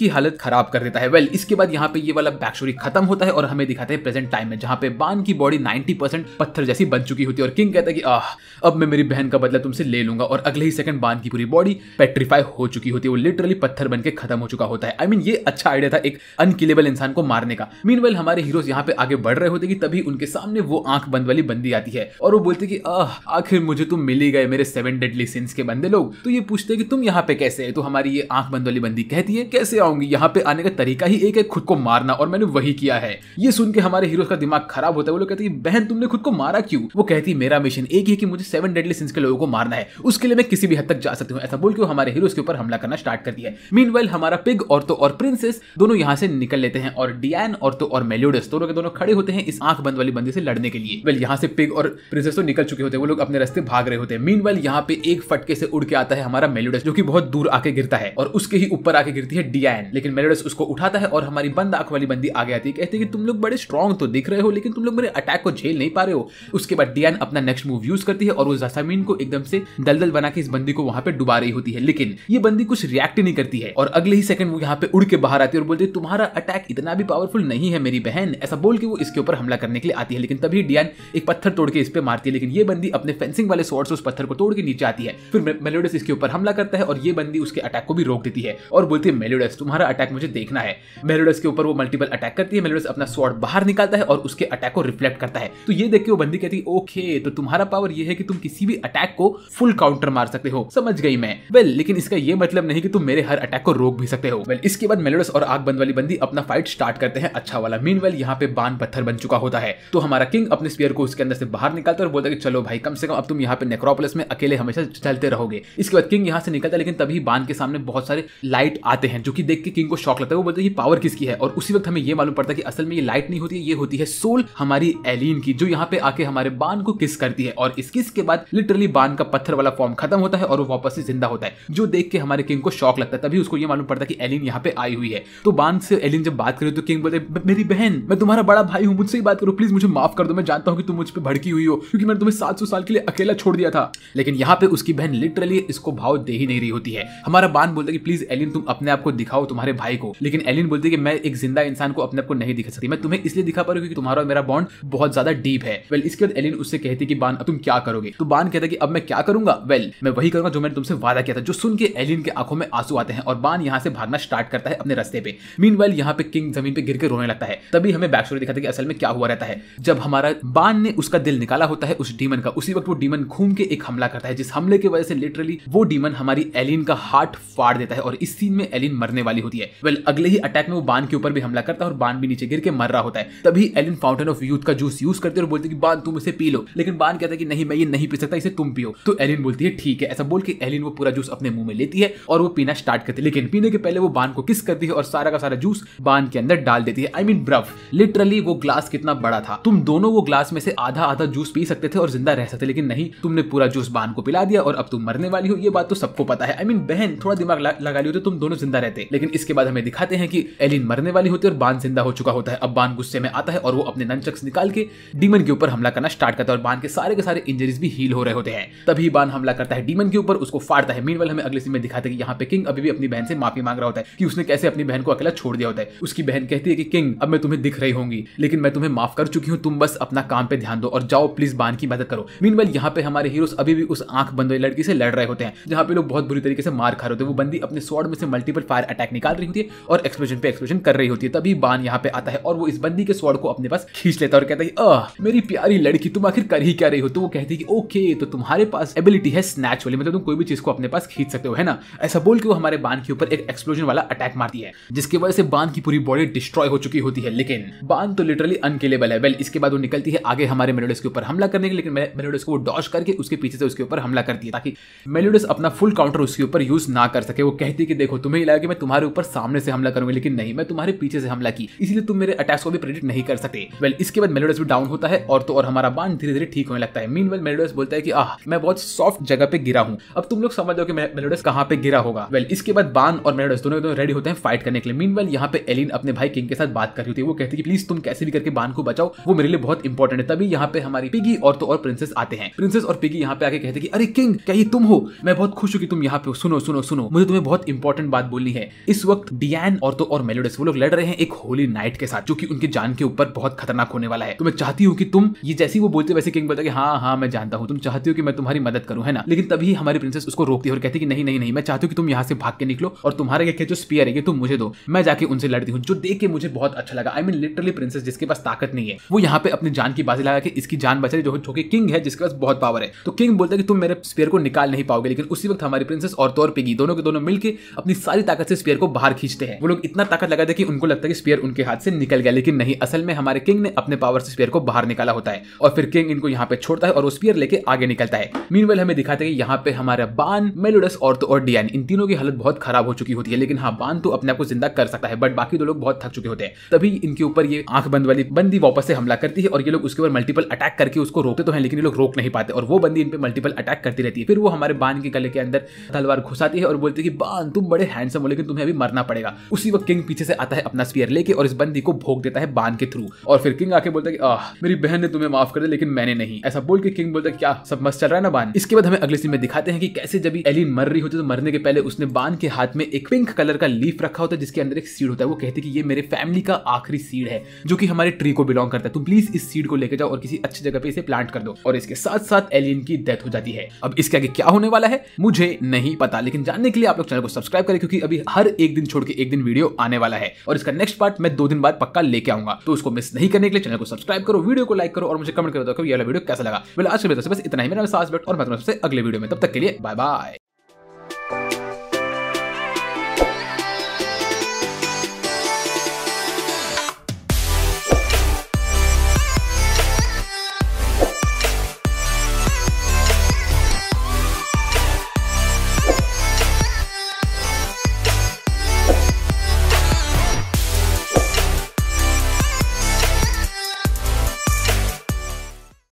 की हालत खराब कर देता है वेल इसके बाद यहाँ पे ये वाला बैक स्टोरी खत्म होता है और हमें दिखाते हैं प्रेजेंट टाइम में जहाँ पे बान की बॉडी नाइनटी परसेंट पत्थर जैसी बन चुकी होती है और किंग कहता है कि आह अब मैं मेरी बहन का बदला तुमसे ले लूंगा और अगले ही सेकंड बान की पूरी बॉडी पेट्रीफाई हो चुकी होती है वो लिटरली पत्थर बन के खत्म हो चुका होता है आई I मीन mean, ये अच्छा आइडिया था एक अनकिलेबल इंसान को मारने का मीन वेल हमारे हीरोज यहाँ पे आगे बढ़ रहे होते कि तभी उनके सामने वो आंख बंद वाली बंदी आती है और वो बोलते कि आखिर मुझे तुम तो मिली गए मेरे सेवन डेडली सिंस के बंदे लोग तो ये पूछते कि तुम यहाँ पे कैसे है तो हमारी ये आंख बंद वाली बंदी कहती है कैसे आऊंगी यहाँ पे आने का तरीका ही एक है खुद को मारना और मैंने वही किया है ये सुन के हमारे हीरोज का दिमाग खराब होता है वो लोग कहते हैं बहन तुमने खुद को मारा क्यों वो कहती मेरा मिशन एक ही कि मुझे सेवन डेडली सिंस के लोगों को मारना है उसके लिए मैं किसी भी हद तक जा सकती हूँ ऐसा बोल के तो हमारे हीरो के ऊपर हमला करना स्टार्ट कर दिया मीन हमारा पिग और तो और प्रिंसेस दोनों यहाँ से निकल लेते हैं और डियान और तो और मेल्योडस दोनों के दोनों खड़े होते हैं इस आंख बंद वाली बंदी से लड़ने के लिए वेल यहाँ से पिग और प्रिंसेस तो निकल चुके होते हैं वो लोग अपने रास्ते भाग रहे होते हैं मीन वेल यहाँ पे एक फटके से उड़ के आता है हमारा मेल्योडस जो की बहुत दूर आके गिरता है और उसके ही ऊपर आके गिरती है डियान लेकिन मेल्योडस उसको उठाता है और हमारी बंद आंख वाली बंदी आगे आती है कहती है कि तुम लोग बड़े स्ट्रॉन्ग तो दिख रहे हो लेकिन तुम लोग मेरे अटैक को झेल नहीं पा रहे हो उसके बाद डियान अपना नेक्स्ट मूव यूज करती है और वो जसामीन को एकदम से दलदल बना के इस बंदी को वहां पर डुबा रही होती है होती है लेकिन ये बंदी कुछ रिएक्ट नहीं करती है और अगले ही सेकंड वो यहाँ पे उड़ के बाहर आती है और बोलती है तुम्हारा अटैक इतना भी पावरफुल नहीं है मेरी बहन ऐसा बोल के वो इसके ऊपर हमला करने के लिए आती है लेकिन तभी डियान एक पत्थर तोड़ के इस पर मारती है लेकिन ये बंदी अपने फेंसिंग वाले शॉर्ट से उस पत्थर को तोड़ के नीचे आती है फिर मेलोडस इसके ऊपर हमला करता है और ये बंदी उसके अटैक को भी रोक देती है और बोलती है मेलोडस तुम्हारा अटैक मुझे देखना है मेलोडस के ऊपर वो मल्टीपल अटैक करती है मेलोडस अपना शॉर्ट बाहर निकालता है और उसके अटैक को रिफ्लेक्ट करता है तो ये देख के वो बंदी कहती है ओके तो तुम्हारा पावर ये है कि तुम किसी भी अटैक को फुल काउंटर मार सकते हो समझ गई मैं वे वेल लेकिन इसका ये मतलब नहीं कि तुम मेरे हर अटैक को रोक भी सकते हो वेल इसके बाद मेलोडस और आग बंद वाली बंदी अपना फाइट स्टार्ट करते हैं अच्छा वाला मीन वेल यहाँ पे बान पत्थर बन चुका होता है तो हमारा किंग अपने स्पेयर को उसके अंदर से बाहर निकालता है और बोलता है कि चलो भाई कम से कम अब तुम यहाँ पे नेक्रोपोलिस में अकेले हमेशा चलते रहोगे इसके बाद किंग यहाँ से निकलता है लेकिन तभी बांध के सामने बहुत सारे लाइट आते हैं जो कि देख के किंग को शौक लगता है वो बोलते हैं पावर किसकी है और उसी वक्त हमें ये मालूम पड़ता है कि असल में ये लाइट नहीं होती है ये होती है सोल हमारी एलिन की जो यहाँ पे आके हमारे बान को किस करती है और इस किस के बाद लिटरली बान का पत्थर वाला फॉर्म खत्म होता है और वो वापस से जिंदा होता है होता है जो देख के हमारे किंग को शौक लगता है तभी उसको ये मालूम पड़ता है कि एलिन यहाँ पे आई हुई है तो बान से एलिन जब बात करे तो किंग बोले मेरी बहन मैं तुम्हारा बड़ा भाई हूँ मुझसे ही बात करो प्लीज मुझे माफ कर दो मैं जानता हूँ कि तुम मुझ पर भड़की हुई हो क्योंकि मैंने तुम्हें सात साल के लिए अकेला छोड़ दिया था लेकिन यहाँ पे उसकी बहन लिटरली इसको भाव दे ही नहीं रही होती है हमारा बान बोलता है कि प्लीज एलिन तुम अपने आप को दिखाओ तुम्हारे भाई को लेकिन एलिन बोलती है कि मैं एक जिंदा इंसान को अपने आप को नहीं दिखा सकती मैं तुम्हें इसलिए दिखा पा रही हूँ क्योंकि तुम्हारा मेरा बॉन्ड बहुत ज्यादा डीप है वेल इसके बाद एलिन उससे कहती है कि बान अब तुम क्या करोगे तो बान कहता है कि अब मैं क्या करूंगा वेल मैं वही करूंगा जो मैंने तुमसे वादा किया किया था जो सुन के एलियन के आंखों में आंसू आते हैं और बान यहाँ से भागना स्टार्ट करता है अपने रस्ते पे मीन वेल यहाँ पे किंग जमीन पे गिर के रोने लगता है तभी हमें बैक स्टोरी दिखाता है कि असल में क्या हुआ रहता है जब हमारा बान ने उसका दिल निकाला होता है उस डीमन का उसी वक्त वो डीमन घूम के एक हमला करता है जिस हमले की वजह से लिटरली वो डीमन हमारी एलिन का हार्ट फाड़ देता है और इस सीन में एलिन मरने वाली होती है वेल अगले ही अटैक में वो बान के ऊपर भी हमला करता है और बान भी नीचे गिर के मर रहा होता है तभी एलिन फाउंटेन ऑफ यूथ का जूस यूज करते और बोलते कि बान तुम इसे पी लो लेकिन बान कहता है कि नहीं मैं ये नहीं पी सकता इसे तुम पियो तो एलिन बोलती है ठीक है ऐसा बोल के एलिन वो पूरा जूस जूस अपने मुंह में लेती है और वो पीना स्टार्ट करती है लेकिन पीने के पहले वो बान को किस करती है और सारा का सारा जूस बान के अंदर डाल देती है आई मीन ब्रफ लिटरली वो ग्लास कितना बड़ा था तुम दोनों वो ग्लास में से आधा आधा जूस पी सकते थे और जिंदा रह सकते लेकिन नहीं तुमने पूरा जूस बान को पिला दिया और अब तुम मरने वाली हो ये बात तो सबको पता है आई मीन बहन थोड़ा दिमाग लगा लियो होती तो तुम दोनों जिंदा रहते लेकिन इसके बाद हमें दिखाते हैं कि एलिन मरने वाली होती है और बान जिंदा हो चुका होता है अब बान गुस्से में आता है और वो अपने नंचक्स निकाल के डीमन के ऊपर हमला करना स्टार्ट करता है और बान के सारे के सारे इंजरीज भी हील हो रहे होते हैं तभी बान हमला करता है डीमन के ऊपर उसको फाड़ता है मीन हमें अगले सीन में दिखाते हैं कि यहाँ पे किंग अभी भी अपनी बहन से माफी मांग रहा होता है कि उसने कैसे अपनी बहन को अकेला छोड़ दिया होता है उसकी बहन कहती है कि किंग अब मैं तुम्हें दिख रही होंगी लेकिन मैं तुम्हें माफ कर चुकी हूँ तुम बस अपना काम पे ध्यान दो और जाओ प्लीज बान की मदद करो मीन यहाँ पे हमारे हीरो अभी भी उस आंख बंद लड़की से लड़ रहे होते हैं जहाँ पे लोग बहुत बुरी तरीके से मार खा रहे होते हैं वो बंदी अपने स्वर्ड में से मल्टीपल फायर अटैक निकाल रही होती है और एक्सप्लोजन पे एक्सप्लोजन कर रही होती है तभी बान यहाँ पे आता है और वो इस बंदी के स्वॉर्ड को अपने पास खींच लेता है और कहता है मेरी प्यारी लड़की तुम आखिर कर ही क्या रही हो तो वो कहती है कि ओके तो तुम्हारे पास एबिलिटी है स्नैच वाली मतलब तुम कोई भी चीज को अपने पास पास खींच सकते हो है ना ऐसा बोल के वो हमारे बांध के ऊपर एक एक्सप्लोजन वाला अटैक मारती है जिसकी वजह से बांध की पूरी बॉडी डिस्ट्रॉय हो चुकी होती है लेकिन बांध तो लिटरली अनकेलेबल है वेल इसके बाद वो निकलती है आगे हमारे मेलोडस के ऊपर हमला करने के लेकिन मेलोडस को वो डॉश करके उसके पीछे से उसके ऊपर हमला करती है ताकि मेलोडस अपना फुल काउंटर उसके ऊपर यूज ना कर सके वो कहती कि देखो तुम्हें लगा कि मैं तुम्हारे ऊपर सामने से हमला करूंगी लेकिन नहीं मैं तुम्हारे पीछे से हमला की इसलिए तुम मेरे अटैक्स को भी प्रेडिक्ट नहीं कर सकते वेल इसके बाद मेलोडस भी डाउन होता है और तो और हमारा बांध धीरे धीरे ठीक होने लगता है मीन वेल मेलोडस बोलता है कि आह मैं बहुत सॉफ्ट जगह पे गिरा हूं अब तुम लोग समझ लो कि कि मेलोडस कहाँ पे गिरा होगा वेल well, इसके बाद बान और मेलोडस दोनों दोनों रेडी होते हैं फाइट करने के लिए मीन यहाँ पे एलिन अपने भाई किंग के साथ बात कर रही होती है वो कहती है प्लीज तुम कैसे भी करके बान को बचाओ वो मेरे लिए बहुत इंपॉर्टेंट है तभी यहाँ पे हमारी पिगी और तो और प्रिंसेस आते हैं प्रिंसेस और पिगी यहाँ पे आके कहते अरे किंग क्या ये तुम हो मैं बहुत खुश हूँ कि तुम यहाँ पे सुनो सुनो सुनो मुझे तुम्हें बहुत इंपॉर्टेंट बात बोलनी है इस वक्त डियान और तो और मेलोडस वो लोग लड़ रहे हैं एक होली नाइट के साथ जो की उनकी जान के ऊपर बहुत खतरनाक होने वाला है तो मैं चाहती हूँ कि तुम ये जैसी वो बोलते वैसे किंग बोलता हाँ हाँ मैं जानता हूँ तुम चाहती हो कि मैं तुम्हारी मदद करूँ है ना लेकिन तभी हमारी प्रिंसेस उसको रोकती है और कहती कि नहीं नहीं नहीं मैं चाहती हूँ कि तुम यहाँ से भाग के निकलो और तुम्हारे के जो स्पीयर है ये तुम मुझे दो मैं जाके उनसे लड़ती हूँ जो देख के मुझे बहुत अच्छा लगा आई मीन लिटरली प्रिंसेस जिसके पास ताकत नहीं है वो यहाँ पे अपनी जान की बाजी लगा के इसकी जान बचा जो जो कि किंग है जिसके पास बहुत पावर है तो किंग बोलता है कि तुम मेरे स्पेयर को निकाल नहीं पाओगे लेकिन उसी वक्त हमारी प्रिंसेस और तौर पिगी दोनों के दोनों मिलकर अपनी सारी ताकत से स्पेयर को बाहर खींचते हैं वो लोग इतना ताकत लगाते कि उनको लगता है कि स्पेयर उनके हाथ से निकल गया लेकिन नहीं असल में हमारे किंग ने अपने पावर से स्पेयर को बाहर निकाला होता है और फिर किंग इनको यहाँ पे छोड़ता है और वो स्पेयर लेके आगे निकलता है मीन हमें दिखाते हैं कि यहाँ पे हमारा बान एमाइलोडस तो और डियान इन तीनों की हालत बहुत खराब हो चुकी होती है लेकिन हाँ बान तो अपने आप को जिंदा कर सकता है बट बाकी दो लोग बहुत थक चुके होते हैं तभी इनके ऊपर ये आंख बंद वाली बंदी वापस से हमला करती है और ये लोग उसके ऊपर मल्टीपल अटैक करके उसको रोकते तो हैं लेकिन ये लोग रोक नहीं पाते और वो बंदी इन पर मल्टीपल अटैक करती रहती है फिर वो हमारे बान के गले के अंदर तलवार घुसाती है और बोलती है कि बान तुम बड़े हैंडसम हो लेकिन तुम्हें अभी मरना पड़ेगा उसी वक्त किंग पीछे से आता है अपना स्पीयर लेके और इस बंदी को भोग देता है बान के थ्रू और फिर किंग आके बोलता है कि आह मेरी बहन ने तुम्हें माफ कर दिया लेकिन मैंने नहीं ऐसा बोल के किंग बोलता है क्या सब मस्त चल रहा है ना बान इसके बाद हमें अगले सीन में दिखाते हैं कि कैसे जब एली मर रही होती है तो मरने के पहले उसने बान के हाथ में एक पिंक कलर का लीफ रखा होता है जिसके अंदर एक सीड होता है वो कहती है कि ये मेरे फैमिली का आखिरी सीड है जो कि हमारे ट्री को बिलोंग करता है तो प्लीज इस सीड को लेकर जाओ और किसी अच्छी जगह पे इसे प्लांट कर दो और इसके साथ साथ एलियन की डेथ हो जाती है अब इसके आगे क्या होने वाला है मुझे नहीं पता लेकिन जानने के लिए आप लोग चैनल को सब्सक्राइब करें क्योंकि अभी हर एक दिन छोड़ के एक दिन वीडियो आने वाला है और इसका नेक्स्ट पार्ट मैं दो दिन बाद पक्का लेके आऊंगा तो उसको मिस नहीं करने के लिए चैनल को सब्सक्राइब करो वीडियो को लाइक करो और मुझे कमेंट कर दो वाला वीडियो कैसा लगा आज के तो बस इतना ही मेरा सास बैठ और मैं अगले वीडियो में तब तक के लिए बाय बाय